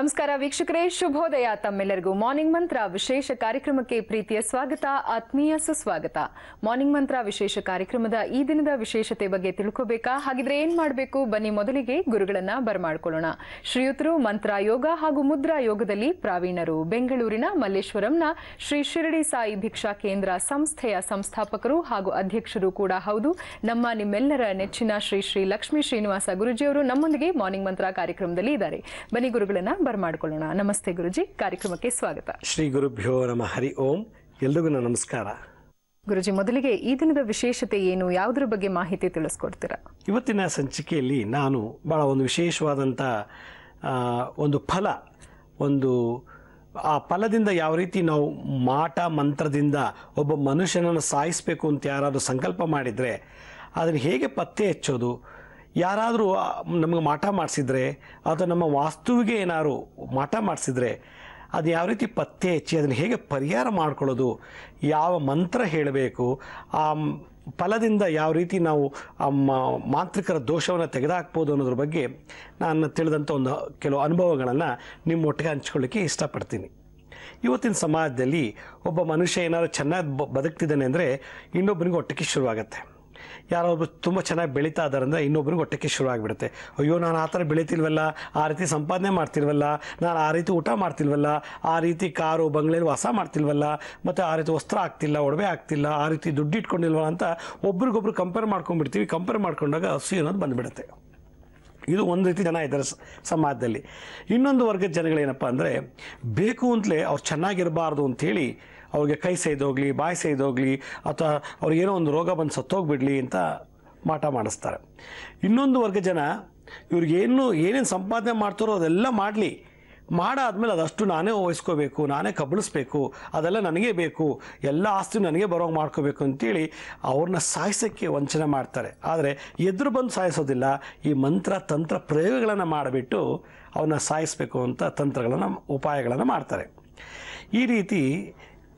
ನಮಸ್ಕಾರ ವೀಕ್ಷಕರೇ ಶುಭೋದಯ ತಮ್ಮೆಲ್ಲರಿಗೂ ಮಾರ್ನಿಂಗ್ ಮಂತ್ರ ವಿಶೇಷ ಕಾರ್ಯಕ್ರಮಕ್ಕೆ ಪ್ರೀತಿಯ ಸ್ವಾಗತ ಆತ್ಮೀಯ ಸುಸ್ವಾಗತ ಮಾರ್ನಿಂಗ್ ಮಂತ್ರ ವಿಶೇಷ ಕಾರ್ಯಕ್ರಮದ ಈ ದಿನದ ವಿಶೇಷತೆ ಬಗ್ಗೆ ತಿಳ್ಕೋಬೇಕಾ ಹಾಗಿದ್ರೆ ಏನ್ ಮಾಡಬೇಕು ಬನ್ನಿ ಮೊದಲಿಗೆ ಗುರುಗಳನ್ನ ಬರಮಾಡಿಕೊಳ್ಳೋಣ ಶ್ರೀಯುತರು ಮಂತ್ರ ಯೋಗ ಹಾಗೂ ಮುದ್ರಾ ಯೋಗದಲ್ಲಿ ಪ್ರಾವೀಣರು ಬೆಂಗಳೂರಿನ ಮಲ್ಲೇಶ್ವರಂನ ಶ್ರೀ ಶಿರಡಿ ಸಾಯಿ ಭಿಕ್ಷಾ ಕೇಂದ್ರ ಸಂಸ್ಥೆಯ ಸಂಸ್ಥಾಪಕರು ಹಾಗೂ ಅಧ್ಯಕ್ಷರು ಕೂಡ ಹೌದು ನಮ್ಮ ನಿಮ್ಮೆಲ್ಲರ ನೆಚ್ಚಿನ ಶ್ರೀ ಶ್ರೀ ಲಕ್ಷ್ಮೀ ಶ್ರೀನಿವಾಸ ಗುರುಜಿಯವರು ನಮ್ಮೊಂದಿಗೆ ಮಾರ್ನಿಂಗ್ ಮಂತ್ರ ಕಾರ್ಯಕ್ರಮದಲ್ಲಿ ಇದ್ದಾರೆ ಬನ್ನಿ ಗುರುಗಳನ್ನ ಮಾಡಿಕೊಳ್ಳೋಣ ಮಾಡಿಕೊಳ್ಳೋಣ ನಮಸ್ತೆ ಗುರುಜಿ ಕಾರ್ಯಕ್ರಮಕ್ಕೆ ಸ್ವಾಗತ ಶ್ರೀ ಗುರುಭ್ಯೋ ನಮಃ ಹರಿ ಓಂ ಎಲ್ರಿಗೂ ನಮಸ್ಕಾರ ಗುರುಜಿ ಮೊದಲಿಗೆ ಈ ದಿನದ ವಿಶೇಷತೆ ಏನು ಯಾವುದರ ಬಗ್ಗೆ ಮಾಹಿತಿ ತಿಳಿಸ್ಕೊಡ್ತೀರಾ ಇವತ್ತಿನ ಸಂಚಿಕೆಯಲ್ಲಿ ನಾನು ಬಹಳ ಒಂದು ವಿಶೇಷವಾದಂಥ ಒಂದು ಫಲ ಒಂದು ಆ ಫಲದಿಂದ ಯಾವ ರೀತಿ ನಾವು ಮಾಟ ಮಂತ್ರದಿಂದ ಒಬ್ಬ ಮನುಷ್ಯನನ್ನು ಸಾಯಿಸಬೇಕು ಅಂತ ಯಾರಾದರೂ ಸಂಕಲ್ಪ ಮಾಡಿದರೆ ಅದನ್ನು ಹೇಗೆ ಪತ್ತೆ ಹಚ್ಚೋದು ಯಾರಾದರೂ ನಮಗೆ ಮಾಟ ಮಾಡಿಸಿದ್ರೆ ಅಥವಾ ನಮ್ಮ ವಾಸ್ತುವಿಗೆ ಏನಾದರೂ ಮಾಟ ಮಾಡಿಸಿದ್ರೆ ಅದು ಯಾವ ರೀತಿ ಪತ್ತೆ ಹಚ್ಚಿ ಅದನ್ನು ಹೇಗೆ ಪರಿಹಾರ ಮಾಡ್ಕೊಳ್ಳೋದು ಯಾವ ಮಂತ್ರ ಹೇಳಬೇಕು ಆ ಫಲದಿಂದ ಯಾವ ರೀತಿ ನಾವು ಆ ಮಾಂತ್ರಿಕರ ದೋಷವನ್ನು ತೆಗೆದುಹಾಕ್ಬೋದು ಅನ್ನೋದ್ರ ಬಗ್ಗೆ ನಾನು ತಿಳಿದಂಥ ಒಂದು ಕೆಲವು ಅನುಭವಗಳನ್ನು ನಿಮ್ಮ ಒಟ್ಟಿಗೆ ಹಂಚ್ಕೊಳ್ಳಿಕ್ಕೆ ಇಷ್ಟಪಡ್ತೀನಿ ಇವತ್ತಿನ ಸಮಾಜದಲ್ಲಿ ಒಬ್ಬ ಮನುಷ್ಯ ಏನಾದರೂ ಚೆನ್ನಾಗಿ ಬದುಕ್ತಿದ್ದಾನೆ ಅಂದರೆ ಇನ್ನೊಬ್ಬನಿಗೆ ಒಟ್ಟಿಗೆ ಶುರುವಾಗುತ್ತೆ ಯಾರೊಬ್ಬರು ತುಂಬ ಚೆನ್ನಾಗಿ ಬೆಳೀತಾ ಇದ್ದಾರಂದ್ರೆ ಇನ್ನೊಬ್ಬರಿಗೆ ಹೊಟ್ಟೆಗೆ ಶುರು ಆಗಿಬಿಡುತ್ತೆ ಅಯ್ಯೋ ನಾನು ಆ ಥರ ಬೆಳೀತಿಲ್ವಲ್ಲ ಆ ರೀತಿ ಸಂಪಾದನೆ ಮಾಡ್ತಿಲ್ವಲ್ಲ ನಾನು ಆ ರೀತಿ ಊಟ ಮಾಡ್ತಿಲ್ವಲ್ಲ ಆ ರೀತಿ ಕಾರು ಬಂಗ್ಲೆಯಲ್ಲಿ ವಾಸ ಮಾಡ್ತಿಲ್ವಲ್ಲ ಮತ್ತು ಆ ರೀತಿ ವಸ್ತ್ರ ಆಗ್ತಿಲ್ಲ ಒಡವೆ ಆಗ್ತಿಲ್ಲ ಆ ರೀತಿ ದುಡ್ಡು ಇಟ್ಕೊಂಡಿಲ್ವಲ್ಲ ಅಂತ ಒಬ್ರಿಗೊಬ್ರು ಕಂಪೇರ್ ಮಾಡ್ಕೊಂಡ್ಬಿಡ್ತೀವಿ ಕಂಪೇರ್ ಮಾಡ್ಕೊಂಡಾಗ ಹಸು ಅನ್ನೋದು ಬಂದುಬಿಡುತ್ತೆ ಇದು ಒಂದು ರೀತಿ ಜನ ಇದ್ದಾರೆ ಸಮಾಜದಲ್ಲಿ ಇನ್ನೊಂದು ವರ್ಗದ ಜನಗಳೇನಪ್ಪ ಅಂದರೆ ಬೇಕು ಅಂತಲೇ ಅವ್ರು ಚೆನ್ನಾಗಿರಬಾರ್ದು ಅಂಥೇಳಿ ಅವ್ರಿಗೆ ಕೈ ಹೋಗ್ಲಿ ಬಾಯಿ ಸೈದೋಗಲಿ ಅಥವಾ ಏನೋ ಒಂದು ರೋಗ ಬಂದು ಸತ್ತೋಗ್ಬಿಡಲಿ ಅಂತ ಮಾಟ ಮಾಡಿಸ್ತಾರೆ ಇನ್ನೊಂದು ವರ್ಗ ಜನ ಇವ್ರಿಗೇನು ಏನೇನು ಸಂಪಾದನೆ ಮಾಡ್ತಾರೋ ಅದೆಲ್ಲ ಮಾಡಲಿ ಮಾಡಾದ್ಮೇಲೆ ಅದಷ್ಟು ನಾನೇ ವಹಿಸ್ಕೋಬೇಕು ನಾನೇ ಕಬಳಿಸ್ಬೇಕು ಅದೆಲ್ಲ ನನಗೇ ಬೇಕು ಎಲ್ಲ ಆಸ್ತಿ ನನಗೆ ಬರೋಂಗೆ ಮಾಡ್ಕೋಬೇಕು ಅಂತೇಳಿ ಅವ್ರನ್ನ ಸಾಯಿಸೋಕ್ಕೆ ವಂಚನೆ ಮಾಡ್ತಾರೆ ಆದರೆ ಎದುರು ಬಂದು ಸಾಯಿಸೋದಿಲ್ಲ ಈ ಮಂತ್ರ ತಂತ್ರ ಪ್ರಯೋಗಗಳನ್ನು ಮಾಡಿಬಿಟ್ಟು ಅವನ್ನ ಸಾಯಿಸಬೇಕು ಅಂತ ತಂತ್ರಗಳನ್ನು ಉಪಾಯಗಳನ್ನು ಮಾಡ್ತಾರೆ ಈ ರೀತಿ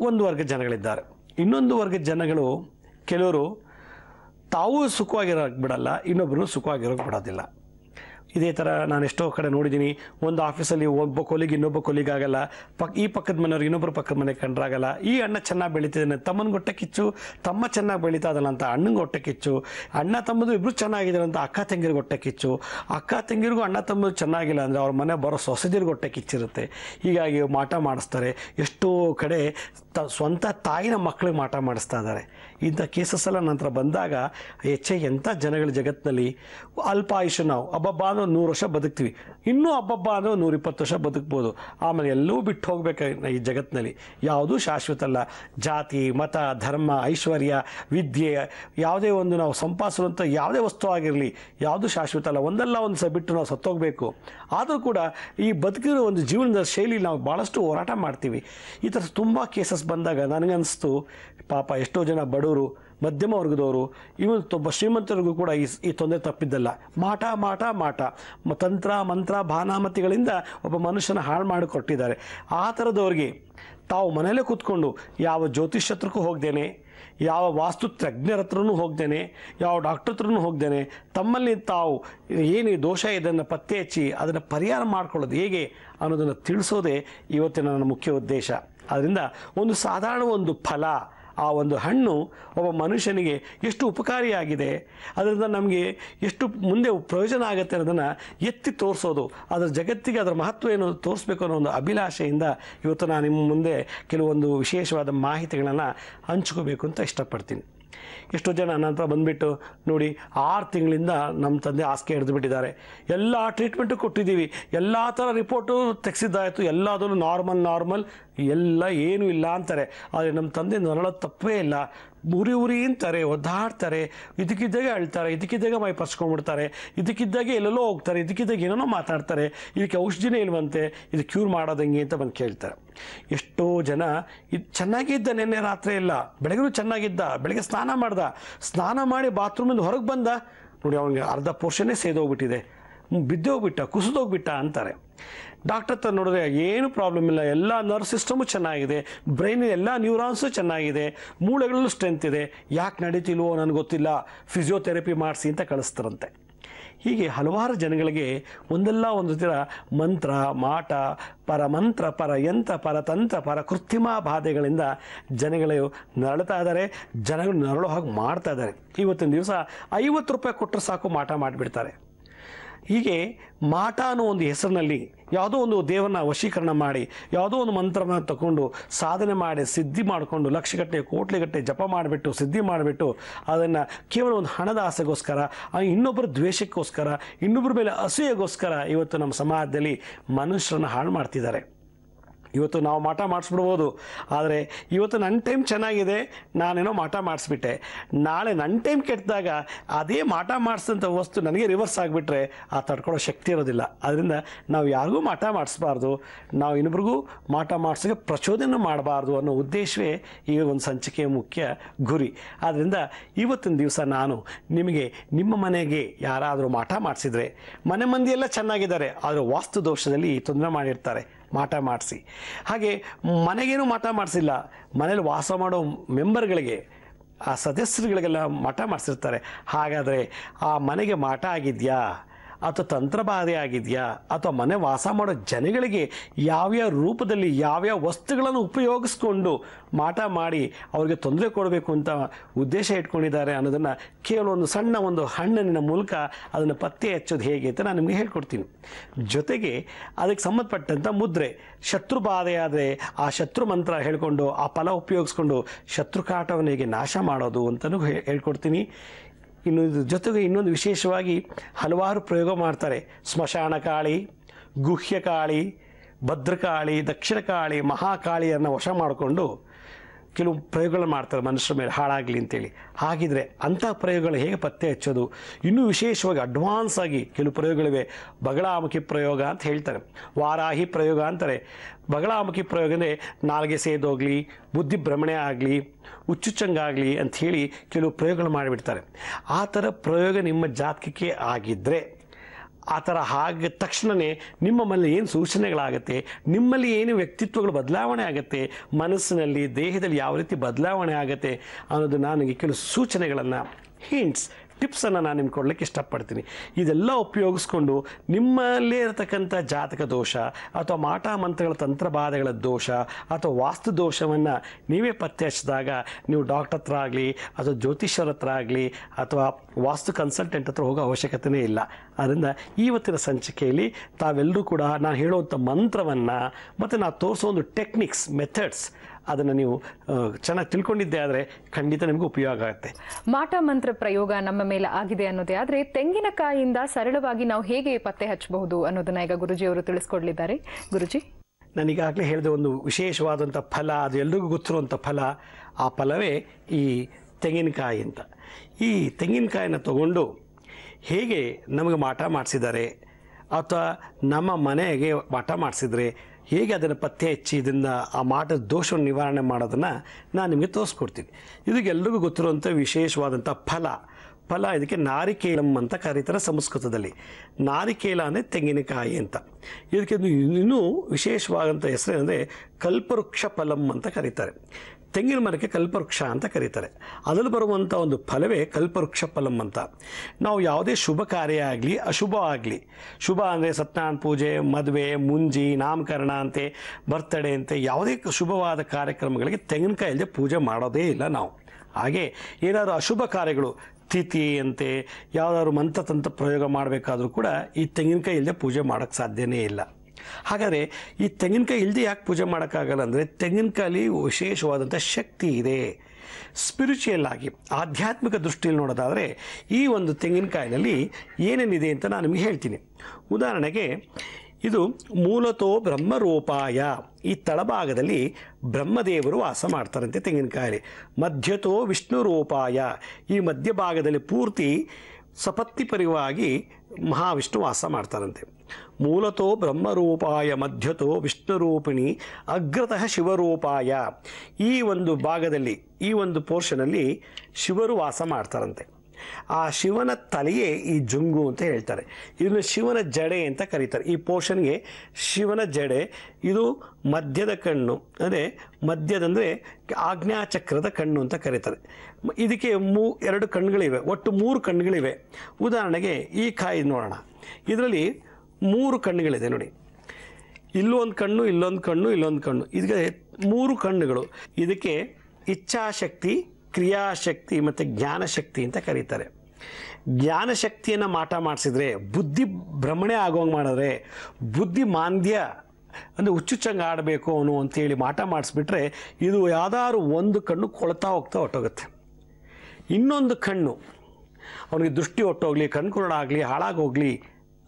ಒಂದು ವರ್ಗದ ಜನಗಳಿದ್ದಾರೆ ಇನ್ನೊಂದು ವರ್ಗದ ಜನಗಳು ಕೆಲವರು ತಾವೂ ಸುಖವಾಗಿರೋಕ್ಕೆ ಬಿಡಲ್ಲ ಇನ್ನೊಬ್ಬರು ಸುಖವಾಗಿರೋಕ್ಕೆ ಬಿಡೋದಿಲ್ಲ ಇದೇ ಥರ ನಾನು ಎಷ್ಟೋ ಕಡೆ ನೋಡಿದ್ದೀನಿ ಒಂದು ಆಫೀಸಲ್ಲಿ ಒಬ್ಬ ಕೊಲಿಗೆ ಇನ್ನೊಬ್ಬ ಕೊಲಿಗಾಗಲ್ಲ ಪಕ್ಕ ಈ ಪಕ್ಕದ ಮನೆಯವ್ರಿಗೆ ಇನ್ನೊಬ್ಬರ ಪಕ್ಕದ ಮನೆ ಕಂಡ್ರಾಗಲ್ಲ ಈ ಅಣ್ಣ ಚೆನ್ನಾಗಿ ಬೆಳೀತಿದ್ದಾನೆ ತಮ್ಮನ ಗೊಟ್ಟೆ ಕಿಚ್ಚು ತಮ್ಮ ಚೆನ್ನಾಗಿ ಬೆಳೀತಾ ಅದಲ್ಲ ಅಂತ ಅಣ್ಣಂಗೆ ಗೊಟ್ಟೆ ಕಿಚ್ಚು ಅಣ್ಣ ತಮ್ಮದು ಇಬ್ಬರು ಚೆನ್ನಾಗಿದ್ದಾರೆ ಅಂತ ಅಕ್ಕ ತಂಗಿರು ಗೊಟ್ಟೆ ಕಿಚ್ಚು ಅಕ್ಕ ತಂಗಿರಿಗೂ ಅಣ್ಣ ತಮ್ಮದು ಚೆನ್ನಾಗಿಲ್ಲ ಅಂದರೆ ಅವ್ರ ಮನೆ ಬರೋ ಸೊಸದಿರು ಗೊಟ್ಟೆ ಕಿಚ್ಚಿರುತ್ತೆ ಹೀಗಾಗಿ ಮಾಟ ಮಾಡಿಸ್ತಾರೆ ಎಷ್ಟೋ ಕಡೆ ತ ಸ್ವಂತ ತಾಯಿನ ಮಕ್ಕಳಿಗೆ ಮಾಟ ಮಾಡಿಸ್ತಾ ಇದ್ದಾರೆ ಇಂಥ ಕೇಸಸ್ ಎಲ್ಲ ನಂತರ ಬಂದಾಗ ಹೆಚ್ಚೆ ಎಂಥ ಜನಗಳ ಜಗತ್ತಿನಲ್ಲಿ ಅಲ್ಪ ನಾವು ಹಬ್ಬಬ್ಬ ಅಂದ್ರೆ ನೂರು ವರ್ಷ ಬದುಕ್ತೀವಿ ಇನ್ನೂ ಹಬ್ಬಬ್ಬ ಅಂದರೆ ನೂರಿಪ್ಪತ್ತು ವರ್ಷ ಬದುಕ್ಬೋದು ಆಮೇಲೆ ಎಲ್ಲೂ ಬಿಟ್ಟು ಹೋಗ್ಬೇಕು ಈ ಜಗತ್ತಿನಲ್ಲಿ ಯಾವುದೂ ಶಾಶ್ವತ ಅಲ್ಲ ಜಾತಿ ಮತ ಧರ್ಮ ಐಶ್ವರ್ಯ ವಿದ್ಯೆ ಯಾವುದೇ ಒಂದು ನಾವು ಸಂಪಾದಿಸುವಂಥ ಯಾವುದೇ ವಸ್ತು ಆಗಿರಲಿ ಯಾವುದು ಶಾಶ್ವತ ಅಲ್ಲ ಒಂದಲ್ಲ ಒಂದು ಸಹ ಬಿಟ್ಟು ನಾವು ಸತ್ತೋಗಬೇಕು ಆದರೂ ಕೂಡ ಈ ಬದುಕಿರೋ ಒಂದು ಜೀವನದ ಶೈಲಿ ನಾವು ಭಾಳಷ್ಟು ಹೋರಾಟ ಮಾಡ್ತೀವಿ ಈ ಥರ ತುಂಬ ಕೇಸಸ್ ಬಂದಾಗ ನನಗನ್ನಿಸ್ತು ಪಾಪ ಎಷ್ಟೋ ಜನ ಬಡವರು ವರ್ಗದವರು ಮಧ್ಯಮ ವರ್ಗದವರು ಇವನ್ ಒಬ್ಬ ಶ್ರೀಮಂತರಿಗೂ ಕೂಡ ಈ ಈ ತೊಂದರೆ ತಪ್ಪಿದ್ದಲ್ಲ ಮಾಟ ಮಾಟ ಮಾಟ ತಂತ್ರ ಮಂತ್ರ ಭಾನಾಮತಿಗಳಿಂದ ಒಬ್ಬ ಮನುಷ್ಯನ ಹಾಳು ಮಾಡಿಕೊಟ್ಟಿದ್ದಾರೆ ಆ ಥರದವ್ರಿಗೆ ತಾವು ಮನೆಯಲ್ಲೇ ಕೂತ್ಕೊಂಡು ಯಾವ ಜ್ಯೋತಿಷ್ಯತ್ರಕ್ಕೂ ಹೋಗ್ದೇನೆ ಯಾವ ವಾಸ್ತು ತಜ್ಞರ ಹತ್ರನೂ ಹೋಗ್ದೇನೆ ಯಾವ ಡಾಕ್ಟರ್ ಹತ್ರನೂ ಹೋಗ್ದೇನೆ ತಮ್ಮಲ್ಲಿ ತಾವು ಏನು ದೋಷ ಇದನ್ನು ಪತ್ತೆ ಹಚ್ಚಿ ಅದನ್ನು ಪರಿಹಾರ ಮಾಡ್ಕೊಳ್ಳೋದು ಹೇಗೆ ಅನ್ನೋದನ್ನು ತಿಳಿಸೋದೇ ಇವತ್ತಿನ ನನ್ನ ಮುಖ್ಯ ಉದ್ದೇಶ ಆದ್ದರಿಂದ ಒಂದು ಸಾಧಾರಣ ಒಂದು ಫಲ ಆ ಒಂದು ಹಣ್ಣು ಒಬ್ಬ ಮನುಷ್ಯನಿಗೆ ಎಷ್ಟು ಉಪಕಾರಿಯಾಗಿದೆ ಅದರಿಂದ ನಮಗೆ ಎಷ್ಟು ಮುಂದೆ ಪ್ರಯೋಜನ ಆಗುತ್ತೆ ಅನ್ನೋದನ್ನು ಎತ್ತಿ ತೋರಿಸೋದು ಅದರ ಜಗತ್ತಿಗೆ ಅದರ ಮಹತ್ವ ಏನು ತೋರಿಸ್ಬೇಕು ಅನ್ನೋ ಒಂದು ಅಭಿಲಾಷೆಯಿಂದ ಇವತ್ತು ನಾನು ನಿಮ್ಮ ಮುಂದೆ ಕೆಲವೊಂದು ವಿಶೇಷವಾದ ಮಾಹಿತಿಗಳನ್ನು ಹಂಚ್ಕೋಬೇಕು ಅಂತ ಇಷ್ಟಪಡ್ತೀನಿ ಎಷ್ಟೋ ಜನ ನನ್ನ ಹತ್ರ ಬಂದುಬಿಟ್ಟು ನೋಡಿ ಆರು ತಿಂಗಳಿಂದ ನಮ್ಮ ತಂದೆ ಹಾಸಿಗೆ ಬಿಟ್ಟಿದ್ದಾರೆ ಎಲ್ಲ ಟ್ರೀಟ್ಮೆಂಟು ಕೊಟ್ಟಿದ್ದೀವಿ ಎಲ್ಲ ಥರ ರಿಪೋರ್ಟು ತೆಗೆಸಿದ್ದಾಯಿತು ಎಲ್ಲದಲ್ಲೂ ನಾರ್ಮಲ್ ನಾರ್ಮಲ್ ಎಲ್ಲ ಏನೂ ಇಲ್ಲ ಅಂತಾರೆ ಆದರೆ ನಮ್ಮ ತಂದೆ ನರಳೋದು ತಪ್ಪೇ ಇಲ್ಲ ಉರಿ ಉರಿ ಅಂತಾರೆ ಒದ್ದಾಡ್ತಾರೆ ಇದಕ್ಕಿದ್ದಾಗೆ ಅಳ್ತಾರೆ ಇದಕ್ಕಿದ್ದಾಗೆ ಮೈ ಪರ್ಸ್ಕೊಂಡ್ಬಿಡ್ತಾರೆ ಇದಕ್ಕಿದ್ದಾಗೆ ಎಲ್ಲೆಲ್ಲೋ ಹೋಗ್ತಾರೆ ಇದಕ್ಕಿದ್ದಾಗ ಏನೇನೋ ಮಾತಾಡ್ತಾರೆ ಇದಕ್ಕೆ ಔಷಧಿನೇ ಇಲ್ವಂತೆ ಇದು ಕ್ಯೂರ್ ಮಾಡೋದಂಗೆ ಅಂತ ಬಂದು ಕೇಳ್ತಾರೆ ಎಷ್ಟೋ ಜನ ಇದು ಚೆನ್ನಾಗಿದ್ದ ನಿನ್ನೆ ರಾತ್ರಿ ಇಲ್ಲ ಬೆಳಗ್ಗೆ ಚೆನ್ನಾಗಿದ್ದ ಬೆಳಗ್ಗೆ ಸ್ನಾನ ಮಾಡ್ದ ಸ್ನಾನ ಮಾಡಿ ಬಾತ್ರೂಮಿಂದ ಹೊರಗೆ ಬಂದ ನೋಡಿ ಅವನಿಗೆ ಅರ್ಧ ಪೋರ್ಷನ್ನೇ ಸೇದೋಗ್ಬಿಟ್ಟಿದೆ ಬಿದ್ದೋಗ್ಬಿಟ್ಟ ಕುಸಿದೋಗ್ಬಿಟ್ಟ ಅಂತಾರೆ ಡಾಕ್ಟರ್ ಹತ್ರ ನೋಡಿದ್ರೆ ಏನು ಪ್ರಾಬ್ಲಮ್ ಇಲ್ಲ ಎಲ್ಲ ನರ್ವ್ ಸಿಸ್ಟಮು ಚೆನ್ನಾಗಿದೆ ಬ್ರೈನ್ ಎಲ್ಲ ನ್ಯೂರಾನ್ಸು ಚೆನ್ನಾಗಿದೆ ಮೂಳೆಗಳಲ್ಲೂ ಸ್ಟ್ರೆಂತ್ ಇದೆ ಯಾಕೆ ನಡೀತಿಲ್ವೋ ನನಗೆ ಗೊತ್ತಿಲ್ಲ ಫಿಸಿಯೋಥೆರಪಿ ಮಾಡಿಸಿ ಅಂತ ಕಳಿಸ್ತಾರಂತೆ ಹೀಗೆ ಹಲವಾರು ಜನಗಳಿಗೆ ಒಂದಲ್ಲ ಒಂದು ಥರ ಮಂತ್ರ ಮಾಟ ಪರಮಂತ್ರ ಯಂತ್ರ ಪರತಂತ್ರ ಪರ ಕೃತ್ರಿಮ ಬಾಧೆಗಳಿಂದ ಜನಗಳು ನರಳ್ತಾ ಇದ್ದಾರೆ ಜನಗಳು ನರಳೋ ಹಾಗೆ ಮಾಡ್ತಾ ಇದ್ದಾರೆ ಇವತ್ತಿನ ದಿವಸ ಐವತ್ತು ರೂಪಾಯಿ ಕೊಟ್ಟರೆ ಸಾಕು ಮಾಟ ಮಾಡಿಬಿಡ್ತಾರೆ ಹೀಗೆ ಮಾಟ ಅನ್ನೋ ಒಂದು ಹೆಸರಿನಲ್ಲಿ ಯಾವುದೋ ಒಂದು ದೇವರನ್ನ ವಶೀಕರಣ ಮಾಡಿ ಯಾವುದೋ ಒಂದು ಮಂತ್ರವನ್ನು ತಗೊಂಡು ಸಾಧನೆ ಮಾಡಿ ಸಿದ್ಧಿ ಮಾಡಿಕೊಂಡು ಲಕ್ಷಗಟ್ಟೆ ಕೋಟ್ಲಿಗಟ್ಟೆ ಜಪ ಮಾಡಿಬಿಟ್ಟು ಸಿದ್ಧಿ ಮಾಡಿಬಿಟ್ಟು ಅದನ್ನು ಕೇವಲ ಒಂದು ಹಣದ ಆಸೆಗೋಸ್ಕರ ಇನ್ನೊಬ್ಬರ ದ್ವೇಷಕ್ಕೋಸ್ಕರ ಇನ್ನೊಬ್ಬರ ಮೇಲೆ ಅಸೂಯೆಗೋಸ್ಕರ ಇವತ್ತು ನಮ್ಮ ಸಮಾಜದಲ್ಲಿ ಮನುಷ್ಯರನ್ನು ಹಾಳು ಮಾಡ್ತಿದ್ದಾರೆ ಇವತ್ತು ನಾವು ಮಾಟ ಮಾಡಿಸ್ಬಿಡ್ಬೋದು ಆದರೆ ಇವತ್ತು ನನ್ನ ಟೈಮ್ ಚೆನ್ನಾಗಿದೆ ನಾನೇನೋ ಮಾಟ ಮಾಡಿಸ್ಬಿಟ್ಟೆ ನಾಳೆ ನನ್ನ ಟೈಮ್ ಕೆಟ್ಟದಾಗ ಅದೇ ಮಾಟ ಮಾಡಿಸಿದಂಥ ವಸ್ತು ನನಗೆ ರಿವರ್ಸ್ ಆಗಿಬಿಟ್ರೆ ಆ ತಡ್ಕೊಳ್ಳೋ ಶಕ್ತಿ ಇರೋದಿಲ್ಲ ಅದರಿಂದ ನಾವು ಯಾರಿಗೂ ಮಾಟ ಮಾಡಿಸ್ಬಾರ್ದು ನಾವು ಇನ್ನೊಬ್ರಿಗೂ ಮಾಟ ಮಾಡಿಸೋಕೆ ಪ್ರಚೋದನೆ ಮಾಡಬಾರ್ದು ಅನ್ನೋ ಉದ್ದೇಶವೇ ಈ ಒಂದು ಸಂಚಿಕೆಯ ಮುಖ್ಯ ಗುರಿ ಆದ್ದರಿಂದ ಇವತ್ತಿನ ದಿವಸ ನಾನು ನಿಮಗೆ ನಿಮ್ಮ ಮನೆಗೆ ಯಾರಾದರೂ ಮಾಟ ಮಾಡಿಸಿದರೆ ಮನೆ ಮಂದಿಯೆಲ್ಲ ಚೆನ್ನಾಗಿದ್ದಾರೆ ಆದರೆ ವಾಸ್ತು ದೋಷದಲ್ಲಿ ತೊಂದರೆ ಮಾಡಿರ್ತಾರೆ ಮಾಟ ಮಾಡಿಸಿ ಹಾಗೆ ಮನೆಗೇನು ಮಾಟ ಮಾಡಿಸಿಲ್ಲ ಮನೇಲಿ ವಾಸ ಮಾಡೋ ಮೆಂಬರ್ಗಳಿಗೆ ಆ ಸದಸ್ಯರುಗಳಿಗೆಲ್ಲ ಮಠ ಮಾಡಿಸಿರ್ತಾರೆ ಹಾಗಾದರೆ ಆ ಮನೆಗೆ ಮಾಟ ಆಗಿದೆಯಾ ಅಥವಾ ತಂತ್ರಬಾಧೆ ಆಗಿದೆಯಾ ಅಥವಾ ಮನೆ ವಾಸ ಮಾಡೋ ಜನಗಳಿಗೆ ಯಾವ್ಯಾವ ರೂಪದಲ್ಲಿ ಯಾವ್ಯಾವ ವಸ್ತುಗಳನ್ನು ಉಪಯೋಗಿಸ್ಕೊಂಡು ಮಾಟ ಮಾಡಿ ಅವರಿಗೆ ತೊಂದರೆ ಕೊಡಬೇಕು ಅಂತ ಉದ್ದೇಶ ಇಟ್ಕೊಂಡಿದ್ದಾರೆ ಅನ್ನೋದನ್ನು ಕೇವಲ ಒಂದು ಸಣ್ಣ ಒಂದು ಹಣ್ಣಿನ ಮೂಲಕ ಅದನ್ನು ಪತ್ತೆ ಹಚ್ಚೋದು ಹೇಗೆ ಅಂತ ನಾನು ನಿಮಗೆ ಹೇಳ್ಕೊಡ್ತೀನಿ ಜೊತೆಗೆ ಅದಕ್ಕೆ ಸಂಬಂಧಪಟ್ಟಂಥ ಮುದ್ರೆ ಶತ್ರು ಬಾಧೆ ಆದರೆ ಆ ಶತ್ರು ಮಂತ್ರ ಹೇಳ್ಕೊಂಡು ಆ ಫಲ ಉಪಯೋಗಿಸ್ಕೊಂಡು ಶತ್ರು ಹೇಗೆ ನಾಶ ಮಾಡೋದು ಅಂತಲೂ ಹೇಳ್ಕೊಡ್ತೀನಿ ಇನ್ನು ಜೊತೆಗೆ ಇನ್ನೊಂದು ವಿಶೇಷವಾಗಿ ಹಲವಾರು ಪ್ರಯೋಗ ಮಾಡ್ತಾರೆ ಸ್ಮಶಾನ ಕಾಳಿ ಗುಹ್ಯ ಕಾಳಿ ಭದ್ರಕಾಳಿ ದಕ್ಷಿಣ ಕಾಳಿ ಮಹಾಕಾಳಿಯನ್ನು ವಶ ಮಾಡಿಕೊಂಡು ಕೆಲವು ಪ್ರಯೋಗಗಳು ಮಾಡ್ತಾರೆ ಮನುಷ್ಯರ ಮೇಲೆ ಹಾಳಾಗಲಿ ಅಂತೇಳಿ ಹಾಗಿದ್ರೆ ಅಂತಹ ಪ್ರಯೋಗಗಳು ಹೇಗೆ ಪತ್ತೆ ಹಚ್ಚೋದು ಇನ್ನೂ ವಿಶೇಷವಾಗಿ ಅಡ್ವಾನ್ಸ್ ಆಗಿ ಕೆಲವು ಪ್ರಯೋಗಗಳಿವೆ ಬಗಳಾಮುಖಿ ಪ್ರಯೋಗ ಅಂತ ಹೇಳ್ತಾರೆ ವಾರಾಹಿ ಪ್ರಯೋಗ ಅಂತಾರೆ ಬಗಳಾಮುಖಿ ಪ್ರಯೋಗ ಅಂದರೆ ನಾಲ್ಗೆ ಸೇದೋಗಲಿ ಬುದ್ಧಿ ಭ್ರಮಣೆ ಆಗಲಿ ಆಗಲಿ ಅಂತ ಹೇಳಿ ಕೆಲವು ಪ್ರಯೋಗಗಳು ಮಾಡಿಬಿಡ್ತಾರೆ ಆ ಥರ ಪ್ರಯೋಗ ನಿಮ್ಮ ಜಾತಕಕ್ಕೆ ಆಗಿದ್ದರೆ ಆ ಥರ ಹಾಗೆ ತಕ್ಷಣವೇ ನಿಮ್ಮ ಮನೇಲಿ ಏನು ಸೂಚನೆಗಳಾಗುತ್ತೆ ನಿಮ್ಮಲ್ಲಿ ಏನು ವ್ಯಕ್ತಿತ್ವಗಳು ಬದಲಾವಣೆ ಆಗುತ್ತೆ ಮನಸ್ಸಿನಲ್ಲಿ ದೇಹದಲ್ಲಿ ಯಾವ ರೀತಿ ಬದಲಾವಣೆ ಆಗುತ್ತೆ ಅನ್ನೋದು ನನಗೆ ಕೆಲವು ಸೂಚನೆಗಳನ್ನು ಹಿಂಟ್ಸ್ ಟಿಪ್ಸನ್ನು ನಾನು ನಿಮ್ಗೆ ಕೊಡಲಿಕ್ಕೆ ಇಷ್ಟಪಡ್ತೀನಿ ಇದೆಲ್ಲ ಉಪಯೋಗಿಸ್ಕೊಂಡು ನಿಮ್ಮಲ್ಲೇ ಇರತಕ್ಕಂಥ ಜಾತಕ ದೋಷ ಅಥವಾ ಮಾಟ ಮಂತ್ರಗಳ ತಂತ್ರಬಾಧೆಗಳ ದೋಷ ಅಥವಾ ವಾಸ್ತು ದೋಷವನ್ನು ನೀವೇ ಪತ್ತೆ ಹಚ್ಚಿದಾಗ ನೀವು ಡಾಕ್ಟರ್ ಹತ್ರ ಆಗಲಿ ಅಥವಾ ಜ್ಯೋತಿಷ್ಯರ ಹತ್ರ ಆಗಲಿ ಅಥವಾ ವಾಸ್ತು ಕನ್ಸಲ್ಟೆಂಟ್ ಹತ್ರ ಹೋಗೋ ಅವಶ್ಯಕತೆಯೇ ಇಲ್ಲ ಆದ್ದರಿಂದ ಇವತ್ತಿನ ಸಂಚಿಕೆಯಲ್ಲಿ ತಾವೆಲ್ಲರೂ ಕೂಡ ನಾನು ಹೇಳುವಂಥ ಮಂತ್ರವನ್ನು ಮತ್ತು ನಾನು ತೋರಿಸೋ ಒಂದು ಟೆಕ್ನಿಕ್ಸ್ ಮೆಥಡ್ಸ್ ಅದನ್ನು ನೀವು ಚೆನ್ನಾಗಿ ತಿಳ್ಕೊಂಡಿದ್ದೆ ಆದರೆ ಖಂಡಿತ ನಿಮಗೆ ಉಪಯೋಗ ಆಗುತ್ತೆ ಮಾಟ ಮಂತ್ರ ಪ್ರಯೋಗ ನಮ್ಮ ಮೇಲೆ ಆಗಿದೆ ಅನ್ನೋದೇ ಆದರೆ ತೆಂಗಿನಕಾಯಿಯಿಂದ ಸರಳವಾಗಿ ನಾವು ಹೇಗೆ ಪತ್ತೆ ಹಚ್ಚಬಹುದು ಅನ್ನೋದನ್ನ ಈಗ ಗುರುಜಿಯವರು ತಿಳಿಸ್ಕೊಡ್ಲಿದ್ದಾರೆ ಗುರುಜಿ ನನಗಾಗಲೇ ಹೇಳಿದ ಒಂದು ವಿಶೇಷವಾದಂಥ ಫಲ ಅದು ಎಲ್ರಿಗೂ ಗೊತ್ತಿರುವಂಥ ಫಲ ಆ ಫಲವೇ ಈ ತೆಂಗಿನಕಾಯಿ ಅಂತ ಈ ತೆಂಗಿನಕಾಯಿನ ತಗೊಂಡು ಹೇಗೆ ನಮಗೆ ಮಾಟ ಮಾಡಿಸಿದ್ದಾರೆ ಅಥವಾ ನಮ್ಮ ಮನೆಗೆ ಮಾಟ ಮಾಡಿಸಿದರೆ ಹೇಗೆ ಅದನ್ನು ಪತ್ತೆ ಹಚ್ಚಿ ಇದನ್ನು ಆ ಮಾಟದ ದೋಷವನ್ನು ನಿವಾರಣೆ ಮಾಡೋದನ್ನು ನಾನು ನಿಮಗೆ ತೋರಿಸ್ಕೊಡ್ತೀನಿ ಇದಕ್ಕೆಲ್ಲರಿಗೂ ಗೊತ್ತಿರುವಂಥ ವಿಶೇಷವಾದಂಥ ಫಲ ಫಲ ಇದಕ್ಕೆ ನಾರಿಕೇಲಂ ಅಂತ ಕರೀತಾರೆ ಸಂಸ್ಕೃತದಲ್ಲಿ ನಾರಿಕೇಲ ಅಂದರೆ ತೆಂಗಿನಕಾಯಿ ಅಂತ ಇದಕ್ಕೆ ಇನ್ನೂ ವಿಶೇಷವಾದಂಥ ಏನಂದರೆ ಕಲ್ಪವೃಕ್ಷ ಫಲಂ ಅಂತ ಕರೀತಾರೆ ತೆಂಗಿನ ಮರಕ್ಕೆ ಕಲ್ಪವೃಕ್ಷ ಅಂತ ಕರೀತಾರೆ ಅದರಲ್ಲಿ ಬರುವಂಥ ಒಂದು ಫಲವೇ ಕಲ್ಪವೃಕ್ಷ ಫಲಂ ಅಂತ ನಾವು ಯಾವುದೇ ಶುಭ ಕಾರ್ಯ ಆಗಲಿ ಅಶುಭ ಆಗಲಿ ಶುಭ ಅಂದರೆ ಸತ್ಯನಾರಾಯಣ ಪೂಜೆ ಮದುವೆ ಮುಂಜಿ ನಾಮಕರಣ ಅಂತೆ ಬರ್ತಡೇ ಅಂತೆ ಯಾವುದೇ ಶುಭವಾದ ಕಾರ್ಯಕ್ರಮಗಳಿಗೆ ತೆಂಗಿನಕಾಯಿ ಇಲ್ಲದೆ ಪೂಜೆ ಮಾಡೋದೇ ಇಲ್ಲ ನಾವು ಹಾಗೆ ಏನಾದರೂ ಅಶುಭ ಕಾರ್ಯಗಳು ತಿಥಿ ಅಂತೆ ಯಾವುದಾದ್ರು ತಂತ ಪ್ರಯೋಗ ಮಾಡಬೇಕಾದ್ರೂ ಕೂಡ ಈ ತೆಂಗಿನಕಾಯಿ ಇಲ್ಲದೆ ಪೂಜೆ ಮಾಡೋಕ್ಕೆ ಸಾಧ್ಯವೇ ಇಲ್ಲ ಹಾಗಾದರೆ ಈ ತೆಂಗಿನಕಾಯಿ ಇಲ್ಲದೆ ಯಾಕೆ ಪೂಜೆ ಮಾಡೋಕ್ಕಾಗಲ್ಲ ಅಂದರೆ ತೆಂಗಿನಕಾಯಿ ವಿಶೇಷವಾದಂಥ ಶಕ್ತಿ ಇದೆ ಸ್ಪಿರಿಚುಯಲ್ ಆಗಿ ಆಧ್ಯಾತ್ಮಿಕ ದೃಷ್ಟಿಯಲ್ಲಿ ನೋಡೋದಾದರೆ ಈ ಒಂದು ತೆಂಗಿನಕಾಯಿನಲ್ಲಿ ಏನೇನಿದೆ ಅಂತ ನಾನು ನಿಮಗೆ ಹೇಳ್ತೀನಿ ಉದಾಹರಣೆಗೆ ಇದು ಮೂಲತೋ ಬ್ರಹ್ಮರೂಪಾಯ ಈ ತಳಭಾಗದಲ್ಲಿ ಬ್ರಹ್ಮದೇವರು ವಾಸ ಮಾಡ್ತಾರಂತೆ ತೆಂಗಿನಕಾಯಿ ಮಧ್ಯತೋ ವಿಷ್ಣು ರೂಪಾಯ ಈ ಮಧ್ಯಭಾಗದಲ್ಲಿ ಪೂರ್ತಿ ಸಪತ್ತಿ ಪರಿವಾಗಿ ಮಹಾವಿಷ್ಣು ವಾಸ ಮಾಡ್ತಾರಂತೆ ಮೂಲತೋ ಬ್ರಹ್ಮರೂಪಾಯ ಮಧ್ಯತೋ ವಿಷ್ಣುರೂಪಿಣಿ ಅಗ್ರತಃ ಶಿವರೂಪಾಯ ಈ ಒಂದು ಭಾಗದಲ್ಲಿ ಈ ಒಂದು ಪೋರ್ಷನಲ್ಲಿ ಶಿವರು ವಾಸ ಮಾಡ್ತಾರಂತೆ ಆ ಶಿವನ ತಲೆಯೇ ಈ ಜುಂಗು ಅಂತ ಹೇಳ್ತಾರೆ ಇದನ್ನು ಶಿವನ ಜಡೆ ಅಂತ ಕರೀತಾರೆ ಈ ಪೋರ್ಷನ್ಗೆ ಶಿವನ ಜಡೆ ಇದು ಮಧ್ಯದ ಕಣ್ಣು ಅಂದರೆ ಮಧ್ಯದಂದರೆ ಆಜ್ಞಾಚಕ್ರದ ಕಣ್ಣು ಅಂತ ಕರೀತಾರೆ ಇದಕ್ಕೆ ಮೂ ಎರಡು ಕಣ್ಣುಗಳಿವೆ ಒಟ್ಟು ಮೂರು ಕಣ್ಣುಗಳಿವೆ ಉದಾಹರಣೆಗೆ ಈ ಕಾಯಿ ನೋಡೋಣ ಇದರಲ್ಲಿ ಮೂರು ಕಣ್ಣುಗಳಿದೆ ನೋಡಿ ಇಲ್ಲೊಂದು ಕಣ್ಣು ಇಲ್ಲೊಂದು ಕಣ್ಣು ಇಲ್ಲೊಂದು ಕಣ್ಣು ಇದಕ್ಕೆ ಮೂರು ಕಣ್ಣುಗಳು ಇದಕ್ಕೆ ಇಚ್ಛಾಶಕ್ತಿ ಕ್ರಿಯಾಶಕ್ತಿ ಮತ್ತು ಜ್ಞಾನಶಕ್ತಿ ಅಂತ ಕರೀತಾರೆ ಜ್ಞಾನಶಕ್ತಿಯನ್ನು ಮಾಟ ಮಾಡಿಸಿದ್ರೆ ಬುದ್ಧಿ ಭ್ರಮಣೆ ಆಗೋಂಗೆ ಮಾಡಿದ್ರೆ ಬುದ್ಧಿ ಮಾಂದ್ಯ ಅಂದರೆ ಹುಚ್ಚುಚ್ಚಂಗೆ ಆಡಬೇಕು ಅವನು ಅಂತೇಳಿ ಮಾಟ ಮಾಡಿಸ್ಬಿಟ್ರೆ ಇದು ಯಾವ್ದಾದ್ರು ಒಂದು ಕಣ್ಣು ಕೊಳ್ತಾ ಹೋಗ್ತಾ ಹೊಟ್ಟೋಗುತ್ತೆ ಇನ್ನೊಂದು ಕಣ್ಣು ಅವನಿಗೆ ದೃಷ್ಟಿ ಹೊಟ್ಟೋಗ್ಲಿ ಕಣ್ಣು ಹಾಳಾಗೋಗ್ಲಿ ಹಾಳಾಗೋಗಲಿ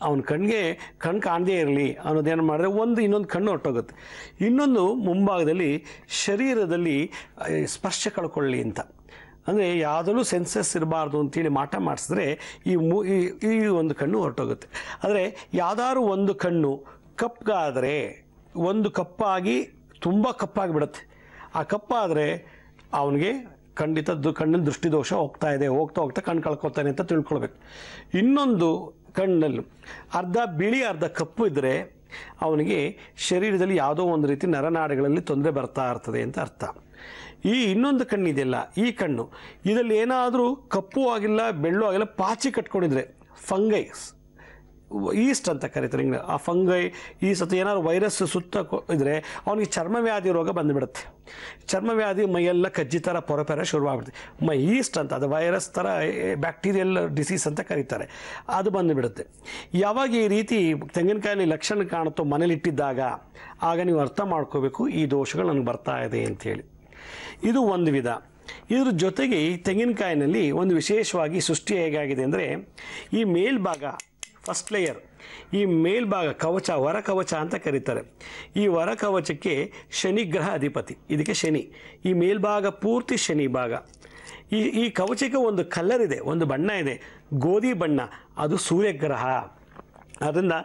ಅವನ ಕಣ್ಣಿಗೆ ಕಣ್ಣು ಕಾಣದೇ ಇರಲಿ ಅನ್ನೋದೇನು ಮಾಡಿದ್ರೆ ಒಂದು ಇನ್ನೊಂದು ಕಣ್ಣು ಹೊಟ್ಟೋಗುತ್ತೆ ಇನ್ನೊಂದು ಮುಂಭಾಗದಲ್ಲಿ ಶರೀರದಲ್ಲಿ ಸ್ಪರ್ಶ ಕಳ್ಕೊಳ್ಳಿ ಅಂತ ಅಂದರೆ ಯಾವುದಲ್ಲೂ ಸೆನ್ಸಸ್ ಇರಬಾರ್ದು ಅಂತೇಳಿ ಮಾಟ ಮಾಡಿಸಿದ್ರೆ ಈ ಮೂ ಈ ಒಂದು ಕಣ್ಣು ಹೊರಟೋಗುತ್ತೆ ಆದರೆ ಯಾವುದಾದ್ರು ಒಂದು ಕಣ್ಣು ಕಪ್ಪಾದರೆ ಒಂದು ಕಪ್ಪಾಗಿ ತುಂಬ ಕಪ್ಪಾಗಿ ಬಿಡುತ್ತೆ ಆ ಕಪ್ಪಾದರೆ ಅವನಿಗೆ ಖಂಡಿತ ದು ಕಣ್ಣಿನ ದೃಷ್ಟಿದೋಷ ಹೋಗ್ತಾ ಇದೆ ಹೋಗ್ತಾ ಹೋಗ್ತಾ ಕಣ್ಣು ಕಳ್ಕೊತಾನೆ ಅಂತ ತಿಳ್ಕೊಳ್ಬೇಕು ಇನ್ನೊಂದು ಕಣ್ಣಲ್ಲಿ ಅರ್ಧ ಬಿಳಿ ಅರ್ಧ ಕಪ್ಪು ಇದ್ದರೆ ಅವನಿಗೆ ಶರೀರದಲ್ಲಿ ಯಾವುದೋ ಒಂದು ರೀತಿ ನರನಾಡಿಗಳಲ್ಲಿ ತೊಂದರೆ ಬರ್ತಾ ಇರ್ತದೆ ಅಂತ ಅರ್ಥ ಈ ಇನ್ನೊಂದು ಕಣ್ಣಿದೆಯಲ್ಲ ಈ ಕಣ್ಣು ಇದರಲ್ಲಿ ಏನಾದರೂ ಕಪ್ಪು ಆಗಿಲ್ಲ ಬೆಳ್ಳು ಆಗಿಲ್ಲ ಪಾಚಿ ಕಟ್ಕೊಂಡಿದ್ರೆ ಫಂಗೈ ಈಸ್ಟ್ ಅಂತ ಕರೀತಾರೆ ಹಿಂಗೆ ಆ ಫಂಗೈ ಈ ಅಥವಾ ಏನಾದ್ರು ವೈರಸ್ ಸುತ್ತ ಇದ್ದರೆ ಅವನಿಗೆ ಚರ್ಮವ್ಯಾಧಿ ರೋಗ ಬಂದುಬಿಡುತ್ತೆ ಚರ್ಮವ್ಯಾಧಿ ಮೈಯೆಲ್ಲ ಕಜ್ಜಿ ಥರ ಪೊರಪೆರ ಶುರುವಾಗ್ಬಿಡುತ್ತೆ ಮೈ ಈಸ್ಟ್ ಅಂತ ಅದು ವೈರಸ್ ಥರ ಬ್ಯಾಕ್ಟೀರಿಯಲ್ ಡಿಸೀಸ್ ಅಂತ ಕರೀತಾರೆ ಅದು ಬಂದುಬಿಡುತ್ತೆ ಯಾವಾಗ ಈ ರೀತಿ ತೆಂಗಿನಕಾಯಲ್ಲಿ ಲಕ್ಷಣ ಕಾಣುತ್ತೋ ಮನೇಲಿಟ್ಟಿದ್ದಾಗ ಆಗ ನೀವು ಅರ್ಥ ಮಾಡ್ಕೋಬೇಕು ಈ ದೋಷಗಳು ನನಗೆ ಬರ್ತಾ ಇದೆ ಅಂತೇಳಿ ಇದು ಒಂದು ವಿಧ ಇದ್ರ ಜೊತೆಗೆ ತೆಂಗಿನಕಾಯಿನಲ್ಲಿ ಒಂದು ವಿಶೇಷವಾಗಿ ಸೃಷ್ಟಿ ಹೇಗಾಗಿದೆ ಅಂದರೆ ಈ ಮೇಲ್ಭಾಗ ಫಸ್ಟ್ ಲೇಯರ್ ಈ ಮೇಲ್ಭಾಗ ಕವಚ ವರ ಕವಚ ಅಂತ ಕರೀತಾರೆ ಈ ವರ ಕವಚಕ್ಕೆ ಶನಿಗ್ರಹ ಅಧಿಪತಿ ಇದಕ್ಕೆ ಶನಿ ಈ ಮೇಲ್ಭಾಗ ಪೂರ್ತಿ ಶನಿ ಭಾಗ ಈ ಈ ಕವಚಕ್ಕೆ ಒಂದು ಕಲ್ಲರ್ ಇದೆ ಒಂದು ಬಣ್ಣ ಇದೆ ಗೋಧಿ ಬಣ್ಣ ಅದು ಸೂರ್ಯಗ್ರಹ ಅದನ್ನು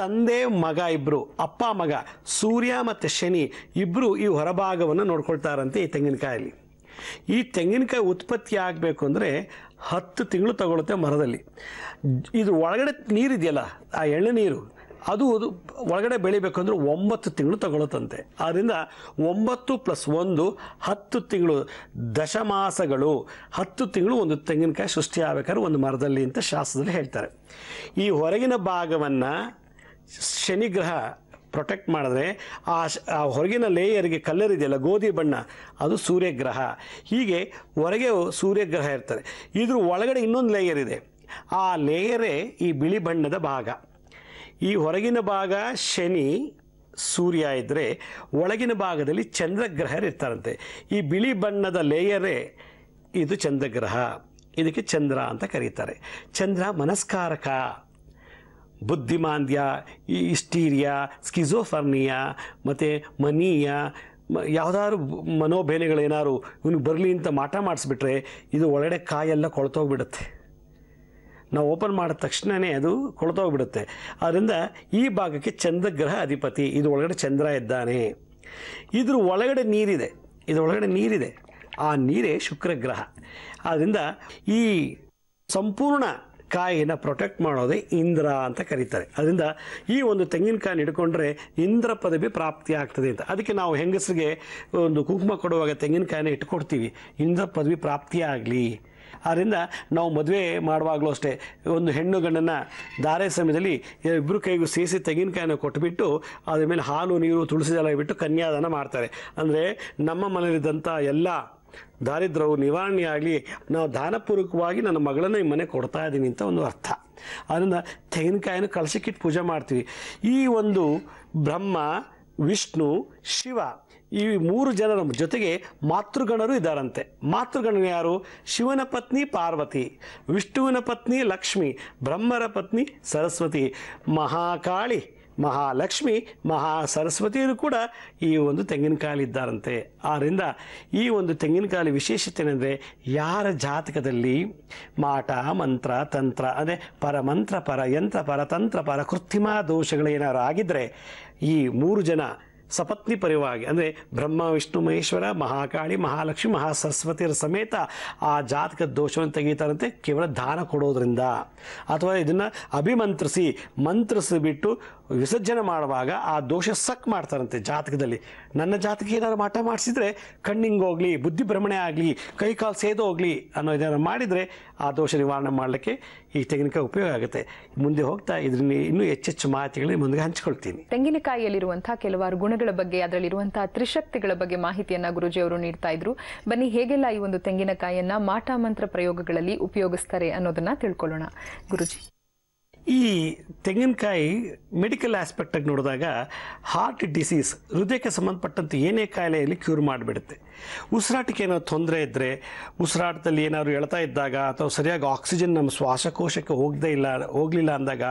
ತಂದೆ ಮಗ ಇಬ್ಬರು ಅಪ್ಪ ಮಗ ಸೂರ್ಯ ಮತ್ತು ಶನಿ ಇಬ್ಬರು ಈ ಹೊರಭಾಗವನ್ನು ನೋಡ್ಕೊಳ್ತಾರಂತೆ ಈ ತೆಂಗಿನಕಾಯಲ್ಲಿ ಈ ತೆಂಗಿನಕಾಯಿ ಉತ್ಪತ್ತಿ ಆಗಬೇಕು ಅಂದರೆ ಹತ್ತು ತಿಂಗಳು ತಗೊಳುತ್ತೆ ಮರದಲ್ಲಿ ಇದು ಒಳಗಡೆ ನೀರಿದೆಯಲ್ಲ ಆ ಎಳ್ಳು ನೀರು ಅದು ಒಳಗಡೆ ಬೆಳಿಬೇಕು ಒಂಬತ್ತು ತಿಂಗಳು ತಗೊಳುತ್ತಂತೆ ಆದ್ದರಿಂದ ಒಂಬತ್ತು ಪ್ಲಸ್ ಒಂದು ಹತ್ತು ತಿಂಗಳು ದಶಮಾಸಗಳು ಹತ್ತು ತಿಂಗಳು ಒಂದು ತೆಂಗಿನಕಾಯಿ ಸೃಷ್ಟಿ ಒಂದು ಮರದಲ್ಲಿ ಅಂತ ಶಾಸ್ತ್ರದಲ್ಲಿ ಹೇಳ್ತಾರೆ ಈ ಹೊರಗಿನ ಭಾಗವನ್ನು ಶನಿಗ್ರಹ ಪ್ರೊಟೆಕ್ಟ್ ಮಾಡಿದ್ರೆ ಆ ಹೊರಗಿನ ಲೇಯರ್ಗೆ ಕಲ್ಲರ್ ಇದೆಯಲ್ಲ ಗೋಧಿ ಬಣ್ಣ ಅದು ಸೂರ್ಯಗ್ರಹ ಹೀಗೆ ಹೊರಗೆ ಸೂರ್ಯಗ್ರಹ ಇರ್ತಾರೆ ಇದ್ರ ಒಳಗಡೆ ಇನ್ನೊಂದು ಲೇಯರ್ ಇದೆ ಆ ಲೇಯರೇ ಈ ಬಿಳಿ ಬಣ್ಣದ ಭಾಗ ಈ ಹೊರಗಿನ ಭಾಗ ಶನಿ ಸೂರ್ಯ ಇದ್ದರೆ ಒಳಗಿನ ಭಾಗದಲ್ಲಿ ಚಂದ್ರಗ್ರಹರಿರ್ತಾರಂತೆ ಈ ಬಿಳಿ ಬಣ್ಣದ ಲೇಯರೇ ಇದು ಚಂದ್ರಗ್ರಹ ಇದಕ್ಕೆ ಚಂದ್ರ ಅಂತ ಕರೀತಾರೆ ಚಂದ್ರ ಮನಸ್ಕಾರಕ ಬುದ್ಧಿಮಾಂದ್ಯ ಇಸ್ಟೀರಿಯಾ ಸ್ಕಿಝೋಫರ್ನಿಯಾ ಮತ್ತು ಮನೀಯ ಯಾವುದಾದ್ರು ಮನೋಬೇನೆಗಳೇನಾದ್ರು ಇವ್ನಿಗೆ ಬರಲಿ ಅಂತ ಮಾಟ ಮಾಡಿಸ್ಬಿಟ್ರೆ ಇದು ಒಳಗಡೆ ಕಾಯೆಲ್ಲ ಕೊಳ್ತೋಗ್ಬಿಡುತ್ತೆ ನಾವು ಓಪನ್ ಮಾಡಿದ ತಕ್ಷಣವೇ ಅದು ಕೊಳ್ತೋಗ್ಬಿಡುತ್ತೆ ಆದ್ದರಿಂದ ಈ ಭಾಗಕ್ಕೆ ಚಂದ್ರಗ್ರಹ ಅಧಿಪತಿ ಇದು ಒಳಗಡೆ ಚಂದ್ರ ಇದ್ದಾನೆ ಇದ್ರ ಒಳಗಡೆ ನೀರಿದೆ ಇದರೊಳಗಡೆ ನೀರಿದೆ ಆ ನೀರೇ ಶುಕ್ರಗ್ರಹ ಆದ್ದರಿಂದ ಈ ಸಂಪೂರ್ಣ ಕಾಯಿನ ಪ್ರೊಟೆಕ್ಟ್ ಮಾಡೋದೇ ಇಂದ್ರ ಅಂತ ಕರೀತಾರೆ ಅದರಿಂದ ಈ ಒಂದು ತೆಂಗಿನಕಾಯಿ ಹಿಡ್ಕೊಂಡ್ರೆ ಇಂದ್ರ ಪದವಿ ಪ್ರಾಪ್ತಿ ಆಗ್ತದೆ ಅಂತ ಅದಕ್ಕೆ ನಾವು ಹೆಂಗಸರಿಗೆ ಒಂದು ಕುಂಕುಮ ಕೊಡುವಾಗ ತೆಂಗಿನಕಾಯಿನ ಇಟ್ಕೊಡ್ತೀವಿ ಇಂದ್ರ ಪದವಿ ಪ್ರಾಪ್ತಿಯಾಗಲಿ ಆದ್ದರಿಂದ ನಾವು ಮದುವೆ ಮಾಡುವಾಗಲೂ ಅಷ್ಟೇ ಒಂದು ಹೆಣ್ಣು ಗಂಡನ್ನು ಧಾರೆ ಸಮಯದಲ್ಲಿ ಇಬ್ಬರು ಕೈಗೂ ಸೇರಿಸಿ ತೆಂಗಿನಕಾಯಿನ ಕೊಟ್ಟುಬಿಟ್ಟು ಅದ್ರ ಮೇಲೆ ಹಾಲು ನೀರು ತುಳಸಿ ಇಟ್ಬಿಟ್ಟು ಕನ್ಯಾದಾನ ಮಾಡ್ತಾರೆ ಅಂದರೆ ನಮ್ಮ ಮನೆಯಲ್ಲಿದ್ದಂಥ ಎಲ್ಲ ದಾರಿದ್ರ್ಯವು ನಿವಾರಣೆಯಾಗಲಿ ನಾವು ದಾನಪೂರ್ವಕವಾಗಿ ನನ್ನ ಮಗಳನ್ನು ಈ ಮನೆ ಕೊಡ್ತಾ ಇದ್ದೀನಿ ಅಂತ ಒಂದು ಅರ್ಥ ಅದರಿಂದ ತೆಂಗಿನಕಾಯಿನ ಕಳಸಕ್ಕಿಟ್ಟು ಪೂಜೆ ಮಾಡ್ತೀವಿ ಈ ಒಂದು ಬ್ರಹ್ಮ ವಿಷ್ಣು ಶಿವ ಈ ಮೂರು ಜನರ ಜೊತೆಗೆ ಮಾತೃಗಣರು ಇದ್ದಾರಂತೆ ಮಾತೃಗಣನ ಯಾರು ಶಿವನ ಪತ್ನಿ ಪಾರ್ವತಿ ವಿಷ್ಣುವಿನ ಪತ್ನಿ ಲಕ್ಷ್ಮಿ ಬ್ರಹ್ಮರ ಪತ್ನಿ ಸರಸ್ವತಿ ಮಹಾಕಾಳಿ ಮಹಾಲಕ್ಷ್ಮಿ ಮಹಾ ಸರಸ್ವತಿಯರು ಕೂಡ ಈ ಒಂದು ಇದ್ದಾರಂತೆ ಆದ್ದರಿಂದ ಈ ಒಂದು ತೆಂಗಿನಕಾಯಿ ವಿಶೇಷತೆ ಏನಂದರೆ ಯಾರ ಜಾತಕದಲ್ಲಿ ಮಾಟ ಮಂತ್ರ ತಂತ್ರ ಅಂದರೆ ಪರಮಂತ್ರ ಪರ ಯಂತ್ರ ಪರ ತಂತ್ರ ಪರ ಕೃತ್ರಿಮ ದೋಷಗಳೇನಾರು ಆಗಿದ್ದರೆ ಈ ಮೂರು ಜನ ಸಪತ್ನಿ ಪರಿವಾಗಿ ಅಂದರೆ ಬ್ರಹ್ಮ ವಿಷ್ಣು ಮಹೇಶ್ವರ ಮಹಾಕಾಳಿ ಮಹಾಲಕ್ಷ್ಮಿ ಮಹಾಸರಸ್ವತಿಯರ ಸಮೇತ ಆ ಜಾತಕ ದೋಷವನ್ನು ತೆಗೀತಾರಂತೆ ಕೇವಲ ದಾನ ಕೊಡೋದ್ರಿಂದ ಅಥವಾ ಇದನ್ನು ಅಭಿಮಂತ್ರಿಸಿ ಮಂತ್ರಿಸಿಬಿಟ್ಟು ವಿಸರ್ಜನೆ ಮಾಡುವಾಗ ಆ ದೋಷ ಸಕ್ ಮಾಡ್ತಾರಂತೆ ಜಾತಕದಲ್ಲಿ ನನ್ನ ಜಾತಕಕ್ಕೆ ಏನಾದ್ರು ಮಾಟ ಮಾಡಿಸಿದ್ರೆ ಹೋಗ್ಲಿ ಬುದ್ಧಿ ಭ್ರಮಣೆ ಆಗಲಿ ಕೈಕಾಲು ಸೇದೋಗ್ಲಿ ಅನ್ನೋ ಇದನ್ನು ಮಾಡಿದರೆ ಆ ದೋಷ ನಿವಾರಣೆ ಮಾಡಲಿಕ್ಕೆ ಈ ತೆಂಗಿನಕಾಯಿ ಉಪಯೋಗ ಆಗುತ್ತೆ ಮುಂದೆ ಹೋಗ್ತಾ ಇದರಲ್ಲಿ ಇನ್ನೂ ಹೆಚ್ಚೆಚ್ಚು ಮಾಹಿತಿಗಳನ್ನ ಮುಂದೆ ಹಂಚಿಕೊಳ್ತೀನಿ ತೆಂಗಿನಕಾಯಿಯಲ್ಲಿರುವಂತಹ ಕೆಲವಾರು ಗುಣಗಳ ಬಗ್ಗೆ ಅದರಲ್ಲಿರುವಂತಹ ತ್ರಿಶಕ್ತಿಗಳ ಬಗ್ಗೆ ಮಾಹಿತಿಯನ್ನು ಗುರುಜಿ ಅವರು ನೀಡ್ತಾ ಇದ್ರು ಬನ್ನಿ ಹೇಗೆಲ್ಲ ಈ ಒಂದು ತೆಂಗಿನಕಾಯಿಯನ್ನ ಮಾಟ ಮಂತ್ರ ಪ್ರಯೋಗಗಳಲ್ಲಿ ಉಪಯೋಗಿಸ್ತಾರೆ ಅನ್ನೋದನ್ನ ತಿಳ್ಕೊಳ್ಳೋಣ ಗುರುಜಿ ಈ ತೆಂಗಿನಕಾಯಿ ಮೆಡಿಕಲ್ ಆಸ್ಪೆಕ್ಟಾಗಿ ನೋಡಿದಾಗ ಹಾರ್ಟ್ ಡಿಸೀಸ್ ಹೃದಯಕ್ಕೆ ಸಂಬಂಧಪಟ್ಟಂತೆ ಏನೇ ಕಾಯಿಲೆಯಲ್ಲಿ ಕ್ಯೂರ್ ಮಾಡಿಬಿಡುತ್ತೆ ಉಸಿರಾಟಕ್ಕೆ ಏನಾದ್ರು ತೊಂದರೆ ಇದ್ದರೆ ಉಸಿರಾಟದಲ್ಲಿ ಏನಾದ್ರು ಎಳ್ತಾ ಇದ್ದಾಗ ಅಥವಾ ಸರಿಯಾಗಿ ಆಕ್ಸಿಜನ್ ನಮ್ಮ ಶ್ವಾಸಕೋಶಕ್ಕೆ ಹೋಗದೇ ಇಲ್ಲ ಹೋಗಲಿಲ್ಲ ಅಂದಾಗ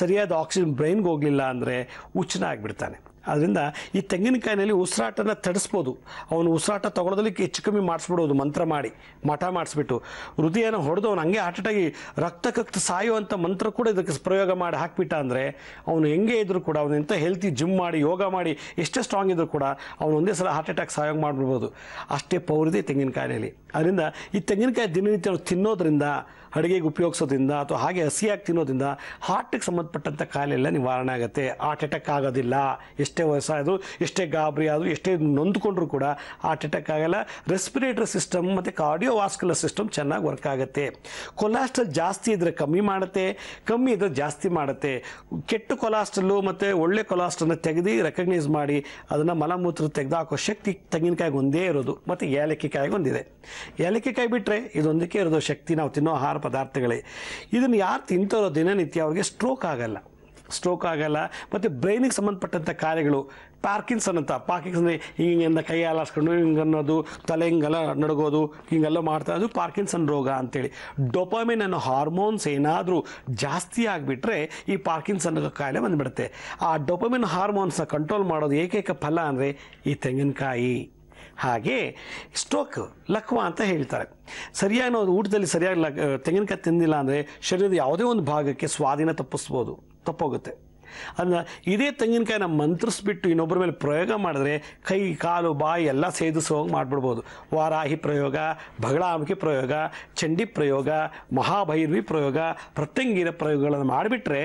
ಸರಿಯಾದ ಆಕ್ಸಿಜನ್ ಬ್ರೈನ್ಗೆ ಹೋಗಲಿಲ್ಲ ಅಂದರೆ ಉಚ್ಚನ ಆಗಿಬಿಡ್ತಾನೆ ಆದ್ದರಿಂದ ಈ ತೆಂಗಿನಕಾಯಿನಲ್ಲಿ ಉಸಿರಾಟನ ತಡಿಸ್ಬೋದು ಅವನು ಉಸಿರಾಟ ತೊಗೊಳೋದಕ್ಕೆ ಹೆಚ್ಚು ಕಮ್ಮಿ ಮಾಡಿಸ್ಬಿಡೋದು ಮಂತ್ರ ಮಾಡಿ ಮಠ ಮಾಡಿಸ್ಬಿಟ್ಟು ಹೃದಯನ ಹೊಡೆದು ಅವ್ನು ಹಂಗೆ ಹಾರ್ಟ್ಅಟ್ಟಾಗಿ ರಕ್ತ ಕಕ್ತ ಸಾಯುವಂಥ ಮಂತ್ರ ಕೂಡ ಇದಕ್ಕೆ ಪ್ರಯೋಗ ಮಾಡಿ ಹಾಕ್ಬಿಟ್ಟ ಅಂದರೆ ಅವನು ಹೆಂಗೆ ಇದ್ದರೂ ಕೂಡ ಅವನು ಎಂಥ ಹೆಲ್ತಿ ಜಿಮ್ ಮಾಡಿ ಯೋಗ ಮಾಡಿ ಎಷ್ಟೇ ಸ್ಟ್ರಾಂಗ್ ಇದ್ದರೂ ಕೂಡ ಅವನು ಒಂದೇ ಸಲ ಹಾರ್ಟ್ ಅಟ್ಯಾಕ್ ಸಾಯೋಗ ಮಾಡಿಬಿಡ್ಬೋದು ಅಷ್ಟೇ ಪೌರಿದೆ ತೆಂಗಿನಕಾಯಿನಲ್ಲಿ ಅದರಿಂದ ಈ ತೆಂಗಿನಕಾಯಿ ದಿನನಿತ್ಯ ತಿನ್ನೋದ್ರಿಂದ ಅಡುಗೆಗೆ ಉಪಯೋಗಿಸೋದ್ರಿಂದ ಅಥವಾ ಹಾಗೆ ಹಸಿಯಾಗಿ ತಿನ್ನೋದ್ರಿಂದ ಹಾರ್ಟಿಗೆ ಸಂಬಂಧಪಟ್ಟಂಥ ಕಾಯಿಲೆಲ್ಲ ನಿವಾರಣೆ ಆಗುತ್ತೆ ಹಾರ್ಟ್ ಅಟ್ಯಾಕ್ ಆಗೋದಿಲ್ಲ ಎಷ್ಟೇ ವಯಸ್ಸಾದರೂ ಎಷ್ಟೇ ಗಾಬರಿ ಆದರೂ ಎಷ್ಟೇ ನೊಂದ್ಕೊಂಡ್ರೂ ಕೂಡ ಹಾರ್ಟ್ ಅಟ್ಯಾಕ್ ಆಗಲ್ಲ ರೆಸ್ಪಿರೇಟ್ರ್ ಸಿಸ್ಟಮ್ ಮತ್ತು ಕಾರ್ಡಿಯೋ ವಾಸ್ಕ್ಯುಲರ್ ಸಿಸ್ಟಮ್ ಚೆನ್ನಾಗಿ ವರ್ಕ್ ಆಗುತ್ತೆ ಕೊಲಾಸ್ಟ್ರಲ್ ಜಾಸ್ತಿ ಇದ್ದರೆ ಕಮ್ಮಿ ಮಾಡುತ್ತೆ ಕಮ್ಮಿ ಇದ್ದರೆ ಜಾಸ್ತಿ ಮಾಡುತ್ತೆ ಕೆಟ್ಟು ಕೊಲಾಸ್ಟ್ರಲ್ಲು ಮತ್ತು ಒಳ್ಳೆ ಕೊಲಾಸ್ಟ್ರಲ್ನ ತೆಗೆದು ರೆಕಗ್ನೈಸ್ ಮಾಡಿ ಅದನ್ನು ಮಲಮೂತ್ರ ಹಾಕೋ ಶಕ್ತಿ ತೆಂಗಿನಕಾಯಿಗೆ ಒಂದೇ ಇರೋದು ಮತ್ತು ಏಲಕ್ಕಿ ಕಾಯಿಗೆ ಒಂದಿದೆ ಏಲಕ್ಕಿ ಕಾಯಿ ಬಿಟ್ಟರೆ ಇದೊಂದಕ್ಕೆ ಇರೋದು ಶಕ್ತಿ ನಾವು ತಿನ್ನೋ ಆಹಾರ ಪದಾರ್ಥಗಳೇ ಇದನ್ನು ಯಾರು ತಿಂತಾರೋ ದಿನನಿತ್ಯ ಅವ್ರಿಗೆ ಸ್ಟ್ರೋಕ್ ಆಗಲ್ಲ ಸ್ಟ್ರೋಕ್ ಆಗಲ್ಲ ಮತ್ತು ಬ್ರೈನಿಗೆ ಸಂಬಂಧಪಟ್ಟಂಥ ಕಾರ್ಯಗಳು ಪಾರ್ಕಿನ್ಸನ್ ಅಂತ ಪಾರ್ಕಿನ್ಸನ್ ಹಿಂಗಿಂದ ಕೈ ಹಾಲಾಡ್ಸ್ಕೊಂಡು ಹಿಂಗೆ ಅನ್ನೋದು ತಲೆ ಹಿಂಗೆಲ್ಲ ನಡಗೋದು ಹಿಂಗೆಲ್ಲ ಮಾಡ್ತಾ ಅದು ಪಾರ್ಕಿನ್ಸನ್ ರೋಗ ಅಂತೇಳಿ ಡೊಪಾಮಿನ್ ಅನ್ನೋ ಹಾರ್ಮೋನ್ಸ್ ಏನಾದರೂ ಜಾಸ್ತಿ ಆಗಿಬಿಟ್ರೆ ಈ ಪಾರ್ಕಿನ್ಸನ್ ಕಾಯಿಲೆ ಬಂದುಬಿಡುತ್ತೆ ಆ ಡೊಪಾಮಿನ್ ಹಾರ್ಮೋನ್ಸ್ನ ಕಂಟ್ರೋಲ್ ಮಾಡೋದು ಏಕೈಕ ಫಲ ಅಂದರೆ ಈ ತೆಂಗಿನಕಾಯಿ ಹಾಗೆ ಸ್ಟ್ರೋಕ್ ಲಕ್ವ ಅಂತ ಹೇಳ್ತಾರೆ ಸರಿಯಾಗಿ ನಾವು ಊಟದಲ್ಲಿ ಸರಿಯಾಗಿ ಲಕ್ ತೆಂಗಿನಕಾಯಿ ತಿಂದಿಲ್ಲ ಅಂದರೆ ಶರೀರದ ಯಾವುದೇ ಒಂದು ಭಾಗಕ್ಕೆ ಸ್ವಾಧೀನ ತಪ್ಪಿಸ್ಬೋದು ತಪ್ಪೋಗುತ್ತೆ ಅದನ್ನ ಇದೇ ತೆಂಗಿನಕಾಯಿನ ಮಂತ್ರಿಸ್ಬಿಟ್ಟು ಇನ್ನೊಬ್ಬರ ಮೇಲೆ ಪ್ರಯೋಗ ಮಾಡಿದ್ರೆ ಕೈ ಕಾಲು ಬಾಯಿ ಎಲ್ಲ ಹೋಗಿ ಮಾಡ್ಬಿಡ್ಬೋದು ವಾರಾಹಿ ಪ್ರಯೋಗ ಬಗಳಾಂಬಿಕೆ ಪ್ರಯೋಗ ಚಂಡಿ ಪ್ರಯೋಗ ಮಹಾಭೈರ್ವಿ ಪ್ರಯೋಗ ಪ್ರತ್ಯಂಗಿನ ಪ್ರಯೋಗಗಳನ್ನು ಮಾಡಿಬಿಟ್ರೆ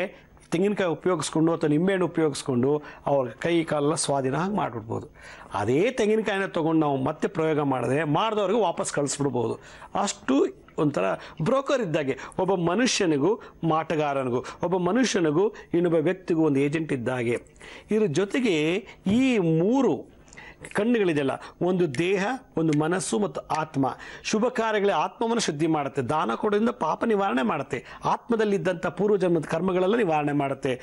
ತೆಂಗಿನಕಾಯಿ ಉಪಯೋಗಿಸ್ಕೊಂಡು ಅಥವಾ ನಿಂಬೆಹಣ್ಣು ಉಪಯೋಗಿಸ್ಕೊಂಡು ಅವ್ರ ಕೈ ಕಾಲೆಲ್ಲ ಸ್ವಾಧೀನ ಹಾಗೆ ಮಾಡಿಬಿಡ್ಬೋದು ಅದೇ ತೆಂಗಿನಕಾಯಿನ ತೊಗೊಂಡು ನಾವು ಮತ್ತೆ ಪ್ರಯೋಗ ಮಾಡಿದ್ರೆ ಮಾಡಿದವ್ರಿಗೆ ವಾಪಸ್ ಕಳಿಸ್ಬಿಡ್ಬೋದು ಅಷ್ಟು ಒಂಥರ ಬ್ರೋಕರ್ ಇದ್ದಾಗೆ ಒಬ್ಬ ಮನುಷ್ಯನಿಗೂ ಮಾಟಗಾರನಿಗೂ ಒಬ್ಬ ಮನುಷ್ಯನಿಗೂ ಇನ್ನೊಬ್ಬ ವ್ಯಕ್ತಿಗೂ ಒಂದು ಏಜೆಂಟ್ ಇದ್ದಾಗೆ ಇದ್ರ ಜೊತೆಗೆ ಈ ಮೂರು ಕಣ್ಣುಗಳಿದೆಯಲ್ಲ ಒಂದು ದೇಹ ಒಂದು ಮನಸ್ಸು ಮತ್ತು ಆತ್ಮ ಶುಭ ಕಾರ್ಯಗಳೇ ಆತ್ಮವನ್ನು ಶುದ್ಧಿ ಮಾಡುತ್ತೆ ದಾನ ಕೊಡೋದ್ರಿಂದ ಪಾಪ ನಿವಾರಣೆ ಮಾಡುತ್ತೆ ಆತ್ಮದಲ್ಲಿದ್ದಂಥ ಪೂರ್ವಜನ್ಮದ ಕರ್ಮಗಳೆಲ್ಲ ನಿವಾರಣೆ ಮಾಡುತ್ತೆ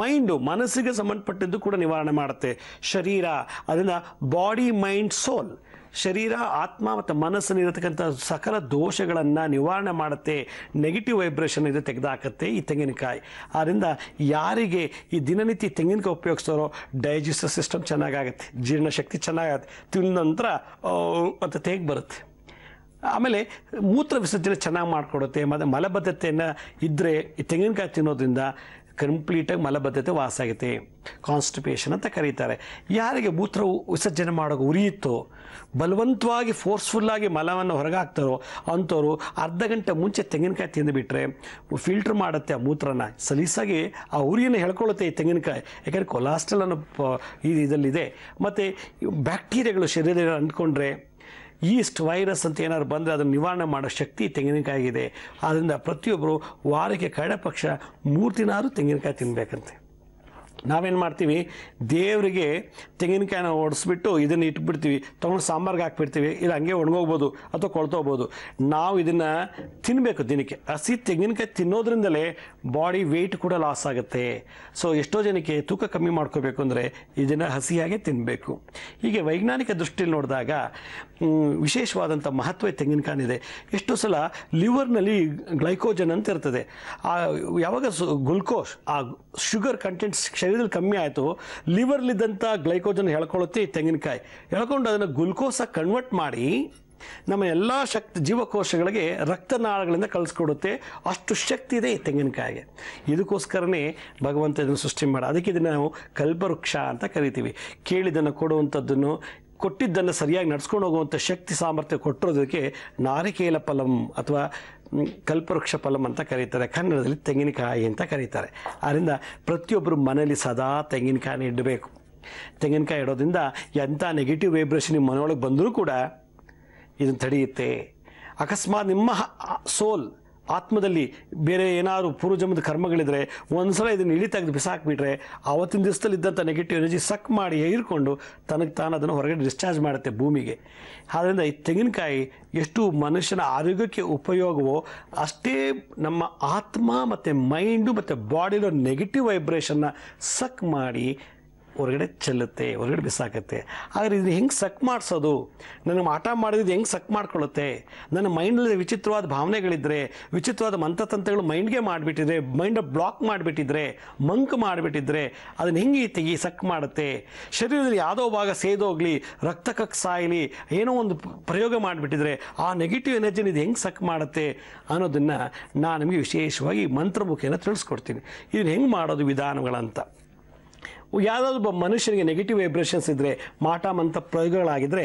ಮೈಂಡು ಮನಸ್ಸಿಗೆ ಸಂಬಂಧಪಟ್ಟಿದ್ದು ಕೂಡ ನಿವಾರಣೆ ಮಾಡುತ್ತೆ ಶರೀರ ಅದರಿಂದ ಬಾಡಿ ಮೈಂಡ್ ಸೋಲ್ ಶರೀರ ಆತ್ಮ ಮತ್ತು ಇರತಕ್ಕಂಥ ಸಕಲ ದೋಷಗಳನ್ನು ನಿವಾರಣೆ ಮಾಡುತ್ತೆ ನೆಗೆಟಿವ್ ವೈಬ್ರೇಷನ್ ಇದು ತೆಗೆದಾಕತ್ತೆ ಈ ತೆಂಗಿನಕಾಯಿ ಆದ್ದರಿಂದ ಯಾರಿಗೆ ಈ ದಿನನಿತ್ಯ ತೆಂಗಿನಕಾಯಿ ಉಪಯೋಗಿಸ್ತಾರೋ ಡೈಜೆಸ್ಟಿವ್ ಸಿಸ್ಟಮ್ ಚೆನ್ನಾಗಾಗುತ್ತೆ ಜೀರ್ಣಶಕ್ತಿ ಚೆನ್ನಾಗಾಗುತ್ತೆ ತಿಂದ ನಂತರ ಅಂತ ತೇಗ್ ಬರುತ್ತೆ ಆಮೇಲೆ ಮೂತ್ರ ವಿಸರ್ಜನೆ ಚೆನ್ನಾಗಿ ಮಾಡಿಕೊಡುತ್ತೆ ಮತ್ತು ಮಲಬದ್ಧತೆಯನ್ನು ಇದ್ದರೆ ಈ ತೆಂಗಿನಕಾಯಿ ತಿನ್ನೋದ್ರಿಂದ ಕಂಪ್ಲೀಟಾಗಿ ಮಲಬದ್ಧತೆ ವಾಸ ಆಗುತ್ತೆ ಕಾನ್ಸ್ಟಿಪೇಷನ್ ಅಂತ ಕರೀತಾರೆ ಯಾರಿಗೆ ಮೂತ್ರವು ವಿಸರ್ಜನೆ ಮಾಡೋ ಉರಿಯುತ್ತೋ ಬಲವಂತವಾಗಿ ಫೋರ್ಸ್ಫುಲ್ಲಾಗಿ ಮಲವನ್ನು ಹೊರಗಾಕ್ತಾರೋ ಅಂಥವ್ರು ಅರ್ಧ ಗಂಟೆ ಮುಂಚೆ ತೆಂಗಿನಕಾಯಿ ತಿಂದುಬಿಟ್ರೆ ಫಿಲ್ಟ್ರ್ ಮಾಡುತ್ತೆ ಆ ಮೂತ್ರನ ಸಲೀಸಾಗಿ ಆ ಉರಿಯನ್ನು ಹೇಳ್ಕೊಳ್ಳುತ್ತೆ ಈ ತೆಂಗಿನಕಾಯಿ ಯಾಕೆಂದರೆ ಕೊಲಾಸ್ಟ್ರಲ್ ಅನ್ನೋ ಇದಲ್ಲಿದೆ ಮತ್ತು ಬ್ಯಾಕ್ಟೀರಿಯಾಗಳು ಶರೀರ ಅಂದ್ಕೊಂಡ್ರೆ ಈಸ್ಟ್ ವೈರಸ್ ಅಂತ ಏನಾದ್ರು ಬಂದರೆ ಅದನ್ನು ನಿವಾರಣೆ ಮಾಡೋ ಶಕ್ತಿ ತೆಂಗಿನಕಾಯಿಗಿದೆ ಆದ್ದರಿಂದ ಪ್ರತಿಯೊಬ್ಬರು ವಾರಕ್ಕೆ ಕಡೆ ಪಕ್ಷ ಮೂರು ದಿನ ಆದರೂ ತೆಂಗಿನಕಾಯಿ ತಿನ್ನಬೇಕಂತೆ ನಾವೇನು ಮಾಡ್ತೀವಿ ದೇವರಿಗೆ ತೆಂಗಿನಕಾಯಿನ ಒಡಿಸ್ಬಿಟ್ಟು ಇದನ್ನು ಇಟ್ಬಿಡ್ತೀವಿ ತೊಗೊಂಡು ಸಾಂಬಾರ್ಗೆ ಹಾಕ್ಬಿಡ್ತೀವಿ ಇಲ್ಲ ಹಂಗೆ ಒಣಗೋಗ್ಬೋದು ಅಥವಾ ಕೊಳ್ತೋಗ್ಬೋದು ನಾವು ಇದನ್ನು ತಿನ್ನಬೇಕು ದಿನಕ್ಕೆ ಹಸಿ ತೆಂಗಿನಕಾಯಿ ತಿನ್ನೋದ್ರಿಂದಲೇ ಬಾಡಿ ವೆಯ್ಟ್ ಕೂಡ ಲಾಸ್ ಆಗುತ್ತೆ ಸೊ ಎಷ್ಟೋ ಜನಕ್ಕೆ ತೂಕ ಕಮ್ಮಿ ಮಾಡ್ಕೋಬೇಕು ಅಂದರೆ ಇದನ್ನು ಹಸಿಯಾಗೆ ತಿನ್ನಬೇಕು ಹೀಗೆ ವೈಜ್ಞಾನಿಕ ದೃಷ್ಟಿಯಲ್ಲಿ ನೋಡಿದಾಗ ವಿಶೇಷವಾದಂಥ ಮಹತ್ವ ತೆಂಗಿನಕಾಯಿದೆ ಎಷ್ಟೋ ಸಲ ಲಿವರ್ನಲ್ಲಿ ಗ್ಲೈಕೋಜನ್ ಅಂತ ಇರ್ತದೆ ಆ ಯಾವಾಗ ಗ್ಲುಕೋಸ್ ಆ ಶುಗರ್ ಕಂಟೆಂಟ್ ಶರೀರದಲ್ಲಿ ಕಮ್ಮಿ ಆಯಿತು ಲಿವರ್ಲಿದ್ದಂಥ ಗ್ಲೈಕೋಜನ್ ಹೇಳ್ಕೊಳ್ಳುತ್ತೆ ಈ ತೆಂಗಿನಕಾಯಿ ಹೇಳ್ಕೊಂಡು ಅದನ್ನು ಗ್ಲುಕೋಸಾಗಿ ಕನ್ವರ್ಟ್ ಮಾಡಿ ನಮ್ಮ ಎಲ್ಲ ಶಕ್ತಿ ಜೀವಕೋಶಗಳಿಗೆ ರಕ್ತನಾಳಗಳಿಂದ ಕಳಿಸ್ಕೊಡುತ್ತೆ ಅಷ್ಟು ಶಕ್ತಿ ಇದೆ ಈ ತೆಂಗಿನಕಾಯಿಗೆ ಇದಕ್ಕೋಸ್ಕರನೇ ಭಗವಂತ ಇದನ್ನು ಸೃಷ್ಟಿ ಮಾಡ ಅದಕ್ಕೆ ಇದನ್ನು ನಾವು ಕಲ್ಪವೃಕ್ಷ ಅಂತ ಕರಿತೀವಿ ಕೇಳಿದನ್ನು ಕೊಡುವಂಥದ್ದನ್ನು ಕೊಟ್ಟಿದ್ದನ್ನು ಸರಿಯಾಗಿ ನಡ್ಸ್ಕೊಂಡು ಹೋಗುವಂಥ ಶಕ್ತಿ ಸಾಮರ್ಥ್ಯ ಕೊಟ್ಟಿರೋದಕ್ಕೆ ನಾರಿಕೇಲ ಫಲಂ ಅಥವಾ ಕಲ್ಪವೃಕ್ಷ ಫಲಂ ಅಂತ ಕರೀತಾರೆ ಕನ್ನಡದಲ್ಲಿ ತೆಂಗಿನಕಾಯಿ ಅಂತ ಕರೀತಾರೆ ಆದ್ದರಿಂದ ಪ್ರತಿಯೊಬ್ಬರು ಮನೆಯಲ್ಲಿ ಸದಾ ತೆಂಗಿನಕಾಯಿನ ಇಡಬೇಕು ತೆಂಗಿನಕಾಯಿ ಇಡೋದ್ರಿಂದ ಎಂಥ ನೆಗೆಟಿವ್ ವೈಬ್ರೇಷನ್ ನಿಮ್ಮ ಮನೆಯೊಳಗೆ ಬಂದರೂ ಕೂಡ ಇದನ್ನು ತಡೆಯುತ್ತೆ ಅಕಸ್ಮಾತ್ ನಿಮ್ಮ ಸೋಲ್ ಆತ್ಮದಲ್ಲಿ ಬೇರೆ ಏನಾದ್ರು ಪೂರ್ವಜಮದ ಕರ್ಮಗಳಿದ್ರೆ ಒಂದ್ಸಲ ಇದನ್ನು ಇಳಿ ತೆಗೆದು ಬಿಸಾಕ್ಬಿಟ್ರೆ ಆವತ್ತಿನ ದಿವಸದಲ್ಲಿ ಇದ್ದಂಥ ನೆಗೆಟಿವ್ ಎನರ್ಜಿ ಸಕ್ ಮಾಡಿ ಏರ್ಕೊಂಡು ತನಗೆ ತಾನು ಅದನ್ನು ಹೊರಗಡೆ ಡಿಸ್ಚಾರ್ಜ್ ಮಾಡುತ್ತೆ ಭೂಮಿಗೆ ಆದ್ದರಿಂದ ಈ ತೆಂಗಿನಕಾಯಿ ಎಷ್ಟು ಮನುಷ್ಯನ ಆರೋಗ್ಯಕ್ಕೆ ಉಪಯೋಗವೋ ಅಷ್ಟೇ ನಮ್ಮ ಆತ್ಮ ಮತ್ತು ಮೈಂಡು ಮತ್ತು ಬಾಡಿಲೋ ನೆಗೆಟಿವ್ ವೈಬ್ರೇಷನ್ನ ಸಕ್ ಮಾಡಿ ಹೊರಗಡೆ ಚೆಲ್ಲುತ್ತೆ ಹೊರಗಡೆ ಬಿಸಾಕತ್ತೆ ಆದರೆ ಇದನ್ನ ಹೆಂಗೆ ಸಕ್ ಮಾಡಿಸೋದು ನನಗೆ ಆಟ ಮಾಡಿದ್ದು ಹೆಂಗೆ ಸಕ್ ಮಾಡ್ಕೊಳ್ಳುತ್ತೆ ನನ್ನ ಮೈಂಡಲ್ಲಿ ವಿಚಿತ್ರವಾದ ಭಾವನೆಗಳಿದ್ದರೆ ವಿಚಿತ್ರವಾದ ಮಂತ್ರತಂತ್ರಗಳು ಮೈಂಡ್ಗೆ ಮಾಡಿಬಿಟ್ಟಿದ್ರೆ ಮೈಂಡ್ ಬ್ಲಾಕ್ ಮಾಡಿಬಿಟ್ಟಿದ್ರೆ ಮಂಕ್ ಮಾಡಿಬಿಟ್ಟಿದ್ರೆ ಅದನ್ನು ಹೆಂಗೆ ತೆಗಿ ಸಕ್ ಮಾಡುತ್ತೆ ಶರೀರದಲ್ಲಿ ಯಾವುದೋ ಭಾಗ ಸೇದೋಗ್ಲಿ ರಕ್ತ ಸಾಯಲಿ ಏನೋ ಒಂದು ಪ್ರಯೋಗ ಮಾಡಿಬಿಟ್ಟಿದ್ರೆ ಆ ನೆಗೆಟಿವ್ ಎನರ್ಜಿನ ಇದು ಹೆಂಗೆ ಸಕ್ ಮಾಡುತ್ತೆ ಅನ್ನೋದನ್ನು ನಾನು ನಿಮಗೆ ವಿಶೇಷವಾಗಿ ಮಂತ್ರ ಮುಖೇನ ತಿಳಿಸ್ಕೊಡ್ತೀನಿ ಇದನ್ನು ಹೆಂಗೆ ಮಾಡೋದು ವಿಧಾನಗಳಂತ ಒಬ್ಬ ಮನುಷ್ಯನಿಗೆ ನೆಗೆಟಿವ್ ವೈಬ್ರೇಷನ್ಸ್ ಇದ್ದರೆ ಮಾಟ ಮಂಥ ಪ್ರಯೋಗಗಳಾಗಿದ್ದರೆ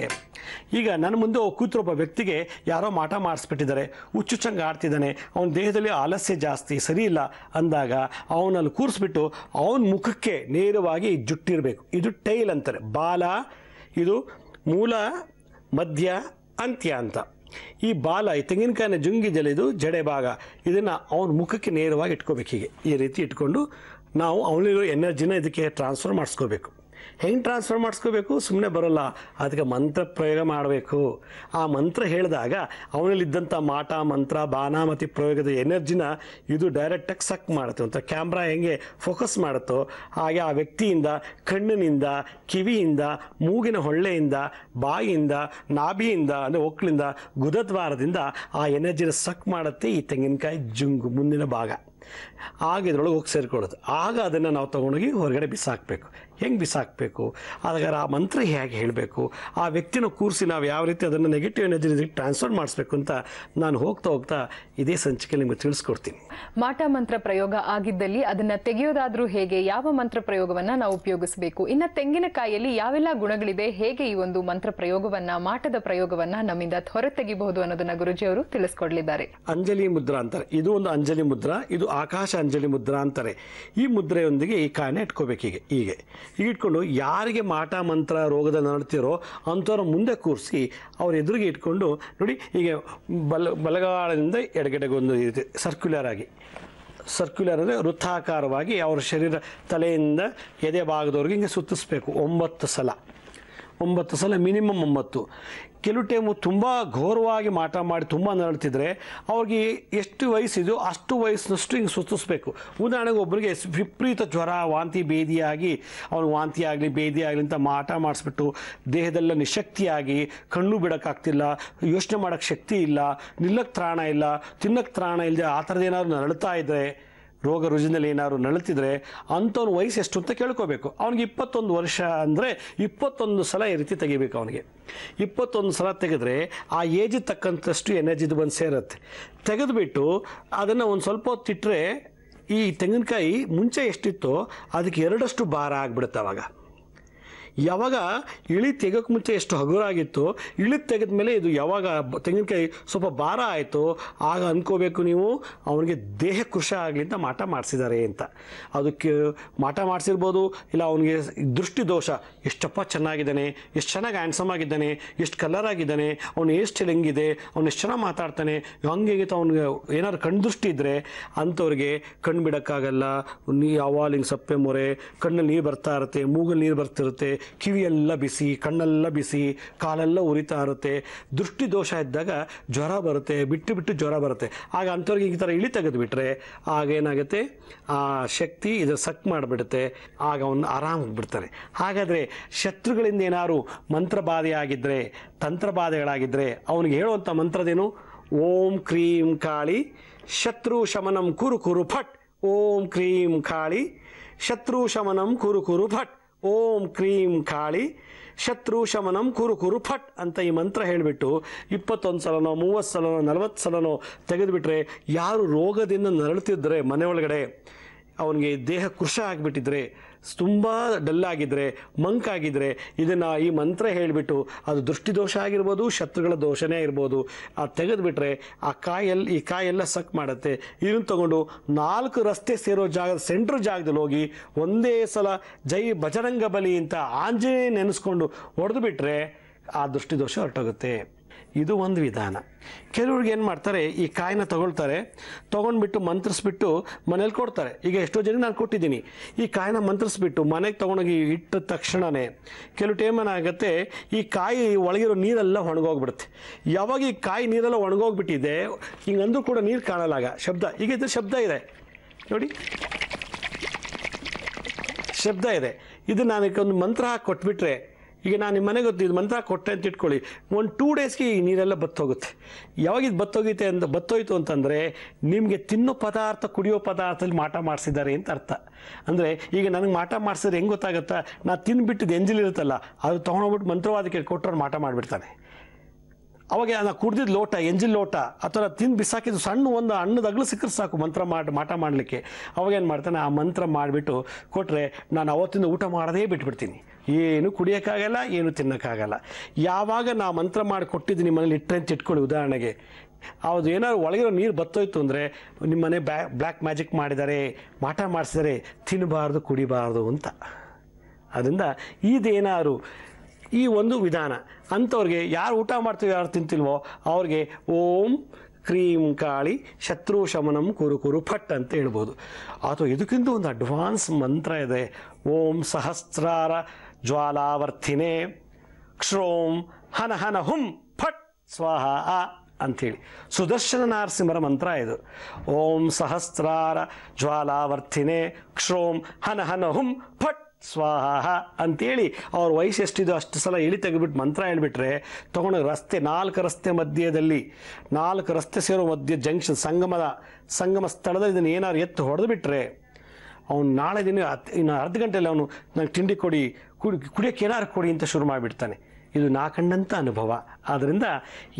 ಈಗ ನನ್ನ ಮುಂದೆ ಒಬ್ಬ ವ್ಯಕ್ತಿಗೆ ಯಾರೋ ಮಾಟ ಮಾಡಿಸ್ಬಿಟ್ಟಿದ್ದಾರೆ ಹುಚ್ಚುಚ್ಚಂಗೆ ಆಡ್ತಿದ್ದಾನೆ ಅವನ ದೇಹದಲ್ಲಿ ಆಲಸ್ಯ ಜಾಸ್ತಿ ಸರಿ ಇಲ್ಲ ಅಂದಾಗ ಅವನಲ್ಲಿ ಕೂರಿಸ್ಬಿಟ್ಟು ಅವನ ಮುಖಕ್ಕೆ ನೇರವಾಗಿ ಜುಟ್ಟಿರಬೇಕು ಇದು ಟೈಲ್ ಅಂತಾರೆ ಬಾಲ ಇದು ಮೂಲ ಮಧ್ಯ ಅಂತ್ಯ ಅಂತ ಈ ಬಾಲ ಈ ತೆಂಗಿನಕಾಯಿನ ಜುಂಗಿದೆಲ್ಲ ಇದು ಜಡೆ ಭಾಗ ಇದನ್ನು ಅವನ ಮುಖಕ್ಕೆ ನೇರವಾಗಿ ಇಟ್ಕೋಬೇಕು ಹೀಗೆ ಈ ರೀತಿ ಇಟ್ಕೊಂಡು ನಾವು ಅವನಿರೋ ಎನರ್ಜಿನ ಇದಕ್ಕೆ ಟ್ರಾನ್ಸ್ಫರ್ ಮಾಡಿಸ್ಕೋಬೇಕು ಹೆಂಗೆ ಟ್ರಾನ್ಸ್ಫರ್ ಮಾಡಿಸ್ಕೋಬೇಕು ಸುಮ್ಮನೆ ಬರೋಲ್ಲ ಅದಕ್ಕೆ ಮಂತ್ರ ಪ್ರಯೋಗ ಮಾಡಬೇಕು ಆ ಮಂತ್ರ ಹೇಳಿದಾಗ ಅವನಲ್ಲಿದ್ದಂಥ ಮಾಟ ಮಂತ್ರ ಬಾಣ ಮತ್ತು ಪ್ರಯೋಗದ ಎನರ್ಜಿನ ಇದು ಡೈರೆಕ್ಟಾಗಿ ಸಕ್ ಮಾಡುತ್ತೆ ಅಂತ ಕ್ಯಾಮ್ರಾ ಹೆಂಗೆ ಫೋಕಸ್ ಮಾಡುತ್ತೋ ಹಾಗೆ ಆ ವ್ಯಕ್ತಿಯಿಂದ ಕಣ್ಣಿನಿಂದ ಕಿವಿಯಿಂದ ಮೂಗಿನ ಹೊಳ್ಳೆಯಿಂದ ಬಾಯಿಯಿಂದ ನಾಭಿಯಿಂದ ಅಂದರೆ ಒಕ್ಳಿಂದ ಗುದದ್ವಾರದಿಂದ ಆ ಎನರ್ಜಿನ ಸಕ್ ಮಾಡುತ್ತೆ ಈ ತೆಂಗಿನಕಾಯಿ ಜುಂಗು ಮುಂದಿನ ಭಾಗ ಆಗ ಇದ್ರೊಳಗೆ ಹೋಗಿ ಸೇರ್ಕೊಳ್ಳೋದು ಆಗ ಅದನ್ನು ನಾವು ತೊಗೊಂಡೋಗಿ ಹೊರಗಡೆ ಬಿಸಾಕಬೇಕು ಹೆಂಗೆ ಬಿಸಾಕಬೇಕು ಆದಾಗ ಆ ಮಂತ್ರ ಹೇಗೆ ಹೇಳಬೇಕು ಆ ವ್ಯಕ್ತಿನ ಕೂರಿಸಿ ನಾವು ಯಾವ ರೀತಿ ಅದನ್ನು ನೆಗೆಟಿವ್ ಎನರ್ಜಿ ಟ್ರಾನ್ಸ್ಫರ್ ಮಾಡಿಸ್ಬೇಕು ಅಂತ ನಾನು ಹೋಗ್ತಾ ಹೋಗ್ತಾ ಇದೇ ಸಂಚಿಕೆ ನಿಮಗೆ ತಿಳಿಸ್ಕೊಡ್ತೀನಿ ಮಾಟ ಮಂತ್ರ ಪ್ರಯೋಗ ಆಗಿದ್ದಲ್ಲಿ ಅದನ್ನು ತೆಗೆಯೋದಾದರೂ ಹೇಗೆ ಯಾವ ಮಂತ್ರ ಪ್ರಯೋಗವನ್ನು ನಾವು ಉಪಯೋಗಿಸಬೇಕು ಇನ್ನು ತೆಂಗಿನಕಾಯಿಯಲ್ಲಿ ಯಾವೆಲ್ಲ ಗುಣಗಳಿದೆ ಹೇಗೆ ಈ ಒಂದು ಮಂತ್ರ ಪ್ರಯೋಗವನ್ನು ಮಾಟದ ಪ್ರಯೋಗವನ್ನು ನಮ್ಮಿಂದ ಹೊರತೆಗಿಬಹುದು ಅನ್ನೋದನ್ನು ಗುರುಜಿಯವರು ತಿಳಿಸ್ಕೊಡ್ಲಿದ್ದಾರೆ ಅಂಜಲಿ ಮುದ್ರಾ ಅಂತಾರೆ ಇದು ಒಂದು ಅಂಜಲಿ ಮುದ್ರಾ ಇದು ಆಕಾಶ ಆಕಾಶ ಅಂಜಲಿ ಮುದ್ರಾ ಅಂತಾರೆ ಈ ಮುದ್ರೆಯೊಂದಿಗೆ ಈ ಕಾಯನ್ನ ಇಟ್ಕೋಬೇಕು ಹೀಗೆ ಹೀಗೆ ಈಗ ಇಟ್ಕೊಂಡು ಯಾರಿಗೆ ಮಾಟ ಮಂತ್ರ ರೋಗದ ನಡ್ತಿರೋ ಅಂಥವ್ರ ಮುಂದೆ ಕೂರಿಸಿ ಅವ್ರ ಎದುರಿಗೆ ಇಟ್ಕೊಂಡು ನೋಡಿ ಈಗ ಬಲ ಬಲಗಾಳದಿಂದ ಎಡಗಡೆಗೊಂದು ಇರುತ್ತೆ ಸರ್ಕ್ಯುಲರ್ ಆಗಿ ಸರ್ಕ್ಯುಲರ್ ಅಂದರೆ ವೃತ್ತಾಕಾರವಾಗಿ ಅವ್ರ ಶರೀರ ತಲೆಯಿಂದ ಎದೆ ಭಾಗದವ್ರಿಗೆ ಹಿಂಗೆ ಸುತ್ತಿಸ್ಬೇಕು ಒಂಬತ್ತು ಸಲ ಒಂಬತ್ತು ಸಲ ಮಿನಿಮಮ್ ಒಂಬತ್ತು ಕೆಲವು ಟೈಮು ತುಂಬ ಘೋರವಾಗಿ ಮಾಟ ಮಾಡಿ ತುಂಬ ನರಳ್ತಿದ್ರೆ ಅವ್ರಿಗೆ ಎಷ್ಟು ವಯಸ್ಸಿದೆಯೋ ಅಷ್ಟು ವಯಸ್ಸಿನಷ್ಟು ಹಿಂಗೆ ಸುಸ್ತಿಸ್ಬೇಕು ಉದಾಹರಣೆಗೆ ಒಬ್ಬರಿಗೆ ವಿಪರೀತ ಜ್ವರ ವಾಂತಿ ಭೇದಿಯಾಗಿ ಅವನು ವಾಂತಿ ಆಗಲಿ ಭೇದಿ ಆಗಲಿ ಅಂತ ಮಾಟ ಮಾಡಿಸ್ಬಿಟ್ಟು ದೇಹದಲ್ಲ ನಿಶಕ್ತಿಯಾಗಿ ಕಣ್ಣು ಬಿಡೋಕ್ಕಾಗ್ತಿಲ್ಲ ಯೋಚನೆ ಮಾಡೋಕ್ಕೆ ಶಕ್ತಿ ಇಲ್ಲ ನಿಲ್ಲಕ್ಕೆ ತ್ರಾಣ ಇಲ್ಲ ತಿನ್ನಕ್ಕೆ ತ್ರಾಣ ಇಲ್ಲದೆ ಆ ಥರದ್ದು ನರಳುತ್ತಾ ನರಳ್ತಾ ಇದ್ದರೆ ರೋಗ ರುಜಿನಲ್ಲಿ ಏನಾದ್ರು ನಳತಿದ್ರೆ ಅಂಥವ್ನ ವಯಸ್ಸು ಎಷ್ಟು ಅಂತ ಕೇಳ್ಕೋಬೇಕು ಅವ್ನಿಗೆ ಇಪ್ಪತ್ತೊಂದು ವರ್ಷ ಅಂದರೆ ಇಪ್ಪತ್ತೊಂದು ಸಲ ಈ ರೀತಿ ತೆಗಿಬೇಕು ಅವನಿಗೆ ಇಪ್ಪತ್ತೊಂದು ಸಲ ತೆಗೆದ್ರೆ ಆ ಏಜಿಗೆ ತಕ್ಕಂಥಷ್ಟು ಎನರ್ಜಿದು ಬಂದು ಸೇರುತ್ತೆ ತೆಗೆದುಬಿಟ್ಟು ಅದನ್ನು ಒಂದು ಸ್ವಲ್ಪ ಹೊತ್ತಿಟ್ಟರೆ ಈ ತೆಂಗಿನಕಾಯಿ ಮುಂಚೆ ಎಷ್ಟಿತ್ತೋ ಅದಕ್ಕೆ ಎರಡಷ್ಟು ಭಾರ ಆಗಿಬಿಡುತ್ತೆ ಅವಾಗ ಯಾವಾಗ ಇಳಿ ತೆಗೋಕ್ಕೆ ಮುಂಚೆ ಎಷ್ಟು ಹಗುರ ಆಗಿತ್ತು ತೆಗೆದ ಮೇಲೆ ಇದು ಯಾವಾಗ ತೆಂಗಿನಕಾಯಿ ಸ್ವಲ್ಪ ಭಾರ ಆಯಿತು ಆಗ ಅಂದ್ಕೋಬೇಕು ನೀವು ಅವನಿಗೆ ದೇಹ ಕೃಷಿ ಆಗಲಿ ಅಂತ ಮಾಟ ಮಾಡಿಸಿದ್ದಾರೆ ಅಂತ ಅದಕ್ಕೆ ಮಾಟ ಮಾಡಿಸಿರ್ಬೋದು ಇಲ್ಲ ಅವನಿಗೆ ದೃಷ್ಟಿ ದೋಷ ಎಷ್ಟಪ್ಪ ಚೆನ್ನಾಗಿದ್ದಾನೆ ಎಷ್ಟು ಚೆನ್ನಾಗಿ ಆ್ಯಂಡ್ಸಮ್ ಆಗಿದ್ದಾನೆ ಎಷ್ಟು ಕಲರ್ ಆಗಿದ್ದಾನೆ ಅವನು ಎಷ್ಟು ಹೆಂಗಿದೆ ಅವನು ಎಷ್ಟು ಚೆನ್ನಾಗಿ ಮಾತಾಡ್ತಾನೆ ಹಂಗೆ ಅವ್ನಿಗೆ ಏನಾದ್ರು ದೃಷ್ಟಿ ಇದ್ದರೆ ಅಂಥವ್ರಿಗೆ ಕಣ್ಣು ಬಿಡೋಕ್ಕಾಗಲ್ಲ ನೀ ಯಾವಾಗ ಸಪ್ಪೆ ಮೊರೆ ಕಣ್ಣಲ್ಲಿ ನೀರು ಬರ್ತಾ ಇರುತ್ತೆ ಮೂಗಲ್ಲಿ ನೀರು ಬರ್ತಿರುತ್ತೆ ಕಿವಿಯೆಲ್ಲ ಬಿಸಿ ಕಣ್ಣೆಲ್ಲ ಬಿಸಿ ಕಾಲೆಲ್ಲ ಉರಿತಾ ಇರುತ್ತೆ ದೃಷ್ಟಿ ದೋಷ ಇದ್ದಾಗ ಜ್ವರ ಬರುತ್ತೆ ಬಿಟ್ಟು ಬಿಟ್ಟು ಜ್ವರ ಬರುತ್ತೆ ಆಗ ಅಂಥವ್ರಿಗೆ ಈ ಥರ ಇಳಿ ತೆಗೆದುಬಿಟ್ರೆ ಆಗ ಏನಾಗುತ್ತೆ ಆ ಶಕ್ತಿ ಇದು ಸಕ್ ಮಾಡಿಬಿಡುತ್ತೆ ಆಗ ಅವನು ಆರಾಮ ಬಿಡ್ತಾರೆ ಹಾಗಾದರೆ ಶತ್ರುಗಳಿಂದ ಏನಾದ್ರು ಮಂತ್ರಬಾಧೆಯಾಗಿದ್ದರೆ ತಂತ್ರಬಾಧೆಗಳಾಗಿದ್ದರೆ ಅವನಿಗೆ ಹೇಳುವಂಥ ಮಂತ್ರದೇನು ಓಂ ಕ್ರೀಂ ಕಾಳಿ ಶತ್ರು ಶಮನಂ ಕುರು ಕುರು ಫಟ್ ಓಂ ಕ್ರೀಂ ಕಾಳಿ ಶತ್ರು ಶಮನಂ ಕುರು ಕುರು ಫಟ್ ಓಂ ಕ್ರೀಂ ಕಾಳಿ ಶತ್ರು ಶಮನಂ ಕುರು ಕುರು ಫಟ್ ಅಂತ ಈ ಮಂತ್ರ ಹೇಳಿಬಿಟ್ಟು ಇಪ್ಪತ್ತೊಂದು ಸಲನೋ ಮೂವತ್ತು ಸಲನೋ ನಲವತ್ತು ಸಲನೋ ತೆಗೆದುಬಿಟ್ರೆ ಯಾರು ರೋಗದಿಂದ ನರಳುತ್ತಿದ್ದರೆ ಮನೆ ಅವನಿಗೆ ದೇಹ ಕೃಷ ಆಗಿಬಿಟ್ಟಿದ್ರೆ ತುಂಬ ಡಲ್ಲಾಗಿದ್ದರೆ ಮಂಕಾಗಿದ್ದರೆ ಇದನ್ನು ಈ ಮಂತ್ರ ಹೇಳಿಬಿಟ್ಟು ಅದು ದೃಷ್ಟಿದೋಷ ಆಗಿರ್ಬೋದು ಶತ್ರುಗಳ ದೋಷನೇ ಇರ್ಬೋದು ಅದು ತೆಗೆದುಬಿಟ್ರೆ ಆ ಕಾಯಲ್ಲಿ ಈ ಕಾಯೆಲ್ಲ ಸಕ್ ಮಾಡುತ್ತೆ ಇದನ್ನು ತಗೊಂಡು ನಾಲ್ಕು ರಸ್ತೆ ಸೇರೋ ಜಾಗದ ಸೆಂಟ್ರ್ ಜಾಗದಲ್ಲಿ ಹೋಗಿ ಒಂದೇ ಸಲ ಜೈ ಬಜರಂಗ ಬಲಿ ಅಂತ ಆಂಜನೇಯ ನೆನೆಸ್ಕೊಂಡು ಹೊಡೆದು ಬಿಟ್ಟರೆ ಆ ದೃಷ್ಟಿದೋಷ ಹೊರಟೋಗುತ್ತೆ ಇದು ಒಂದು ವಿಧಾನ ಕೆಲವ್ರಿಗೆ ಏನು ಮಾಡ್ತಾರೆ ಈ ಕಾಯಿನ ತಗೊಳ್ತಾರೆ ತೊಗೊಂಡ್ಬಿಟ್ಟು ಮಂತ್ರಿಸ್ಬಿಟ್ಟು ಮನೇಲಿ ಕೊಡ್ತಾರೆ ಈಗ ಎಷ್ಟೋ ಜನ ನಾನು ಕೊಟ್ಟಿದ್ದೀನಿ ಈ ಕಾಯಿನ ಮಂತ್ರಿಸ್ಬಿಟ್ಟು ಮನೆಗೆ ತೊಗೊಂಡೋಗಿ ಇಟ್ಟ ತಕ್ಷಣವೇ ಕೆಲವು ಟೈಮ್ ಏನಾಗುತ್ತೆ ಈ ಕಾಯಿ ಒಳಗಿರೋ ನೀರೆಲ್ಲ ಒಣಗೋಗ್ಬಿಡುತ್ತೆ ಯಾವಾಗ ಈ ಕಾಯಿ ನೀರೆಲ್ಲ ಒಣಗೋಗ್ಬಿಟ್ಟಿದೆ ಅಂದರೂ ಕೂಡ ನೀರು ಕಾಣಲಾಗ ಶಬ್ದ ಈಗ ಇದ್ರ ಶಬ್ದ ಇದೆ ನೋಡಿ ಶಬ್ದ ಇದೆ ಇದು ನನಗೆ ಒಂದು ಮಂತ್ರ ಹಾಕಿ ಕೊಟ್ಬಿಟ್ರೆ ಈಗ ನಾನು ನಿಮ್ಮ ಮನೆಗೆ ಗೊತ್ತಿದ್ದು ಮಂತ್ರ ಕೊಟ್ಟೆ ಅಂತ ಇಟ್ಕೊಳ್ಳಿ ಒಂದು ಟೂ ಡೇಸ್ಗೆ ಈ ನೀರೆಲ್ಲ ಬತ್ತೋಗುತ್ತೆ ಯಾವಾಗ ಇದು ಬತ್ತೋಗುತ್ತೆ ಅಂತ ಬತ್ತೋಯ್ತು ಅಂತಂದರೆ ನಿಮಗೆ ತಿನ್ನೋ ಪದಾರ್ಥ ಕುಡಿಯೋ ಪದಾರ್ಥದಲ್ಲಿ ಮಾಟ ಮಾಡಿಸಿದ್ದಾರೆ ಅಂತ ಅರ್ಥ ಅಂದರೆ ಈಗ ನನಗೆ ಮಾಟ ಮಾಡಿಸಿದ್ರೆ ಹೆಂಗೆ ಗೊತ್ತಾಗುತ್ತಾ ನಾನು ತಿಂದುಬಿಟ್ಟಿದ್ದು ಎಂಜಲಿರುತ್ತಲ್ಲ ಅದು ತೊಗೊಂಡೋಗ್ಬಿಟ್ಟು ಮಂತ್ರವಾದಕ್ಕೆ ಅವ್ರು ಮಾಟ ಮಾಡಿಬಿಡ್ತಾನೆ ಅವಾಗ ನಾನು ಕುಡ್ದಿದ್ದು ಲೋಟ ಎಂಜಿಲ್ ಲೋಟ ಅಥವಾ ತಿಂದು ಬಿಸಾಕಿದ್ದು ಸಣ್ಣ ಒಂದು ಹಣ್ಣದ ಅಗ್ಲು ಸಿಕ್ಕರೆ ಸಾಕು ಮಂತ್ರ ಮಾಡಿ ಮಾಟ ಮಾಡಲಿಕ್ಕೆ ಅವಾಗೇನು ಮಾಡ್ತಾನೆ ಆ ಮಂತ್ರ ಮಾಡಿಬಿಟ್ಟು ಕೊಟ್ಟರೆ ನಾನು ಅವತ್ತಿಂದ ಊಟ ಮಾಡೋದೇ ಬಿಟ್ಬಿಡ್ತೀನಿ ಏನು ಕುಡಿಯೋಕ್ಕಾಗಲ್ಲ ಏನು ತಿನ್ನೋಕ್ಕಾಗಲ್ಲ ಯಾವಾಗ ನಾ ಮಂತ್ರ ಮಾಡಿ ಕೊಟ್ಟಿದ್ದು ನಿಮ್ಮನೇಲಿ ಇಟ್ಟರೆ ಅಂತ ಇಟ್ಕೊಳ್ಳಿ ಉದಾಹರಣೆಗೆ ಅದು ಏನಾದ್ರು ಒಳಗಿರೋ ನೀರು ಬತ್ತೋಯ್ತು ಅಂದರೆ ನಿಮ್ಮನೆ ಬ್ಯಾ ಬ್ಲ್ಯಾಕ್ ಮ್ಯಾಜಿಕ್ ಮಾಡಿದ್ದಾರೆ ಮಾಟ ಮಾಡಿಸಿದರೆ ತಿನ್ನಬಾರ್ದು ಕುಡಿಬಾರ್ದು ಅಂತ ಅದರಿಂದ ಇದೇನಾದ್ರು ಈ ಒಂದು ವಿಧಾನ ಅಂಥವ್ರಿಗೆ ಯಾರು ಊಟ ಮಾಡ್ತೀವಿ ಯಾರು ತಿಂತಿಲ್ವೋ ಅವ್ರಿಗೆ ಓಂ ಕ್ರೀಂ ಕಾಳಿ ಶತ್ರು ಶಮನಂ ಕುರು ಕುರು ಫಟ್ ಅಂತ ಹೇಳ್ಬೋದು ಅಥವಾ ಇದಕ್ಕಿಂತ ಒಂದು ಅಡ್ವಾನ್ಸ್ ಮಂತ್ರ ಇದೆ ಓಂ ಸಹಸ್ರಾರ ಜ್ವಾಲಾವರ್ತಿನೇ ಕ್ಷೋಂ ಹನ ಹನ ಹುಂ ಫಟ್ ಸ್ವಾಹ ಆ ಅಂಥೇಳಿ ಸುದರ್ಶನ ನಾರಸಿಂಹರ ಮಂತ್ರ ಇದು ಓಂ ಸಹಸ್ರಾರ ಜ್ವಾಲಾವರ್ತಿನೇ ಕ್ಷೋಂ ಹನ ಹನ ಹುಂ ಫಟ್ ಸ್ವಾಹ ಅಂತೇಳಿ ಅವ್ರ ವಯಸ್ಸು ಎಷ್ಟಿದೋ ಅಷ್ಟು ಸಲ ಇಳಿ ತೆಗೆಬಿಟ್ಟು ಮಂತ್ರ ಹೇಳ್ಬಿಟ್ರೆ ತೊಗೊಂಡು ರಸ್ತೆ ನಾಲ್ಕು ರಸ್ತೆ ಮಧ್ಯದಲ್ಲಿ ನಾಲ್ಕು ರಸ್ತೆ ಸೇರೋ ಮಧ್ಯ ಜಂಕ್ಷನ್ ಸಂಗಮದ ಸಂಗಮ ಸ್ಥಳದಲ್ಲಿ ಇದನ್ನು ಏನಾದ್ರು ಎತ್ತು ಹೊಡೆದು ಬಿಟ್ಟರೆ ಅವನು ನಾಳೆ ದಿನ ಇನ್ನು ಅರ್ಧ ಗಂಟೆಯಲ್ಲಿ ಅವನು ನಂಗೆ ತಿಂಡಿ ಕೊಡಿ ಕುಡಿ ಕುಡಿಯೋಕ್ಕೆ ಏನಾರು ಕೊಡಿ ಅಂತ ಶುರು ಮಾಡಿಬಿಡ್ತಾನೆ ಇದು ನಾ ಕಂಡಂಥ ಅನುಭವ ಆದ್ದರಿಂದ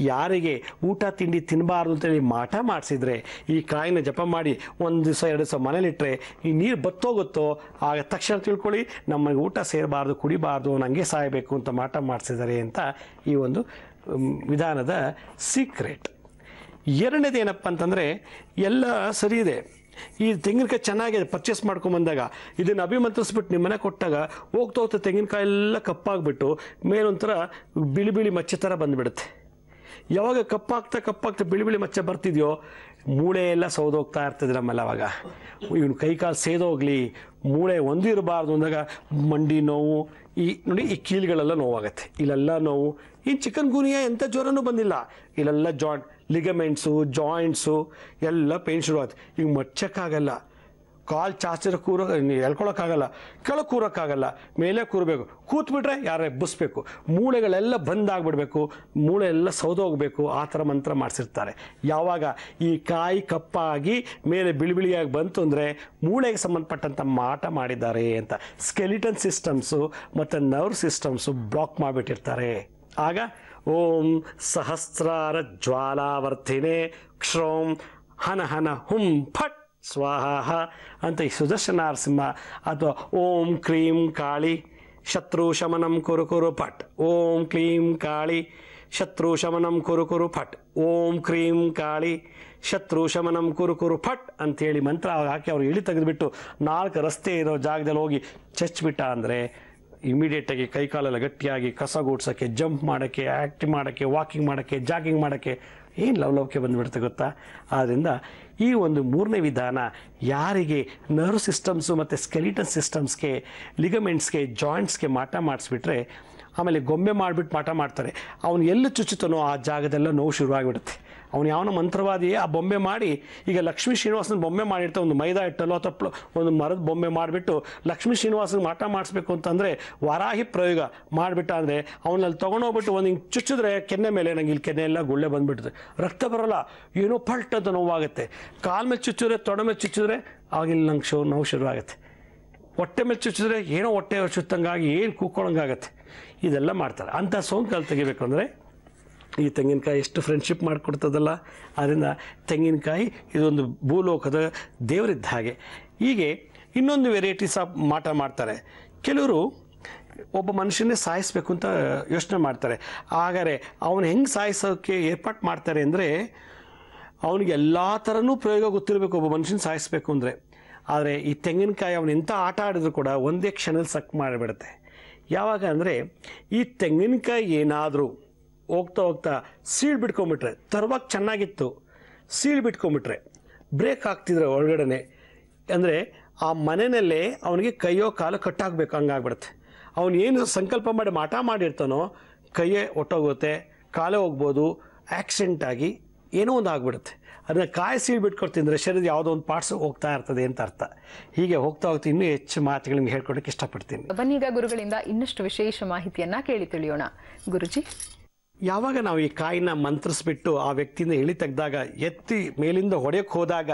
ಯಾರಿಗೆ ಊಟ ತಿಂಡಿ ತಿನ್ನಬಾರ್ದು ಅಂತೇಳಿ ಮಾಟ ಮಾಡಿಸಿದರೆ ಈ ಕಾಯಿನ ಜಪ ಮಾಡಿ ಒಂದು ದಿವಸ ಎರಡು ದಿವಸ ಮನೇಲಿಟ್ಟರೆ ಈ ನೀರು ಬತ್ತೋಗುತ್ತೋ ಆಗ ತಕ್ಷಣ ತಿಳ್ಕೊಳ್ಳಿ ನಮಗೆ ಊಟ ಸೇರಬಾರ್ದು ಕುಡಿಬಾರ್ದು ನನಗೆ ಸಾಯಬೇಕು ಅಂತ ಮಾಟ ಮಾಡಿಸಿದ್ದಾರೆ ಅಂತ ಈ ಒಂದು ವಿಧಾನದ ಸೀಕ್ರೆಟ್ ಎರಡನೇದೇನಪ್ಪ ಅಂತಂದರೆ ಎಲ್ಲ ಸರಿ ಇದೆ ಈ ತೆಂಗಿನಕಾಯಿ ಚೆನ್ನಾಗಿದೆ ಪರ್ಚೇಸ್ ಮಾಡ್ಕೊಂಬಂದಾಗ ಇದನ್ನು ಅಭಿಮಂತ್ರಿಸ್ಬಿಟ್ಟು ನಿಮ್ಮ ಮನೆ ಕೊಟ್ಟಾಗ ಹೋಗ್ತಾ ಹೋಗ್ತಾ ತೆಂಗಿನಕಾಯಿ ಎಲ್ಲ ಕಪ್ಪಾಗ್ಬಿಟ್ಟು ಮೇಲೊಂಥರ ಬಿಳಿ ಬಿಳಿ ಮಚ್ಚೆ ಥರ ಬಂದುಬಿಡುತ್ತೆ ಯಾವಾಗ ಕಪ್ಪಾಗ್ತಾ ಕಪ್ಪಾಗ್ತಾ ಬಿಳಿ ಬಿಳಿ ಮಚ್ಚೆ ಬರ್ತಿದೆಯೋ ಮೂಳೆ ಎಲ್ಲ ಸೌದೋಗ್ತಾ ಇರ್ತದೆ ನಮ್ಮಲ್ಲಿ ಅವಾಗ ಇವನು ಕೈ ಕಾಲು ಸೇದೋಗ್ಲಿ ಮೂಳೆ ಒಂದಿರಬಾರ್ದು ಅಂದಾಗ ಮಂಡಿ ನೋವು ಈ ನೋಡಿ ಈ ಕೀಲುಗಳೆಲ್ಲ ನೋವಾಗುತ್ತೆ ಇಲ್ಲೆಲ್ಲ ನೋವು ಇನ್ನು ಚಿಕನ್ ಗುನಿಯಾ ಎಂಥ ಜ್ವರನೂ ಬಂದಿಲ್ಲ ಇಲ್ಲೆಲ್ಲ ಜಾಯಿಂಟ್ ಲಿಗಮೆಂಟ್ಸು ಜಾಯಿಂಟ್ಸು ಎಲ್ಲ ಪೇನ್ ಶುರು ಆಯ್ತು ಈಗ ಮಚ್ಚಕ್ಕಾಗಲ್ಲ ಕಾಲು ಚಾಚಿರ ಕೂರೋ ಎಳ್ಕೊಳಕ್ಕಾಗಲ್ಲ ಕೆಳಗೆ ಕೂರೋಕ್ಕಾಗಲ್ಲ ಮೇಲೆ ಕೂರಬೇಕು ಕೂತ್ಬಿಟ್ರೆ ಯಾರು ಎಬ್ಬಿಸ್ಬೇಕು ಮೂಳೆಗಳೆಲ್ಲ ಬಂದಾಗ್ಬಿಡ್ಬೇಕು ಮೂಳೆ ಎಲ್ಲ ಸೌದೋಗಬೇಕು ಆ ಥರ ಮಂತ್ರ ಮಾಡಿಸಿರ್ತಾರೆ ಯಾವಾಗ ಈ ಕಾಯಿ ಕಪ್ಪಾಗಿ ಮೇಲೆ ಬಿಳಿಬಿಳಿಯಾಗಿ ಬಂತು ಅಂದರೆ ಮೂಳೆಗೆ ಸಂಬಂಧಪಟ್ಟಂಥ ಮಾಟ ಮಾಡಿದ್ದಾರೆ ಅಂತ ಸ್ಕೆಲಿಟನ್ ಸಿಸ್ಟಮ್ಸು ಮತ್ತು ನರ್ವ್ ಸಿಸ್ಟಮ್ಸು ಬ್ಲಾಕ್ ಮಾಡಿಬಿಟ್ಟಿರ್ತಾರೆ ಆಗ ಓಂ ಸಹಸ್ರಾರ ಜ್ವಾಲಾವರ್ಧಿನೇ ಕ್ಷೋಂ ಹನ ಹನ ಹುಂ ಫಟ್ ಸ್ವಾಹ ಅಂತ ಈ ಸುದರ್ಶನ ನರಸಿಂಹ ಅಥವಾ ಓಂ ಕ್ರೀಂ ಕಾಳಿ ಶತ್ರು ಶಮನಂ ಕುರು ಕುರು ಫಟ್ ಓಂ ಕ್ಲೀಂ ಕಾಳಿ ಶತ್ರು ಶಮನಂ ಕುರು ಕುರು ಫಟ್ ಓಂ ಕ್ರೀಂ ಕಾಳಿ ಶತ್ರು ಶಮನಂ ಕುರು ಕುರು ಫಟ್ ಅಂತೇಳಿ ಮಂತ್ರ ಹಾಕಿ ಅವರು ಇಳಿ ತೆಗೆದುಬಿಟ್ಟು ನಾಲ್ಕು ರಸ್ತೆ ಇರೋ ಜಾಗದಲ್ಲಿ ಹೋಗಿ ಚಚ್ಚಿಬಿಟ್ಟ ಅಂದರೆ ಇಮಿಡಿಯೇಟಾಗಿ ಕೈಕಾಲೆಲ್ಲ ಗಟ್ಟಿಯಾಗಿ ಕಸ ಗೂಡ್ಸೋಕ್ಕೆ ಜಂಪ್ ಮಾಡೋಕ್ಕೆ ಆ್ಯಕ್ಟ್ ಮಾಡೋಕ್ಕೆ ವಾಕಿಂಗ್ ಮಾಡೋಕ್ಕೆ ಜಾಗಿಂಗ್ ಮಾಡೋಕ್ಕೆ ಏನು ಲವ್ಗೆ ಬಂದುಬಿಡುತ್ತೆ ಗೊತ್ತಾ ಆದ್ದರಿಂದ ಈ ಒಂದು ಮೂರನೇ ವಿಧಾನ ಯಾರಿಗೆ ನರ್ವ್ ಸಿಸ್ಟಮ್ಸು ಮತ್ತು ಸ್ಕೆಲಿಟನ್ ಸಿಸ್ಟಮ್ಸ್ಗೆ ಲಿಗಮೆಂಟ್ಸ್ಗೆ ಜಾಯಿಂಟ್ಸ್ಗೆ ಮಾಟ ಮಾಡಿಸ್ಬಿಟ್ರೆ ಆಮೇಲೆ ಗೊಂಬೆ ಮಾಡಿಬಿಟ್ಟು ಮಾಟ ಮಾಡ್ತಾರೆ ಅವನು ಎಲ್ಲಿ ಚುಚ್ಚುತ್ತಾನೋ ಆ ಜಾಗದೆಲ್ಲ ನೋವು ಶುರುವಾಗಿಬಿಡುತ್ತೆ ಅವನು ಯಾವನ ಮಂತ್ರವಾದಿ ಆ ಬೊಂಬೆ ಮಾಡಿ ಈಗ ಲಕ್ಷ್ಮೀ ಶ್ರೀನಿವಾಸನ ಬೊಂಬೆ ಮಾಡಿರ್ತಾ ಒಂದು ಮೈದಾ ಇಟ್ಟಲ್ಲೋ ಅಥವಾ ಒಂದು ಮರದ ಬೊಂಬೆ ಮಾಡಿಬಿಟ್ಟು ಲಕ್ಷ್ಮೀ ಶ್ರೀನಿವಾಸನ ಮಾಟ ಮಾಡಿಸ್ಬೇಕು ಅಂತಂದರೆ ವಾರಾಹಿ ಪ್ರಯೋಗ ಮಾಡಿಬಿಟ್ಟ ಅಂದರೆ ಅವನಲ್ಲಿ ತೊಗೊಂಡೋಗ್ಬಿಟ್ಟು ಒಂದು ಹಿಂಗೆ ಚುಚ್ಚಿದ್ರೆ ಕೆನ್ನೆ ಮೇಲೆ ನಂಗೆ ಇಲ್ಲಿ ಕೆನ್ನೆ ಎಲ್ಲ ಗುಳ್ಳೆ ಬಂದುಬಿಟ್ಟಿದೆ ರಕ್ತ ಬರೋಲ್ಲ ಏನೋ ಫಲ್ಟ್ ಅಂತ ನೋವಾಗುತ್ತೆ ಕಾಲ್ ಮೇಲೆ ಚುಚ್ಚಿದ್ರೆ ತೊಡೆ ಮೇಲೆ ಚುಚ್ಚಿದ್ರೆ ಆಗಿಲ್ಲಿ ನಂಗೆ ಶೋ ನೋವು ಶುರುವಾಗುತ್ತೆ ಹೊಟ್ಟೆ ಮೇಲೆ ಚುಚ್ಚಿದ್ರೆ ಏನೋ ಹೊಟ್ಟೆ ಚುತ್ತಂಗಾಗಿ ಏನು ಕೂಕೊಳಂಗಾಗತ್ತೆ ಇದೆಲ್ಲ ಮಾಡ್ತಾರೆ ಅಂಥ ಸೋಂಕು ಕಲ್ ತೆಗಿಬೇಕು ಅಂದರೆ ಈ ತೆಂಗಿನಕಾಯಿ ಎಷ್ಟು ಫ್ರೆಂಡ್ಶಿಪ್ ಮಾಡಿಕೊಡ್ತದಲ್ಲ ಆದ್ದರಿಂದ ತೆಂಗಿನಕಾಯಿ ಇದೊಂದು ಭೂಲೋಕದ ದೇವರಿದ್ದ ಹಾಗೆ ಹೀಗೆ ಇನ್ನೊಂದು ವೆರೈಟೀಸ್ ಆಫ್ ಮಾಟ ಮಾಡ್ತಾರೆ ಕೆಲವರು ಒಬ್ಬ ಮನುಷ್ಯನೇ ಸಾಯಿಸ್ಬೇಕು ಅಂತ ಯೋಚನೆ ಮಾಡ್ತಾರೆ ಆದರೆ ಅವನು ಹೆಂಗೆ ಸಾಯಿಸೋಕ್ಕೆ ಏರ್ಪಾಟ್ ಮಾಡ್ತಾರೆ ಅಂದರೆ ಅವನಿಗೆ ಎಲ್ಲ ಥರನೂ ಪ್ರಯೋಗ ಗೊತ್ತಿರಬೇಕು ಒಬ್ಬ ಮನುಷ್ಯನ ಸಾಯಿಸ್ಬೇಕು ಅಂದರೆ ಆದರೆ ಈ ತೆಂಗಿನಕಾಯಿ ಅವನು ಎಂಥ ಆಟ ಆಡಿದ್ರು ಕೂಡ ಒಂದೇ ಕ್ಷಣದಲ್ಲಿ ಸಕ್ ಮಾಡಿಬಿಡುತ್ತೆ ಯಾವಾಗ ಅಂದರೆ ಈ ತೆಂಗಿನಕಾಯಿ ಏನಾದರೂ ಹೋಗ್ತಾ ಹೋಗ್ತಾ ಸೀಳ್ ಬಿಟ್ಕೊಂಬಿಟ್ರೆ ತರುವಾಗ ಚೆನ್ನಾಗಿತ್ತು ಸೀಳು ಬಿಟ್ಕೊಂಬಿಟ್ರೆ ಬ್ರೇಕ್ ಹಾಕ್ತಿದ್ರೆ ಒಳಗಡೆನೆ ಅಂದರೆ ಆ ಮನೆಯಲ್ಲೇ ಅವನಿಗೆ ಕೈಯೋ ಕಾಲು ಕಟ್ಟಾಗಬೇಕು ಹಂಗಾಗ್ಬಿಡುತ್ತೆ ಅವನು ಏನು ಸಂಕಲ್ಪ ಮಾಡಿ ಮಾಟ ಮಾಡಿರ್ತಾನೋ ಕೈಯೇ ಒಟ್ಟೋಗುತ್ತೆ ಕಾಲೇ ಹೋಗ್ಬೋದು ಆಕ್ಸಿಡೆಂಟ್ ಆಗಿ ಏನೋ ಒಂದು ಆಗ್ಬಿಡುತ್ತೆ ಅದನ್ನ ಕಾಯಿ ಸೀಳು ಬಿಟ್ಕೊಡ್ತಿದ್ರೆ ಶರೀರದ ಯಾವುದೋ ಒಂದು ಪಾರ್ಟ್ಸ್ ಹೋಗ್ತಾ ಇರ್ತದೆ ಅಂತ ಅರ್ಥ ಹೀಗೆ ಹೋಗ್ತಾ ಹೋಗ್ತಾ ಇನ್ನೂ ಹೆಚ್ಚು ಮಾತುಗಳು ಹೇಳ್ಕೊಡೋಕೆ ಇಷ್ಟಪಡ್ತೀನಿ ಇಷ್ಟಪಡ್ತೀನಿ ಈಗ ಗುರುಗಳಿಂದ ಇನ್ನಷ್ಟು ವಿಶೇಷ ಮಾಹಿತಿಯನ್ನು ಕೇಳಿ ತಿಳಿಯೋಣ ಗುರುಜಿ ಯಾವಾಗ ನಾವು ಈ ಕಾಯಿನ ಮಂತ್ರಿಸ್ಬಿಟ್ಟು ಆ ವ್ಯಕ್ತಿಯಿಂದ ಇಳಿ ತೆಗೆದಾಗ ಎತ್ತಿ ಮೇಲಿಂದ ಹೊಡೆಯಕ್ಕೆ ಹೋದಾಗ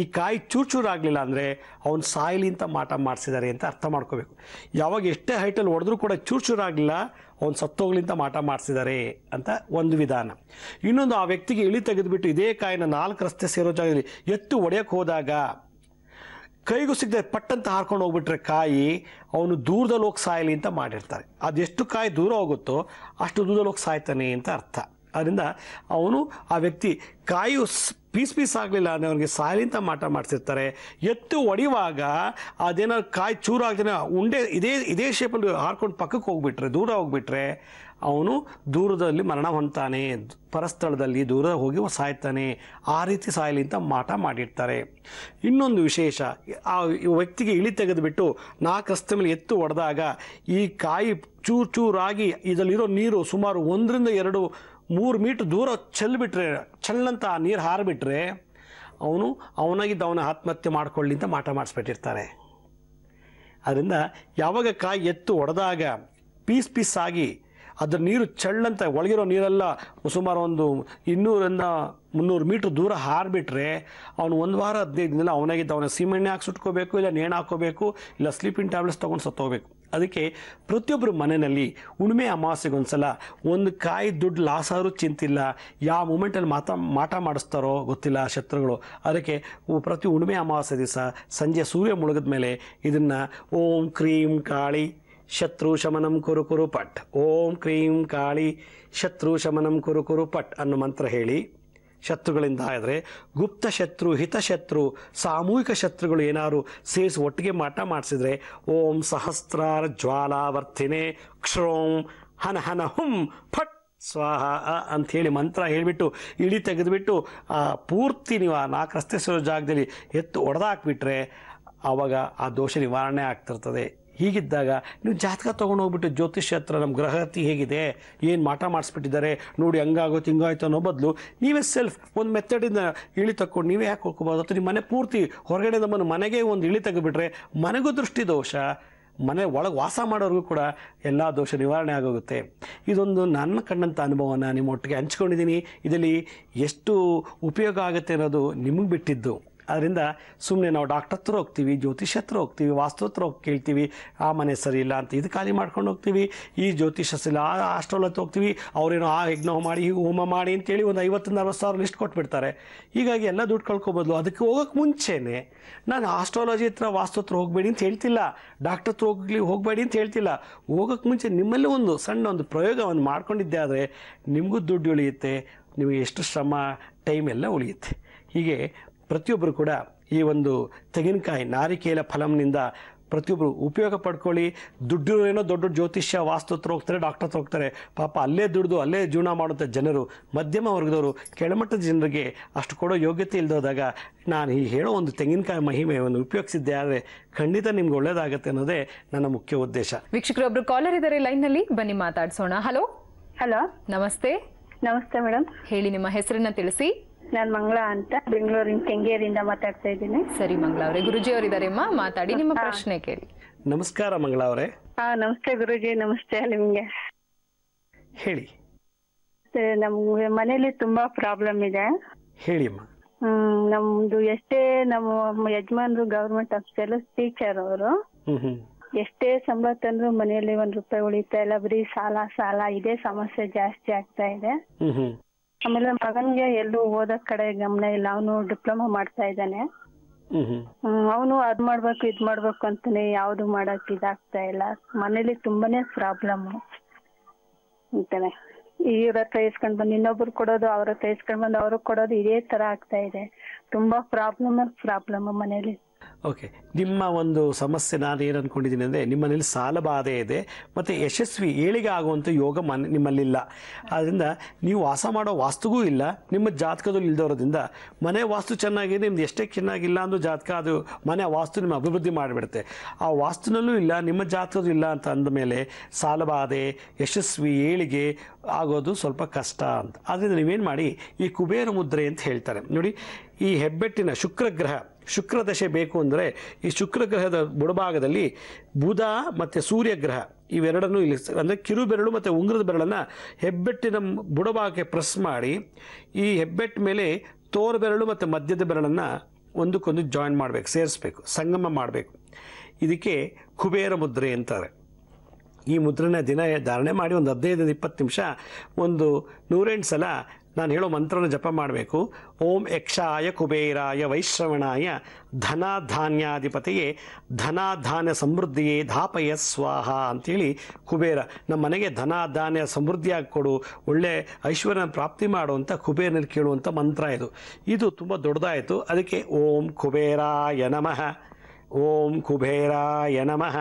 ಈ ಕಾಯಿ ಚೂರ್ಚೂರಾಗಲಿಲ್ಲ ಅಂದರೆ ಅವನು ಸಾಯಿಲಿ ಅಂತ ಮಾಟ ಮಾಡಿಸಿದ್ದಾರೆ ಅಂತ ಅರ್ಥ ಮಾಡ್ಕೋಬೇಕು ಯಾವಾಗ ಎಷ್ಟೇ ಹೈಟಲ್ಲಿ ಹೊಡೆದ್ರೂ ಕೂಡ ಚೂರ್ಚೂರಾಗಲಿಲ್ಲ ಅವ್ನು ಸತ್ತೋಗ್ಲಿಂತ ಮಾಟ ಮಾಡಿಸಿದ್ದಾರೆ ಅಂತ ಒಂದು ವಿಧಾನ ಇನ್ನೊಂದು ಆ ವ್ಯಕ್ತಿಗೆ ಇಳಿ ತೆಗೆದುಬಿಟ್ಟು ಇದೇ ಕಾಯಿನ ನಾಲ್ಕು ರಸ್ತೆ ಸೇರೋ ಜಾಗದಲ್ಲಿ ಎತ್ತು ಹೊಡೆಯಕ್ಕೆ ಹೋದಾಗ ಕೈಗೂ ಸಿಗದೆ ಪಟ್ಟಂತ ಹಾರ್ಕೊಂಡು ಹೋಗ್ಬಿಟ್ರೆ ಕಾಯಿ ಅವನು ದೂರದಲ್ಲಿ ಹೋಗಿ ಸಾಯಲಿ ಅಂತ ಮಾಡಿರ್ತಾರೆ ಅದೆಷ್ಟು ಕಾಯಿ ದೂರ ಹೋಗುತ್ತೋ ಅಷ್ಟು ದೂರದಲ್ಲಿ ಹೋಗಿ ಸಾಯ್ತಾನೆ ಅಂತ ಅರ್ಥ ಅದರಿಂದ ಅವನು ಆ ವ್ಯಕ್ತಿ ಕಾಯು ಪೀಸ್ ಪೀಸ್ ಆಗಲಿಲ್ಲ ಅಂದರೆ ಅವನಿಗೆ ಅಂತ ಮಾಟ ಮಾಡಿಸಿರ್ತಾರೆ ಎತ್ತು ಒಡಿವಾಗ ಅದೇನಾದ್ರು ಕಾಯಿ ಚೂರು ಉಂಡೆ ಇದೇ ಇದೇ ಶೇಪಲ್ಲಿ ಹಾರ್ಕೊಂಡು ಪಕ್ಕಕ್ಕೆ ಹೋಗ್ಬಿಟ್ರೆ ದೂರ ಹೋಗ್ಬಿಟ್ರೆ ಅವನು ದೂರದಲ್ಲಿ ಮರಣ ಹೊಂದ್ತಾನೆ ಪರಸ್ಥಳದಲ್ಲಿ ದೂರ ಹೋಗಿ ಸಾಯ್ತಾನೆ ಆ ರೀತಿ ಸಾಯಲಿ ಅಂತ ಮಾಟ ಮಾಡಿರ್ತಾರೆ ಇನ್ನೊಂದು ವಿಶೇಷ ಆ ವ್ಯಕ್ತಿಗೆ ಇಳಿ ತೆಗೆದುಬಿಟ್ಟು ನಾಲ್ಕು ರಸ್ತೆ ಮೇಲೆ ಎತ್ತು ಒಡೆದಾಗ ಈ ಕಾಯಿ ಚೂರು ಚೂರಾಗಿ ಇದರಲ್ಲಿರೋ ನೀರು ಸುಮಾರು ಒಂದರಿಂದ ಎರಡು ಮೂರು ಮೀಟ್ರ್ ದೂರ ಚೆಲ್ಬಿಟ್ರೆ ಚೆಲ್ಲಂತ ಆ ನೀರು ಹಾರಿಬಿಟ್ರೆ ಅವನು ಅವನಾಗಿದ್ದ ಅವನ ಆತ್ಮಹತ್ಯೆ ಮಾಡ್ಕೊಳ್ಳಿ ಅಂತ ಮಾಟ ಮಾಡಿಸ್ಬಿಟ್ಟಿರ್ತಾರೆ ಅದರಿಂದ ಯಾವಾಗ ಕಾಯಿ ಎತ್ತು ಒಡೆದಾಗ ಪೀಸ್ ಪೀಸ್ ಆಗಿ ಅದರ ನೀರು ಚಳ್ಳಂತೆ ಒಳಗಿರೋ ನೀರೆಲ್ಲ ಸುಮಾರು ಒಂದು ಇನ್ನೂರಿಂದ ಮುನ್ನೂರು ಮೀಟ್ರ್ ದೂರ ಹಾರಿಬಿಟ್ರೆ ಅವನು ಒಂದು ವಾರ ಹದಿನೈದು ದಿನ ಅವನಾಗಿದ್ದ ಅವನ ಸೀಮೆಣ್ಣೆ ಹಾಕಿ ಸುಟ್ಕೋಬೇಕು ಇಲ್ಲ ನೇಣು ಹಾಕೋಬೇಕು ಇಲ್ಲ ಸ್ಲೀಪಿಂಗ್ ಟ್ಯಾಬ್ಲೆಟ್ಸ್ ತೊಗೊಂಡು ಸತ್ತೋಗ್ಬೇಕು ಅದಕ್ಕೆ ಪ್ರತಿಯೊಬ್ಬರು ಮನೆಯಲ್ಲಿ ಉಣ್ಮೆ ಒಂದ್ಸಲ ಒಂದು ಕಾಯಿ ದುಡ್ಡು ಲಾಸ್ ಆದರೂ ಚಿಂತಿಲ್ಲ ಯಾವ ಮೂಮೆಂಟಲ್ಲಿ ಮಾತಾ ಮಾಟ ಮಾಡಿಸ್ತಾರೋ ಗೊತ್ತಿಲ್ಲ ಶತ್ರುಗಳು ಅದಕ್ಕೆ ಪ್ರತಿ ಉಣ್ಮೆ ಅಮಾವಾಸ್ಯೆ ದಿವಸ ಸಂಜೆ ಸೂರ್ಯ ಮುಳುಗಿದ ಮೇಲೆ ಇದನ್ನು ಓಂ ಕ್ರೀಮ್ ಕಾಳಿ ಶತ್ರು ಶಮನಂ ಕುರು ಕುರು ಪಟ್ ಓಂ ಕ್ರೀಂ ಕಾಳಿ ಶತ್ರು ಶಮನಂ ಕುರು ಕುರು ಪಟ್ ಅನ್ನೋ ಮಂತ್ರ ಹೇಳಿ ಶತ್ರುಗಳಿಂದ ಆದರೆ ಗುಪ್ತ ಶತ್ರು ಹಿತಶತ್ರು ಸಾಮೂಹಿಕ ಶತ್ರುಗಳು ಏನಾದ್ರು ಸೇರಿಸಿ ಒಟ್ಟಿಗೆ ಮಾಟ ಮಾಡಿಸಿದರೆ ಓಂ ಸಹಸ್ರಾರ್ ಜ್ವಾಲಾವರ್ತಿನೆ ಕ್ಷೋಂ ಹನ ಹನ ಹುಂ ಫಟ್ ಸ್ವಾಹ ಅಂಥೇಳಿ ಮಂತ್ರ ಹೇಳಿಬಿಟ್ಟು ಇಳಿ ತೆಗೆದುಬಿಟ್ಟು ಆ ಪೂರ್ತಿ ನೀವು ಆ ನಾಲ್ಕು ರಸ್ತೆ ಸೇರೋ ಜಾಗದಲ್ಲಿ ಎತ್ತು ಒಡೆದಾಕ್ಬಿಟ್ರೆ ಆವಾಗ ಆ ದೋಷ ನಿವಾರಣೆ ಆಗ್ತಿರ್ತದೆ ಹೀಗಿದ್ದಾಗ ನೀವು ಜಾತಕ ತೊಗೊಂಡೋಗ್ಬಿಟ್ಟು ಹತ್ರ ನಮ್ಮ ಗ್ರಹತಿ ಹೇಗಿದೆ ಏನು ಮಾಟ ಮಾಡಿಸ್ಬಿಟ್ಟಿದ್ದಾರೆ ನೋಡಿ ಹಂಗಾಗೋ ಹಿಂಗಾಯ್ತು ಅನ್ನೋ ಬದಲು ನೀವೇ ಸೆಲ್ಫ್ ಒಂದು ಮೆಥಡಿಂದ ಇಳಿ ತಕ್ಕೊಂಡು ನೀವೇ ಯಾಕೆ ಹೋಗ್ಕೋಬೋದು ಅಥವಾ ನಿಮ್ಮ ಮನೆ ಪೂರ್ತಿ ಹೊರಗಡೆ ನಮ್ಮನ್ನು ಮನೆಗೆ ಒಂದು ಇಳಿ ತೆಗೆಬಿಟ್ರೆ ಮನೆಗೂ ದೃಷ್ಟಿ ದೋಷ ಮನೆ ಒಳಗೆ ವಾಸ ಮಾಡೋರಿಗೂ ಕೂಡ ಎಲ್ಲ ದೋಷ ನಿವಾರಣೆ ಆಗೋಗುತ್ತೆ ಇದೊಂದು ನನ್ನ ಕಂಡಂಥ ಅನುಭವನ ನಿಮ್ಮೊಟ್ಟಿಗೆ ಹಂಚ್ಕೊಂಡಿದ್ದೀನಿ ಇದರಲ್ಲಿ ಎಷ್ಟು ಉಪಯೋಗ ಆಗುತ್ತೆ ಅನ್ನೋದು ನಿಮಗೆ ಬಿಟ್ಟಿದ್ದು ಅದರಿಂದ ಸುಮ್ಮನೆ ನಾವು ಡಾಕ್ಟರ್ ಹತ್ರ ಹೋಗ್ತೀವಿ ಜ್ಯೋತಿಷ್ ಹತ್ರ ಹೋಗ್ತೀವಿ ವಾಸ್ತು ಹತ್ರ ಹೋಗಿ ಕೇಳ್ತೀವಿ ಆ ಮನೆ ಸರಿ ಇಲ್ಲ ಅಂತ ಇದು ಖಾಲಿ ಮಾಡ್ಕೊಂಡು ಹೋಗ್ತೀವಿ ಈ ಜ್ಯೋತಿಷಸಿಲ್ಲ ಇಲ್ಲ ಆ ಹತ್ರ ಹೋಗ್ತೀವಿ ಅವರೇನೋ ಆ ಯಜ್ಞ ಮಾಡಿ ಹೀಗೆ ಹೋಮ ಮಾಡಿ ಅಂತೇಳಿ ಒಂದು ಐವತ್ತು ಅರವತ್ತು ಸಾವಿರ ಲಿಸ್ಟ್ ಕೊಟ್ಬಿಡ್ತಾರೆ ಹೀಗಾಗಿ ಎಲ್ಲ ದುಡ್ಡು ಕಳ್ಕೊಬೋದು ಅದಕ್ಕೆ ಹೋಗೋಕ್ಕೆ ಮುಂಚೆನೆ ನಾನು ಆಸ್ಟ್ರಾಲಜಿ ಹತ್ರ ವಾಸ್ತು ಹತ್ರ ಹೋಗಬೇಡಿ ಅಂತ ಹೇಳ್ತಿಲ್ಲ ಡಾಕ್ಟರ್ ಹತ್ರ ಹೋಗ್ಲಿ ಹೋಗಬೇಡಿ ಅಂತ ಹೇಳ್ತಿಲ್ಲ ಹೋಗೋಕ್ಕೆ ಮುಂಚೆ ನಿಮ್ಮಲ್ಲಿ ಒಂದು ಸಣ್ಣ ಒಂದು ಪ್ರಯೋಗವನ್ನು ಮಾಡ್ಕೊಂಡಿದ್ದೆ ಆದರೆ ನಿಮಗೂ ದುಡ್ಡು ಉಳಿಯುತ್ತೆ ನಿಮಗೆ ಎಷ್ಟು ಶ್ರಮ ಟೈಮ್ ಎಲ್ಲ ಉಳಿಯುತ್ತೆ ಹೀಗೆ ಪ್ರತಿಯೊಬ್ಬರು ಕೂಡ ಈ ಒಂದು ತೆಂಗಿನಕಾಯಿ ನಾರಿಕೇಲ ಫಲಂನಿಂದ ಪ್ರತಿಯೊಬ್ಬರು ಉಪಯೋಗ ಪಡ್ಕೊಳ್ಳಿ ಏನೋ ದೊಡ್ಡ ಜ್ಯೋತಿಷ್ಯ ವಾಸ್ತು ಹತ್ರ ಹೋಗ್ತಾರೆ ಡಾಕ್ಟರ್ ಹತ್ರ ಹೋಗ್ತಾರೆ ಪಾಪ ಅಲ್ಲೇ ದುಡ್ದು ಅಲ್ಲೇ ಜೀವನ ಮಾಡುವಂಥ ಜನರು ಮಧ್ಯಮ ವರ್ಗದವರು ಕೆಳಮಟ್ಟದ ಜನರಿಗೆ ಅಷ್ಟು ಕೊಡೋ ಯೋಗ್ಯತೆ ಇಲ್ಲದೋದಾಗ ನಾನು ಈ ಹೇಳೋ ಒಂದು ತೆಂಗಿನಕಾಯಿ ಮಹಿಮೆಯನ್ನು ಉಪಯೋಗಿಸಿದ್ದೆ ಆದರೆ ಖಂಡಿತ ನಿಮ್ಗೆ ಒಳ್ಳೇದಾಗುತ್ತೆ ಅನ್ನೋದೇ ನನ್ನ ಮುಖ್ಯ ಉದ್ದೇಶ ವೀಕ್ಷಕರು ಒಬ್ರು ಕಾಲರ್ ಇದ್ದಾರೆ ಲೈನ್ನಲ್ಲಿ ಬನ್ನಿ ಮಾತಾಡಿಸೋಣ ಹಲೋ ಹಲೋ ನಮಸ್ತೆ ನಮಸ್ತೆ ಮೇಡಮ್ ಹೇಳಿ ನಿಮ್ಮ ಹೆಸರನ್ನ ತಿಳಿಸಿ ನಾನು ಮಂಗಳ ಅಂತ ಬೆಂಗಳೂರಿನ ಕೆಂಗೇರಿಯಿಂದ ಮಾತಾಡ್ತಾ ಇದ್ದೀನಿ ಸರಿ ಮಂಗಳ ಅವರೇ ಗುರುಜಿ ಅವರಿದ್ದಾರೆ ಮಾತಾಡಿ ನಿಮ್ಮ ಪ್ರಶ್ನೆ ಕೇಳಿ ನಮಸ್ಕಾರ ಮಂಗಳ ಅವರೇ ಹಾ ನಮಸ್ತೆ ಗುರುಜಿ ನಮಸ್ತೆ ನಿಮ್ಗೆ ಹೇಳಿ ನಮ್ಗೆ ಮನೇಲಿ ತುಂಬಾ ಪ್ರಾಬ್ಲಮ್ ಇದೆ ಹೇಳಿ ಅಮ್ಮ ಹ್ಮ್ ನಮ್ದು ಎಷ್ಟೇ ನಮ್ಮ ಯಜಮಾನ್ರು ಗವರ್ಮೆಂಟ್ ಆಫೀಸಲ್ಲಿ ಟೀಚರ್ ಅವರು ಎಷ್ಟೇ ಸಂಬಳ ತಂದ್ರು ಮನೆಯಲ್ಲಿ ಒಂದ್ ರೂಪಾಯಿ ಉಳಿತಾ ಇಲ್ಲ ಬರೀ ಸಾಲ ಸಾಲ ಇದೇ ಸಮಸ್ಯೆ ಜಾಸ್ತಿ ಆಗ್ತಾ ಇದೆ ಆಮೇಲೆ ಮಗನ್ಗೆ ಎಲ್ಲೂ ಓದೋ ಕಡೆ ಗಮನ ಇಲ್ಲ ಅವನು ಡಿಪ್ಲೊಮಾ ಮಾಡ್ತಾ ಇದ್ದಾನೆ ಅವನು ಅದ್ ಮಾಡ್ಬೇಕು ಇದ್ ಮಾಡ್ಬೇಕು ಅಂತಾನೆ ಯಾವ್ದು ಮಾಡಕ್ ಇದಾಗ್ತಾ ಇಲ್ಲ ಮನೇಲಿ ತುಂಬಾನೇ ಪ್ರಾಬ್ಲಮ್ ಅಂತಾನೆ ಇವ್ರ ಹತ್ರ ಇಸ್ಕೊಂಡ್ ಬಂದು ಇನ್ನೊಬ್ರು ಕೊಡೋದು ಅವ್ರ ಹತ್ರ ಇಸ್ಕೊಂಡ್ ಬಂದು ಕೊಡೋದು ಇದೇ ತರ ಆಗ್ತಾ ಇದೆ ತುಂಬಾ ಪ್ರಾಬ್ಲಮ್ ಪ್ರಾಬ್ಲಮ್ ಮನೇಲಿ ಓಕೆ ನಿಮ್ಮ ಒಂದು ಸಮಸ್ಯೆ ನಾನು ಏನು ಅಂದ್ಕೊಂಡಿದ್ದೀನಿ ಅಂದರೆ ನಿಮ್ಮಲ್ಲಿ ಸಾಲ ಬಾಧೆ ಇದೆ ಮತ್ತು ಯಶಸ್ವಿ ಏಳಿಗೆ ಆಗುವಂಥ ಯೋಗ ಮನ್ ನಿಮ್ಮಲ್ಲಿಲ್ಲ ಆದ್ದರಿಂದ ನೀವು ವಾಸ ಮಾಡೋ ವಾಸ್ತುಗೂ ಇಲ್ಲ ನಿಮ್ಮ ಜಾತಕದಲ್ಲಿ ಇಲ್ದಿರೋದ್ರಿಂದ ಮನೆ ವಾಸ್ತು ಚೆನ್ನಾಗಿದೆ ನಿಮ್ದು ಎಷ್ಟೇ ಚೆನ್ನಾಗಿಲ್ಲ ಅಂದ್ರೂ ಜಾತಕ ಅದು ಮನೆ ವಾಸ್ತು ನಿಮ್ಮ ಅಭಿವೃದ್ಧಿ ಮಾಡಿಬಿಡುತ್ತೆ ಆ ವಾಸ್ತುನಲ್ಲೂ ಇಲ್ಲ ನಿಮ್ಮ ಜಾತಕದ್ದು ಇಲ್ಲ ಅಂತ ಅಂದಮೇಲೆ ಮೇಲೆ ಸಾಲಬಾಧೆ ಯಶಸ್ವಿ ಏಳಿಗೆ ಆಗೋದು ಸ್ವಲ್ಪ ಕಷ್ಟ ಅಂತ ಆದ್ದರಿಂದ ನೀವೇನು ಮಾಡಿ ಈ ಕುಬೇರ ಮುದ್ರೆ ಅಂತ ಹೇಳ್ತಾರೆ ನೋಡಿ ಈ ಹೆಬ್ಬೆಟ್ಟಿನ ಶುಕ್ರಗ್ರಹ ಶುಕ್ರದಶೆ ಬೇಕು ಅಂದರೆ ಈ ಶುಕ್ರ ಗ್ರಹದ ಬುಡಭಾಗದಲ್ಲಿ ಬುಧ ಮತ್ತು ಸೂರ್ಯಗ್ರಹ ಇವೆರಡನ್ನೂ ಇಲ್ಲಿ ಅಂದರೆ ಕಿರು ಬೆರಳು ಮತ್ತು ಉಂಗ್ರದ ಬೆರಳನ್ನು ಹೆಬ್ಬೆಟ್ಟಿನ ಬುಡಭಾಗಕ್ಕೆ ಪ್ರೆಸ್ ಮಾಡಿ ಈ ಹೆಬ್ಬೆಟ್ಟ ಮೇಲೆ ತೋರ ಬೆರಳು ಮತ್ತು ಮಧ್ಯದ ಬೆರಳನ್ನು ಒಂದಕ್ಕೊಂದು ಜಾಯಿನ್ ಮಾಡಬೇಕು ಸೇರಿಸ್ಬೇಕು ಸಂಗಮ ಮಾಡಬೇಕು ಇದಕ್ಕೆ ಕುಬೇರ ಮುದ್ರೆ ಅಂತಾರೆ ಈ ಮುದ್ರೆನ ದಿನ ಧಾರಣೆ ಮಾಡಿ ಒಂದು ಹದಿನೈದರಿಂದ ಇಪ್ಪತ್ತು ನಿಮಿಷ ಒಂದು ನೂರೆಂಟು ಸಲ ನಾನು ಹೇಳೋ ಮಂತ್ರನ ಜಪ ಮಾಡಬೇಕು ಓಂ ಯಕ್ಷಾಯ ಕುಬೇರಾಯ ವೈಶ್ರವಣಾಯ ಧನಾಧಾನ್ಯಾಧಿಪತಿಯೇ ಧನಾಧಾನ್ಯ ಸಮೃದ್ಧಿಯೇ ಧಾಪಯ ಸ್ವಾಹ ಅಂಥೇಳಿ ಕುಬೇರ ನಮ್ಮ ಮನೆಗೆ ಧನಾಧಾನ್ಯ ಸಮೃದ್ಧಿಯಾಗಿ ಕೊಡು ಒಳ್ಳೆ ಐಶ್ವರ್ಯನ ಪ್ರಾಪ್ತಿ ಮಾಡುವಂಥ ಕುಬೇರನಲ್ಲಿ ಕೇಳುವಂಥ ಮಂತ್ರ ಇದು ಇದು ತುಂಬ ದೊಡ್ಡದಾಯಿತು ಅದಕ್ಕೆ ಓಂ ಕುಬೇರಾಯ ನಮಃ ಓಂ ಕುಬೇರಾಯ ನಮಃ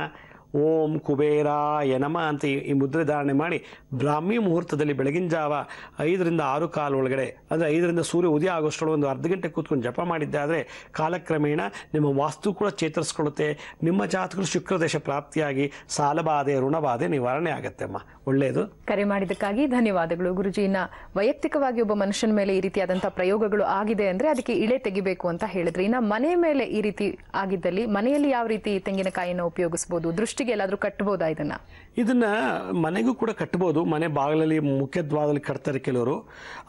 ಓಂ ಕುಬೇರಾಯ ಯನಮ ಅಂತ ಈ ಮುದ್ರೆ ಧಾರಣೆ ಮಾಡಿ ಬ್ರಾಹ್ಮಿ ಮುಹೂರ್ತದಲ್ಲಿ ಬೆಳಗಿನ ಜಾವ ಐದರಿಂದ ಆರು ಕಾಲು ಒಳಗಡೆ ಅಂದರೆ ಐದರಿಂದ ಸೂರ್ಯ ಉದಯ ಆಗೋಷ್ಟರೊಳಗೆ ಒಂದು ಅರ್ಧ ಗಂಟೆ ಕೂತ್ಕೊಂಡು ಜಪ ಮಾಡಿದ್ದಾದರೆ ಕಾಲಕ್ರಮೇಣ ನಿಮ್ಮ ವಾಸ್ತು ಕೂಡ ಚೇತರಿಸ್ಕೊಳ್ಳುತ್ತೆ ನಿಮ್ಮ ಜಾತಕರು ಶುಕ್ರದೇಶ ಪ್ರಾಪ್ತಿಯಾಗಿ ಸಾಲಬಾಧೆ ಋಣಬಾಧೆ ನಿವಾರಣೆ ಆಗುತ್ತೆ ಅಮ್ಮ ಒಳ್ಳೆಯದು ಕರೆ ಮಾಡಿದ್ದಕ್ಕಾಗಿ ಧನ್ಯವಾದಗಳು ಗುರುಜಿನ ವೈಯಕ್ತಿಕವಾಗಿ ಒಬ್ಬ ಮನುಷ್ಯನ ಮೇಲೆ ಈ ರೀತಿಯಾದಂತಹ ಪ್ರಯೋಗಗಳು ಆಗಿದೆ ಅಂದರೆ ಅದಕ್ಕೆ ಇಳೆ ತೆಗಿಬೇಕು ಅಂತ ಹೇಳಿದ್ರೆ ಇನ್ನು ಮನೆ ಮೇಲೆ ಈ ರೀತಿ ಆಗಿದ್ದಲ್ಲಿ ಮನೆಯಲ್ಲಿ ಯಾವ ರೀತಿ ತೆಂಗಿನಕಾಯಿಯನ್ನು ಉಪಯೋಗಿಸಬಹುದು ದೃಷ್ಟಿ ದೃಷ್ಟಿಗೆ ಎಲ್ಲಾದರೂ ಕಟ್ಟಬಹುದಾ ಇದನ್ನ ಇದನ್ನ ಮನೆಗೂ ಕೂಡ ಕಟ್ಟಬಹುದು ಮನೆ ಬಾಗಿಲಲ್ಲಿ ಮುಖ್ಯದ್ವಾರದಲ್ಲಿ ಕಟ್ತಾರೆ ಕೆಲವರು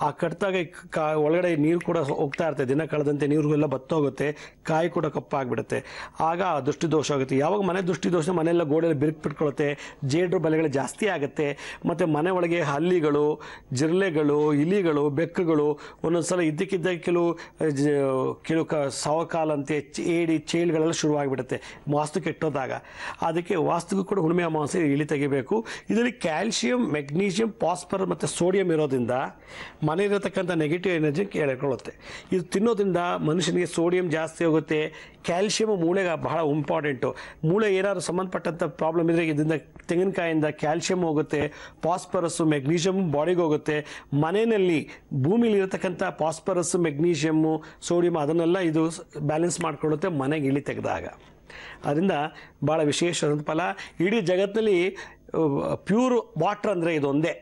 ಆ ಕಟ್ಟಿದಾಗ ಒಳಗಡೆ ನೀರು ಕೂಡ ಹೋಗ್ತಾ ಇರ್ತದೆ ದಿನ ಕಳೆದಂತೆ ನೀರು ಎಲ್ಲ ಬತ್ತೋಗುತ್ತೆ ಕಾಯಿ ಕೂಡ ಕಪ್ಪಾಗ್ಬಿಡುತ್ತೆ ಆಗ ದೃಷ್ಟಿದೋಷ ಆಗುತ್ತೆ ಯಾವಾಗ ಮನೆ ದೃಷ್ಟಿದೋಷ ಮನೆಯೆಲ್ಲ ಗೋಡೆಯಲ್ಲಿ ಬಿರುಕು ಬಿಟ್ಕೊಳುತ್ತೆ ಜೇಡ್ರ ಬಲೆಗಳು ಜಾಸ್ತಿ ಆಗುತ್ತೆ ಮತ್ತು ಮನೆ ಒಳಗೆ ಹಲ್ಲಿಗಳು ಜಿರಳೆಗಳು ಇಲಿಗಳು ಬೆಕ್ಕುಗಳು ಒಂದೊಂದು ಸಲ ಇದ್ದಕ್ಕಿದ್ದ ಕೆಲವು ಕೆಲವು ಕ ಸವಕಾಲಂತೆ ಏಡಿ ಚೇಳುಗಳೆಲ್ಲ ಶುರುವಾಗಿಬಿಡುತ್ತೆ ವಾಸ್ತು ಕೆಟ್ಟೋದಾಗ ಅದಕ್ಕೆ ವಾಸ್ತುಗೂ ಕೂಡ ಹುಣ್ಣಿಮೆ ಅಮಾವಾಸ್ಯೆ ಇಳಿ ತೆಗಿಬೇಕು ಇದರಲ್ಲಿ ಕ್ಯಾಲ್ಶಿಯಂ ಮೆಗ್ನೀಷಿಯಂ ಪಾಸ್ಪರ್ ಮತ್ತು ಸೋಡಿಯಂ ಇರೋದ್ರಿಂದ ಮನೆಯಲ್ಲಿರತಕ್ಕಂಥ ನೆಗೆಟಿವ್ ಎನರ್ಜಿ ಕೇಳಿಕೊಳ್ಳುತ್ತೆ ಇದು ತಿನ್ನೋದ್ರಿಂದ ಮನುಷ್ಯನಿಗೆ ಸೋಡಿಯಂ ಜಾಸ್ತಿ ಹೋಗುತ್ತೆ ಕ್ಯಾಲ್ಶಿಯಂ ಮೂಳೆಗೆ ಬಹಳ ಇಂಪಾರ್ಟೆಂಟು ಮೂಳೆ ಏನಾದರೂ ಸಂಬಂಧಪಟ್ಟಂಥ ಪ್ರಾಬ್ಲಮ್ ಇದ್ದರೆ ಇದರಿಂದ ತೆಂಗಿನಕಾಯಿಂದ ಕ್ಯಾಲ್ಶಿಯಂ ಹೋಗುತ್ತೆ ಪಾಸ್ಪರಸ್ಸು ಮೆಗ್ನೀಷಿಯಮ್ ಬಾಡಿಗೆ ಹೋಗುತ್ತೆ ಮನೆಯಲ್ಲಿ ಭೂಮಿಲಿರತಕ್ಕಂಥ ಪಾಸ್ಪರಸ್ ಮೆಗ್ನೀಷಿಯಮ್ಮು ಸೋಡಿಯಂ ಅದನ್ನೆಲ್ಲ ಇದು ಬ್ಯಾಲೆನ್ಸ್ ಮಾಡಿಕೊಳ್ಳುತ್ತೆ ಮನೆಗೆ ಇಳಿ ತೆಗೆದಾಗ ಅದರಿಂದ ಭಾಳ ವಿಶೇಷ ಫಲ ಇಡೀ ಜಗತ್ತಿನಲ್ಲಿ ಪ್ಯೂರ್ ವಾಟ್ರ್ ಅಂದರೆ ಇದೊಂದೇ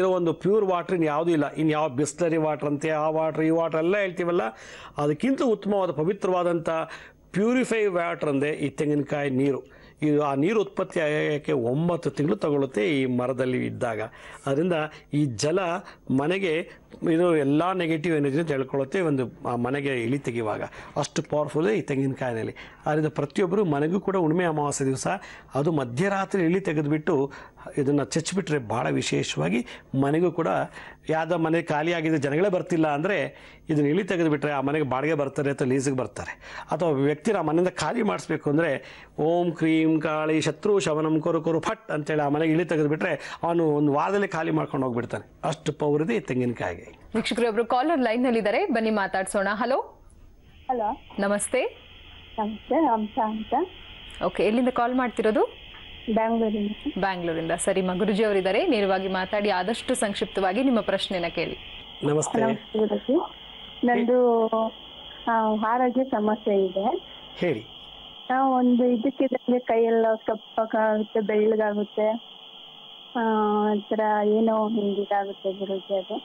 ಇರೋ ಒಂದು ಪ್ಯೂರ್ ವಾಟ್ರ್ ಇನ್ನು ಯಾವುದೂ ಇಲ್ಲ ಇನ್ನು ಯಾವ ಬಿಸ್ಲರಿ ವಾಟ್ರ್ ಅಂತೆ ಆ ವಾಟ್ರ್ ಈ ವಾಟ್ರ್ ಎಲ್ಲ ಹೇಳ್ತೀವಲ್ಲ ಅದಕ್ಕಿಂತ ಉತ್ತಮವಾದ ಪವಿತ್ರವಾದಂಥ ಪ್ಯೂರಿಫೈ ವಾಟ್ರ್ ಅಂದರೆ ಈ ತೆಂಗಿನಕಾಯಿ ನೀರು ಇದು ಆ ನೀರು ಉತ್ಪತ್ತಿ ಆಗೋಕ್ಕೆ ಒಂಬತ್ತು ತಿಂಗಳು ತಗೊಳ್ಳುತ್ತೆ ಈ ಮರದಲ್ಲಿ ಇದ್ದಾಗ ಅದರಿಂದ ಈ ಜಲ ಮನೆಗೆ ಇದು ಎಲ್ಲ ನೆಗೆಟಿವ್ ಎನರ್ಜಿನ ತೆಳ್ಕೊಳ್ಳುತ್ತೆ ಒಂದು ಮನೆಗೆ ಇಳಿ ತೆಗೆಯುವಾಗ ಅಷ್ಟು ಪವರ್ಫುಲ್ ಈ ತೆಂಗಿನಕಾಯಿನಲ್ಲಿ ಆದ್ದರಿಂದ ಪ್ರತಿಯೊಬ್ಬರು ಮನೆಗೂ ಕೂಡ ಉಣ್ಮೆ ಅಮಾವಾಸ್ಯೆ ದಿವಸ ಅದು ಮಧ್ಯರಾತ್ರಿ ಇಳಿ ತೆಗೆದುಬಿಟ್ಟು ಇದನ್ನು ಚಚ್ಚಿಬಿಟ್ರೆ ಭಾಳ ವಿಶೇಷವಾಗಿ ಮನೆಗೂ ಕೂಡ ಯಾವುದೋ ಮನೆ ಖಾಲಿಯಾಗಿದೆ ಜನಗಳೇ ಬರ್ತಿಲ್ಲ ಅಂದರೆ ಇದನ್ನು ಇಳಿ ತೆಗೆದುಬಿಟ್ರೆ ಆ ಮನೆಗೆ ಬಾಡಿಗೆ ಬರ್ತಾರೆ ಅಥವಾ ಲೀಸಿಗೆ ಬರ್ತಾರೆ ಅಥವಾ ವ್ಯಕ್ತಿನ ಆ ಮನೆಯಿಂದ ಖಾಲಿ ಮಾಡಿಸ್ಬೇಕು ಅಂದರೆ ಓಂ ಕ್ರೀಂ ಕಾಳಿ ಶತ್ರು ಶವನಂ ಕೊರು ಕೊರು ಫಟ್ ಅಂತೇಳಿ ಆ ಮನೆಗೆ ಇಳಿ ತೆಗೆದುಬಿಟ್ರೆ ಅವನು ಒಂದು ವಾರದಲ್ಲಿ ಖಾಲಿ ಮಾಡ್ಕೊಂಡು ಹೋಗ್ಬಿಡ್ತಾನೆ ಅಷ್ಟು ಈ ತೆಂಗಿನಕಾಯಿಗೆ ವೀಕ್ಷಕರು ಒಬ್ರು ಕಾಲರ್ ಲೈನ್ ನಲ್ಲಿ ಇದ್ದಾರೆ ಬನ್ನಿ ಮಾತಾಡ್ಸೋಣ ಹಲೋ ಹಲೋ ನಮಸ್ತೆ ನಮಸ್ತೆ ಓಕೆ ಎಲ್ಲಿಂದ ಕಾಲ್ ಮಾಡ್ತಿರೋದು ಬ್ಯಾಂಗ್ಳೂರಿಂದ ಬ್ಯಾಂಗ್ಳೂರಿಂದ ಸರಿ ಮಾ ಗುರುಜಿ ಅವರಿದ್ದಾರೆ ನೇರವಾಗಿ ಮಾತಾಡಿ ಆದಷ್ಟು ಸಂಕ್ಷಿಪ್ತವಾಗಿ ನಿಮ್ಮ ಪ್ರಶ್ನೆನ ಕೇಳಿ ನಮಸ್ತೆ ನಂದು ಆರೋಗ್ಯ ಸಮಸ್ಯೆ ಇದೆ ಹೇಳಿ ನಾವು ಒಂದು ಇದಕ್ಕಿದಂಗೆ ಕೈಯೆಲ್ಲ ಕಪ್ಪಾಗುತ್ತೆ ಬೆಳ್ಳಗಾಗುತ್ತೆ ಆ ಏನೋ ಹಿಂಗಿದಾಗುತ್ತೆ ಗುರುಜಿ ಅದು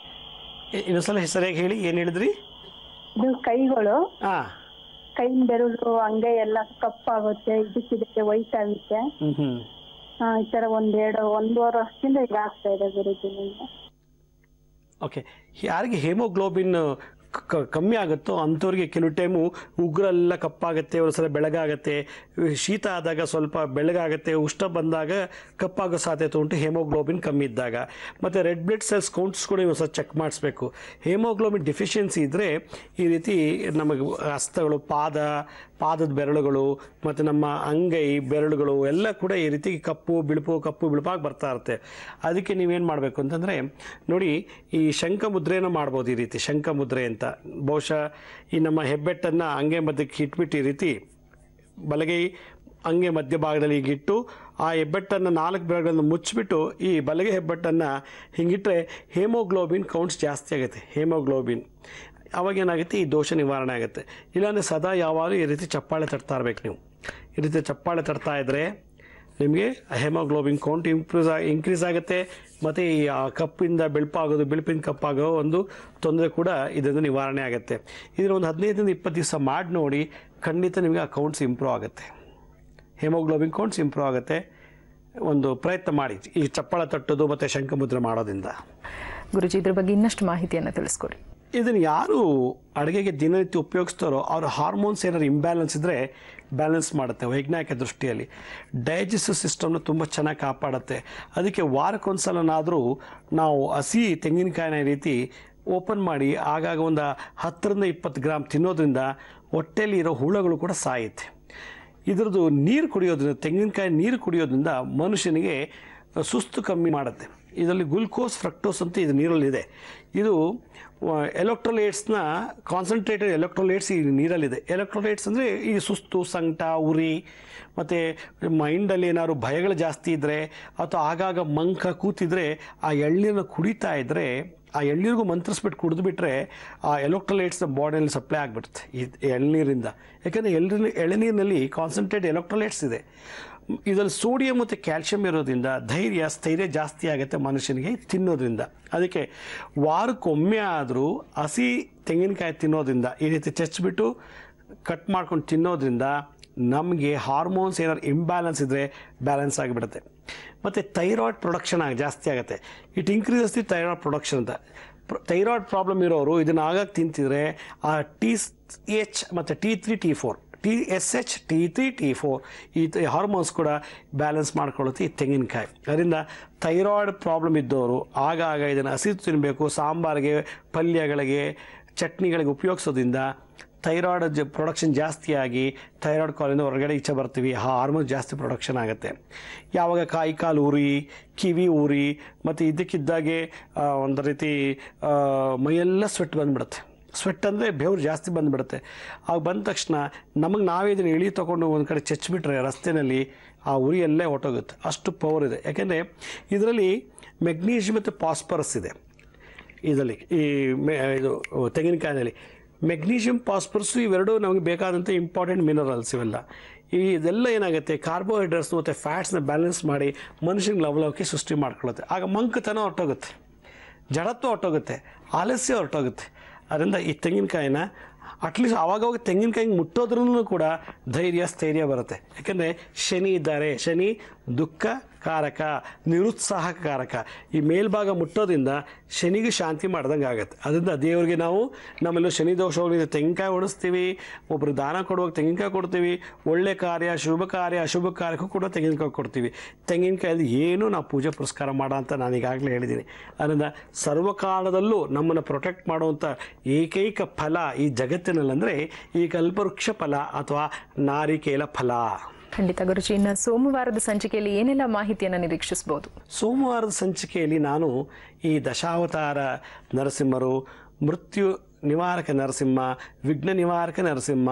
ಇನ್ನೊಂದ್ಸಲ ಸರಿಯಾಗಿ ಹೇಳಿ ಏನ್ ಹೇಳಿದ್ರಿ ಇದು ಕೈಗಳು ಹಾ ಕೈ ಬೆರಳು ಹಂಗೆ ಎಲ್ಲ ಕಪ್ಪಾಗುತ್ತೆ ಇದಕ್ಕಿದಕ್ಕೆ ವಯಸ್ಸಾಗುತ್ತೆ ಈ ತರ ಒಂದೆರಡು ಒಂದೂವರೆ ವರ್ಷದಿಂದ ಈಗ ಆಗ್ತಾ ಇದೆ ಗುರುಜಿ ಓಕೆ ಯಾರಿಗೆ ಹೇಮೋಗ್ಲೋಬಿನ್ ಕಮ್ಮಿ ಆಗುತ್ತೋ ಅಂಥವ್ರಿಗೆ ಕೆಲವು ಟೈಮು ಉಗುರೆಲ್ಲ ಕಪ್ಪಾಗುತ್ತೆ ಒಂದ್ಸಲ ಬೆಳಗಾಗುತ್ತೆ ಶೀತ ಆದಾಗ ಸ್ವಲ್ಪ ಬೆಳಗಾಗುತ್ತೆ ಉಷ್ಣ ಬಂದಾಗ ಕಪ್ಪಾಗೋ ಸಾಧ್ಯತೆ ಉಂಟು ಹೇಮೋಗ್ಲೋಬಿನ್ ಕಮ್ಮಿ ಇದ್ದಾಗ ಮತ್ತು ರೆಡ್ ಬ್ಲಡ್ ಸೆಲ್ಸ್ ಕೌಂಟ್ಸ್ ಕೂಡ ಒಂದ್ಸಲ ಚೆಕ್ ಮಾಡಿಸ್ಬೇಕು ಹೇಮೋಗ್ಲೋಬಿನ್ ಡಿಫಿಷಿಯನ್ಸಿ ಇದ್ದರೆ ಈ ರೀತಿ ನಮಗೆ ಹಸ್ತಗಳು ಪಾದ ಪಾದದ ಬೆರಳುಗಳು ಮತ್ತು ನಮ್ಮ ಅಂಗೈ ಬೆರಳುಗಳು ಎಲ್ಲ ಕೂಡ ಈ ರೀತಿ ಕಪ್ಪು ಬಿಳುಪು ಕಪ್ಪು ಬಿಳುಪಾಗಿ ಬರ್ತಾ ಇರುತ್ತೆ ಅದಕ್ಕೆ ನೀವೇನು ಮಾಡಬೇಕು ಅಂತಂದರೆ ನೋಡಿ ಈ ಶಂಖ ಮುದ್ರೆಯನ್ನು ಮಾಡ್ಬೋದು ಈ ರೀತಿ ಶಂಖ ಮುದ್ರೆ ಅಂತ ಬಹುಶಃ ಈ ನಮ್ಮ ಹೆಬ್ಬೆಟ್ಟನ್ನು ಹಂಗೆ ಮಧ್ಯಕ್ಕೆ ಇಟ್ಬಿಟ್ಟು ಈ ರೀತಿ ಬಲಗೈ ಹಂಗೆ ಮಧ್ಯಭಾಗದಲ್ಲಿ ಹೀಗಿಟ್ಟು ಆ ಹೆಬ್ಬೆಟ್ಟನ್ನು ನಾಲ್ಕು ಬೆರಳುಗಳನ್ನು ಮುಚ್ಚಿಬಿಟ್ಟು ಈ ಬಲಗೆ ಹೆಬ್ಬೆಟ್ಟನ್ನು ಹಿಂಗಿಟ್ಟರೆ ಹೇಮೋಗ್ಲೋಬಿನ್ ಕೌಂಟ್ಸ್ ಜಾಸ್ತಿ ಆಗುತ್ತೆ ಹೇಮೋಗ್ಲೋಬಿನ್ ಅವಾಗ ಏನಾಗುತ್ತೆ ಈ ದೋಷ ನಿವಾರಣೆ ಆಗುತ್ತೆ ಇಲ್ಲಾಂದರೆ ಸದಾ ಯಾವಾಗಲೂ ಈ ರೀತಿ ಚಪ್ಪಾಳೆ ತಡ್ತಾ ಇರಬೇಕು ನೀವು ಈ ರೀತಿ ಚಪ್ಪಾಳೆ ತಡ್ತಾ ಇದ್ದರೆ ನಿಮಗೆ ಹೆಮೋಗ್ಲೋಬಿನ್ ಕೌಂಟ್ ಇಂಪ್ರೂಸ್ ಆಗಿ ಇನ್ಕ್ರೀಸ್ ಆಗುತ್ತೆ ಮತ್ತು ಈ ಕಪ್ಪಿಂದ ಬೆಳಪಾಗೋದು ಬೆಳ್ಪಿನ ಕಪ್ಪಾಗೋ ಒಂದು ತೊಂದರೆ ಕೂಡ ಇದರಿಂದ ನಿವಾರಣೆ ಆಗುತ್ತೆ ಇದರ ಒಂದು ಹದಿನೈದರಿಂದ ಇಪ್ಪತ್ತು ದಿವಸ ಮಾಡಿ ನೋಡಿ ಖಂಡಿತ ನಿಮಗೆ ಆ ಕೌಂಟ್ಸ್ ಇಂಪ್ರೂವ್ ಆಗುತ್ತೆ ಹೆಮೋಗ್ಲೋಬಿನ್ ಕೌಂಟ್ಸ್ ಇಂಪ್ರೂವ್ ಆಗುತ್ತೆ ಒಂದು ಪ್ರಯತ್ನ ಮಾಡಿ ಈ ಚಪ್ಪಾಳೆ ತಟ್ಟೋದು ಮತ್ತು ಶಂಕಮುದ್ರೆ ಮಾಡೋದ್ರಿಂದ ಗುರುಜಿ ಇದ್ರ ಬಗ್ಗೆ ಇನ್ನಷ್ಟು ಮಾಹಿತಿಯನ್ನು ತಿಳಿಸ್ಕೊಡಿ ಇದನ್ನು ಯಾರು ಅಡುಗೆಗೆ ದಿನನಿತ್ಯ ಉಪಯೋಗಿಸ್ತಾರೋ ಅವ್ರ ಹಾರ್ಮೋನ್ಸ್ ಏನಾದ್ರು ಇಂಬ್ಯಾಲೆನ್ಸ್ ಇದ್ದರೆ ಬ್ಯಾಲೆನ್ಸ್ ಮಾಡುತ್ತೆ ವೈಜ್ಞಾನಿಕ ದೃಷ್ಟಿಯಲ್ಲಿ ಡೈಜೆಸ್ಟಿವ್ ಸಿಸ್ಟಮ್ನ ತುಂಬ ಚೆನ್ನಾಗಿ ಕಾಪಾಡುತ್ತೆ ಅದಕ್ಕೆ ವಾರಕ್ಕೊಂದ್ಸಲನಾದರೂ ನಾವು ಹಸಿ ತೆಂಗಿನಕಾಯಿನ ರೀತಿ ಓಪನ್ ಮಾಡಿ ಆಗಾಗ ಒಂದು ಹತ್ತರಿಂದ ಇಪ್ಪತ್ತು ಗ್ರಾಮ್ ತಿನ್ನೋದ್ರಿಂದ ಹೊಟ್ಟೆಯಲ್ಲಿ ಇರೋ ಹುಳಗಳು ಕೂಡ ಸಾಯುತ್ತೆ ಇದರದ್ದು ನೀರು ಕುಡಿಯೋದ್ರಿಂದ ತೆಂಗಿನಕಾಯಿ ನೀರು ಕುಡಿಯೋದ್ರಿಂದ ಮನುಷ್ಯನಿಗೆ ಸುಸ್ತು ಕಮ್ಮಿ ಮಾಡುತ್ತೆ ಇದರಲ್ಲಿ ಗ್ಲುಕೋಸ್ ಫ್ರಕ್ಟೋಸ್ ಅಂತ ಇದು ನೀರಲ್ಲಿದೆ ಇದು ಎಲೆಕ್ಟ್ರೋಲೈಟ್ಸ್ನ ಕಾನ್ಸಂಟ್ರೇಟೆಡ್ ಎಲೆಕ್ಟ್ರೋಲೈಟ್ಸ್ ಈ ನೀರಲ್ಲಿದೆ ಎಲೆಕ್ಟ್ರೋಲೈಟ್ಸ್ ಅಂದರೆ ಈ ಸುಸ್ತು ಸಂಕಟ ಉರಿ ಮತ್ತು ಮೈಂಡಲ್ಲಿ ಏನಾದ್ರು ಭಯಗಳು ಜಾಸ್ತಿ ಇದ್ದರೆ ಅಥವಾ ಆಗಾಗ ಮಂಕ ಕೂತಿದ್ರೆ ಆ ಎಳ್ಳಿನ ಕುಡಿತಾ ಇದ್ದರೆ ಆ ಎಳ್ನೀರಿಗೂ ಮಂತ್ರಿಸ್ಬಿಟ್ಟು ಕುಡಿದುಬಿಟ್ರೆ ಆ ಎಲೆಕ್ಟ್ರೋಲೈಟ್ಸ್ ಬಾಡಿಯಲ್ಲಿ ಸಪ್ಲೈ ಆಗಿಬಿಡುತ್ತೆ ಈ ಎಳ್ನೀರಿಂದ ಯಾಕೆಂದರೆ ಎಳ್ನೀರು ಎಳನೀರಿನಲ್ಲಿ ಕಾನ್ಸಂಟ್ರೇಟ್ ಎಲೆಕ್ಟ್ರೋಲೈಟ್ಸ್ ಇದೆ ಇದರಲ್ಲಿ ಸೋಡಿಯಂ ಮತ್ತು ಕ್ಯಾಲ್ಶಿಯಂ ಇರೋದ್ರಿಂದ ಧೈರ್ಯ ಸ್ಥೈರ್ಯ ಜಾಸ್ತಿ ಆಗುತ್ತೆ ಮನುಷ್ಯನಿಗೆ ತಿನ್ನೋದ್ರಿಂದ ಅದಕ್ಕೆ ವಾರಕ್ಕೊಮ್ಮೆ ಆದರೂ ಹಸಿ ತೆಂಗಿನಕಾಯಿ ತಿನ್ನೋದ್ರಿಂದ ಈ ರೀತಿ ಚಚ್ಚಿಬಿಟ್ಟು ಕಟ್ ಮಾಡ್ಕೊಂಡು ತಿನ್ನೋದ್ರಿಂದ ನಮಗೆ ಹಾರ್ಮೋನ್ಸ್ ಏನಾದ್ರು ಇಂಬ್ಯಾಲೆನ್ಸ್ ಇದ್ದರೆ ಬ್ಯಾಲೆನ್ಸ್ ಆಗಿಬಿಡುತ್ತೆ ಮತ್ತು ಥೈರಾಯ್ಡ್ ಪ್ರೊಡಕ್ಷನ್ ಆಗಿ ಜಾಸ್ತಿ ಆಗುತ್ತೆ it increases the thyroid production ಅಂತ ಥೈರಾಯ್ಡ್ ಪ್ರಾಬ್ಲಮ್ ಇರೋರು ಇದನ್ನು ಆಗಾಗ ತಿಂತಿದ್ರೆ ಆ ಟಿ ಎಚ್ ಮತ್ತು T three T four T S H T three T four ಈ ಹಾರ್ಮೋನ್ಸ್ ಕೂಡ ಬ್ಯಾಲೆನ್ಸ್ ಮಾಡ್ಕೊಳ್ಳುತ್ತೆ ಈ ತೆಂಗಿನಕಾಯಿ ಅದರಿಂದ ಥೈರಾಯ್ಡ್ ಪ್ರಾಬ್ಲಮ್ ಇದ್ದವರು ಆಗಾಗ ಇದನ್ನು ಹಸಿರು ತಿನ್ನಬೇಕು ಸಾಂಬಾರಿಗೆ ಪಲ್ಯಗಳಿಗೆ ಚಟ್ನಿಗಳಿಗೆ ಉಪಯೋಗಿಸೋದ್ರಿಂದ ಥೈರಾಯ್ಡ್ ಜ ಪ್ರೊಡಕ್ಷನ್ ಜಾಸ್ತಿಯಾಗಿ ಥೈರಾಯ್ಡ್ ಕಾಲಿಂದ ಹೊರಗಡೆ ಈಚೆ ಬರ್ತೀವಿ ಆ ಹಾರ್ಮೋನ್ ಜಾಸ್ತಿ ಪ್ರೊಡಕ್ಷನ್ ಆಗುತ್ತೆ ಯಾವಾಗ ಕಾಯಿ ಕಾಲು ಉರಿ ಕಿವಿ ಉರಿ ಮತ್ತು ಇದಕ್ಕಿದ್ದಾಗೆ ಒಂದು ರೀತಿ ಮೈಯೆಲ್ಲ ಸ್ವೆಟ್ ಬಂದ್ಬಿಡುತ್ತೆ ಸ್ವೆಟ್ ಅಂದರೆ ಬೆವರು ಜಾಸ್ತಿ ಬಂದುಬಿಡುತ್ತೆ ಆಗ ಬಂದ ತಕ್ಷಣ ನಮಗೆ ನಾವೇ ಇದನ್ನು ಇಳಿ ತೊಗೊಂಡು ಒಂದು ಕಡೆ ಚಚ್ಚಿಬಿಟ್ರೆ ರಸ್ತೆಯಲ್ಲಿ ಆ ಉರಿಯಲ್ಲೇ ಹೊಟ್ಟೋಗುತ್ತೆ ಅಷ್ಟು ಪವರ್ ಇದೆ ಯಾಕೆಂದರೆ ಇದರಲ್ಲಿ ಮೆಗ್ನೀಷಿಯಮ್ ಮತ್ತು ಪಾಸ್ಪರಸ್ ಇದೆ ಇದರಲ್ಲಿ ಈ ಮೆ ಇದು ತೆಂಗಿನಕಾಯಿನಲ್ಲಿ ಮೆಗ್ನೀಷಿಯಮ್ ಪಾಸ್ಪರಸ್ಸು ಇವೆರಡೂ ನಮಗೆ ಬೇಕಾದಂಥ ಇಂಪಾರ್ಟೆಂಟ್ ಮಿನರಲ್ಸ್ ಇವೆಲ್ಲ ಈ ಇದೆಲ್ಲ ಏನಾಗುತ್ತೆ ಕಾರ್ಬೋಹೈಡ್ರೇಟ್ಸ್ ಮತ್ತು ಫ್ಯಾಟ್ಸ್ನ ಬ್ಯಾಲೆನ್ಸ್ ಮಾಡಿ ಮನುಷ್ಯನ ಲವಲವಕ್ಕೆ ಸೃಷ್ಟಿ ಮಾಡ್ಕೊಳ್ಳುತ್ತೆ ಆಗ ಮಂಕತನ ಹೊರಟೋಗುತ್ತೆ ಜಡತ್ವ ಹೊರಟೋಗುತ್ತೆ ಆಲಸ್ಯ ಹೊರಟೋಗುತ್ತೆ ಅದರಿಂದ ಈ ತೆಂಗಿನಕಾಯಿನ ಅಟ್ಲೀಸ್ಟ್ ಆವಾಗವಾಗ ತೆಂಗಿನಕಾಯಿಗೆ ಮುಟ್ಟೋದ್ರೂ ಕೂಡ ಧೈರ್ಯ ಸ್ಥೈರ್ಯ ಬರುತ್ತೆ ಯಾಕೆಂದರೆ ಶನಿ ಇದ್ದಾರೆ ಶನಿ ದುಃಖ ಕಾರಕ ನಿರುತ್ಸಾಹಕ ಕಾರಕ ಈ ಮೇಲ್ಭಾಗ ಮುಟ್ಟೋದ್ರಿಂದ ಶನಿಗೆ ಶಾಂತಿ ಮಾಡ್ದಂಗೆ ಆಗುತ್ತೆ ಅದರಿಂದ ದೇವರಿಗೆ ನಾವು ನಮ್ಮೆಲ್ಲ ಶನಿ ದೋಷ ಹೋಗಿದ್ರೆ ತೆಂಗಿನಕಾಯಿ ಓಡಿಸ್ತೀವಿ ಒಬ್ಬರು ದಾನ ಕೊಡುವಾಗ ತೆಂಗಿನಕಾಯಿ ಕೊಡ್ತೀವಿ ಒಳ್ಳೆ ಕಾರ್ಯ ಶುಭ ಕಾರ್ಯ ಅಶುಭ ಕಾರ್ಯಕ್ಕೂ ಕೂಡ ತೆಂಗಿನಕಾಯಿ ಕೊಡ್ತೀವಿ ತೆಂಗಿನಕಾಯಲ್ಲಿ ಏನು ನಾವು ಪೂಜೆ ಪುರಸ್ಕಾರ ಮಾಡೋ ಅಂತ ನಾನು ಈಗಾಗಲೇ ಹೇಳಿದ್ದೀನಿ ಅದರಿಂದ ಸರ್ವಕಾಲದಲ್ಲೂ ನಮ್ಮನ್ನು ಪ್ರೊಟೆಕ್ಟ್ ಮಾಡುವಂಥ ಏಕೈಕ ಫಲ ಈ ಜಗತ್ತಿನಲ್ಲಿ ಈ ಕಲ್ಪವೃಕ್ಷ ಫಲ ಅಥವಾ ನಾರಿಕೇಲ ಫಲ ಖಂಡಿತ ಗುರುಜಿ ಇನ್ನು ಸೋಮವಾರದ ಸಂಚಿಕೆಯಲ್ಲಿ ಏನೆಲ್ಲ ಮಾಹಿತಿಯನ್ನು ನಿರೀಕ್ಷಿಸಬಹುದು ಸೋಮವಾರದ ಸಂಚಿಕೆಯಲ್ಲಿ ನಾನು ಈ ದಶಾವತಾರ ನರಸಿಂಹರು ಮೃತ್ಯು ನಿವಾರಕ ನರಸಿಂಹ ವಿಘ್ನ ನಿವಾರಕ ನರಸಿಂಹ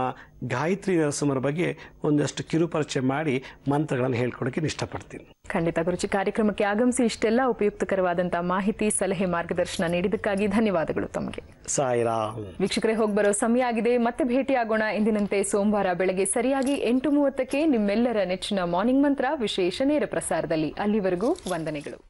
ಗಾಯತ್ರಿ ನರಸಿಂಹರ ಬಗ್ಗೆ ಒಂದಷ್ಟು ಕಿರುಪರಿಚಯ ಮಾಡಿ ಮಂತ್ರಗಳನ್ನು ಹೇಳ್ಕೊಡೋಕೆ ಇಷ್ಟಪಡ್ತೀನಿ ಖಂಡಿತ ಗುರುಜಿ ಕಾರ್ಯಕ್ರಮಕ್ಕೆ ಆಗಮಿಸಿ ಇಷ್ಟೆಲ್ಲ ಉಪಯುಕ್ತಕರವಾದಂತಹ ಮಾಹಿತಿ ಸಲಹೆ ಮಾರ್ಗದರ್ಶನ ನೀಡಿದ್ದಕ್ಕಾಗಿ ಧನ್ಯವಾದಗಳು ತಮಗೆ ಸಾಯಿರಾಮ್ ವೀಕ್ಷಕರೇ ಬರೋ ಸಮಯ ಆಗಿದೆ ಮತ್ತೆ ಭೇಟಿಯಾಗೋಣ ಎಂದಿನಂತೆ ಸೋಮವಾರ ಬೆಳಗ್ಗೆ ಸರಿಯಾಗಿ ಎಂಟು ಮೂವತ್ತಕ್ಕೆ ನಿಮ್ಮೆಲ್ಲರ ನೆಚ್ಚಿನ ಮಾರ್ನಿಂಗ್ ಮಂತ್ರ ವಿಶೇಷ ನೇರ ಪ್ರಸಾರದಲ್ಲಿ ಅಲ್ಲಿವರೆಗೂ ವಂದನೆಗಳು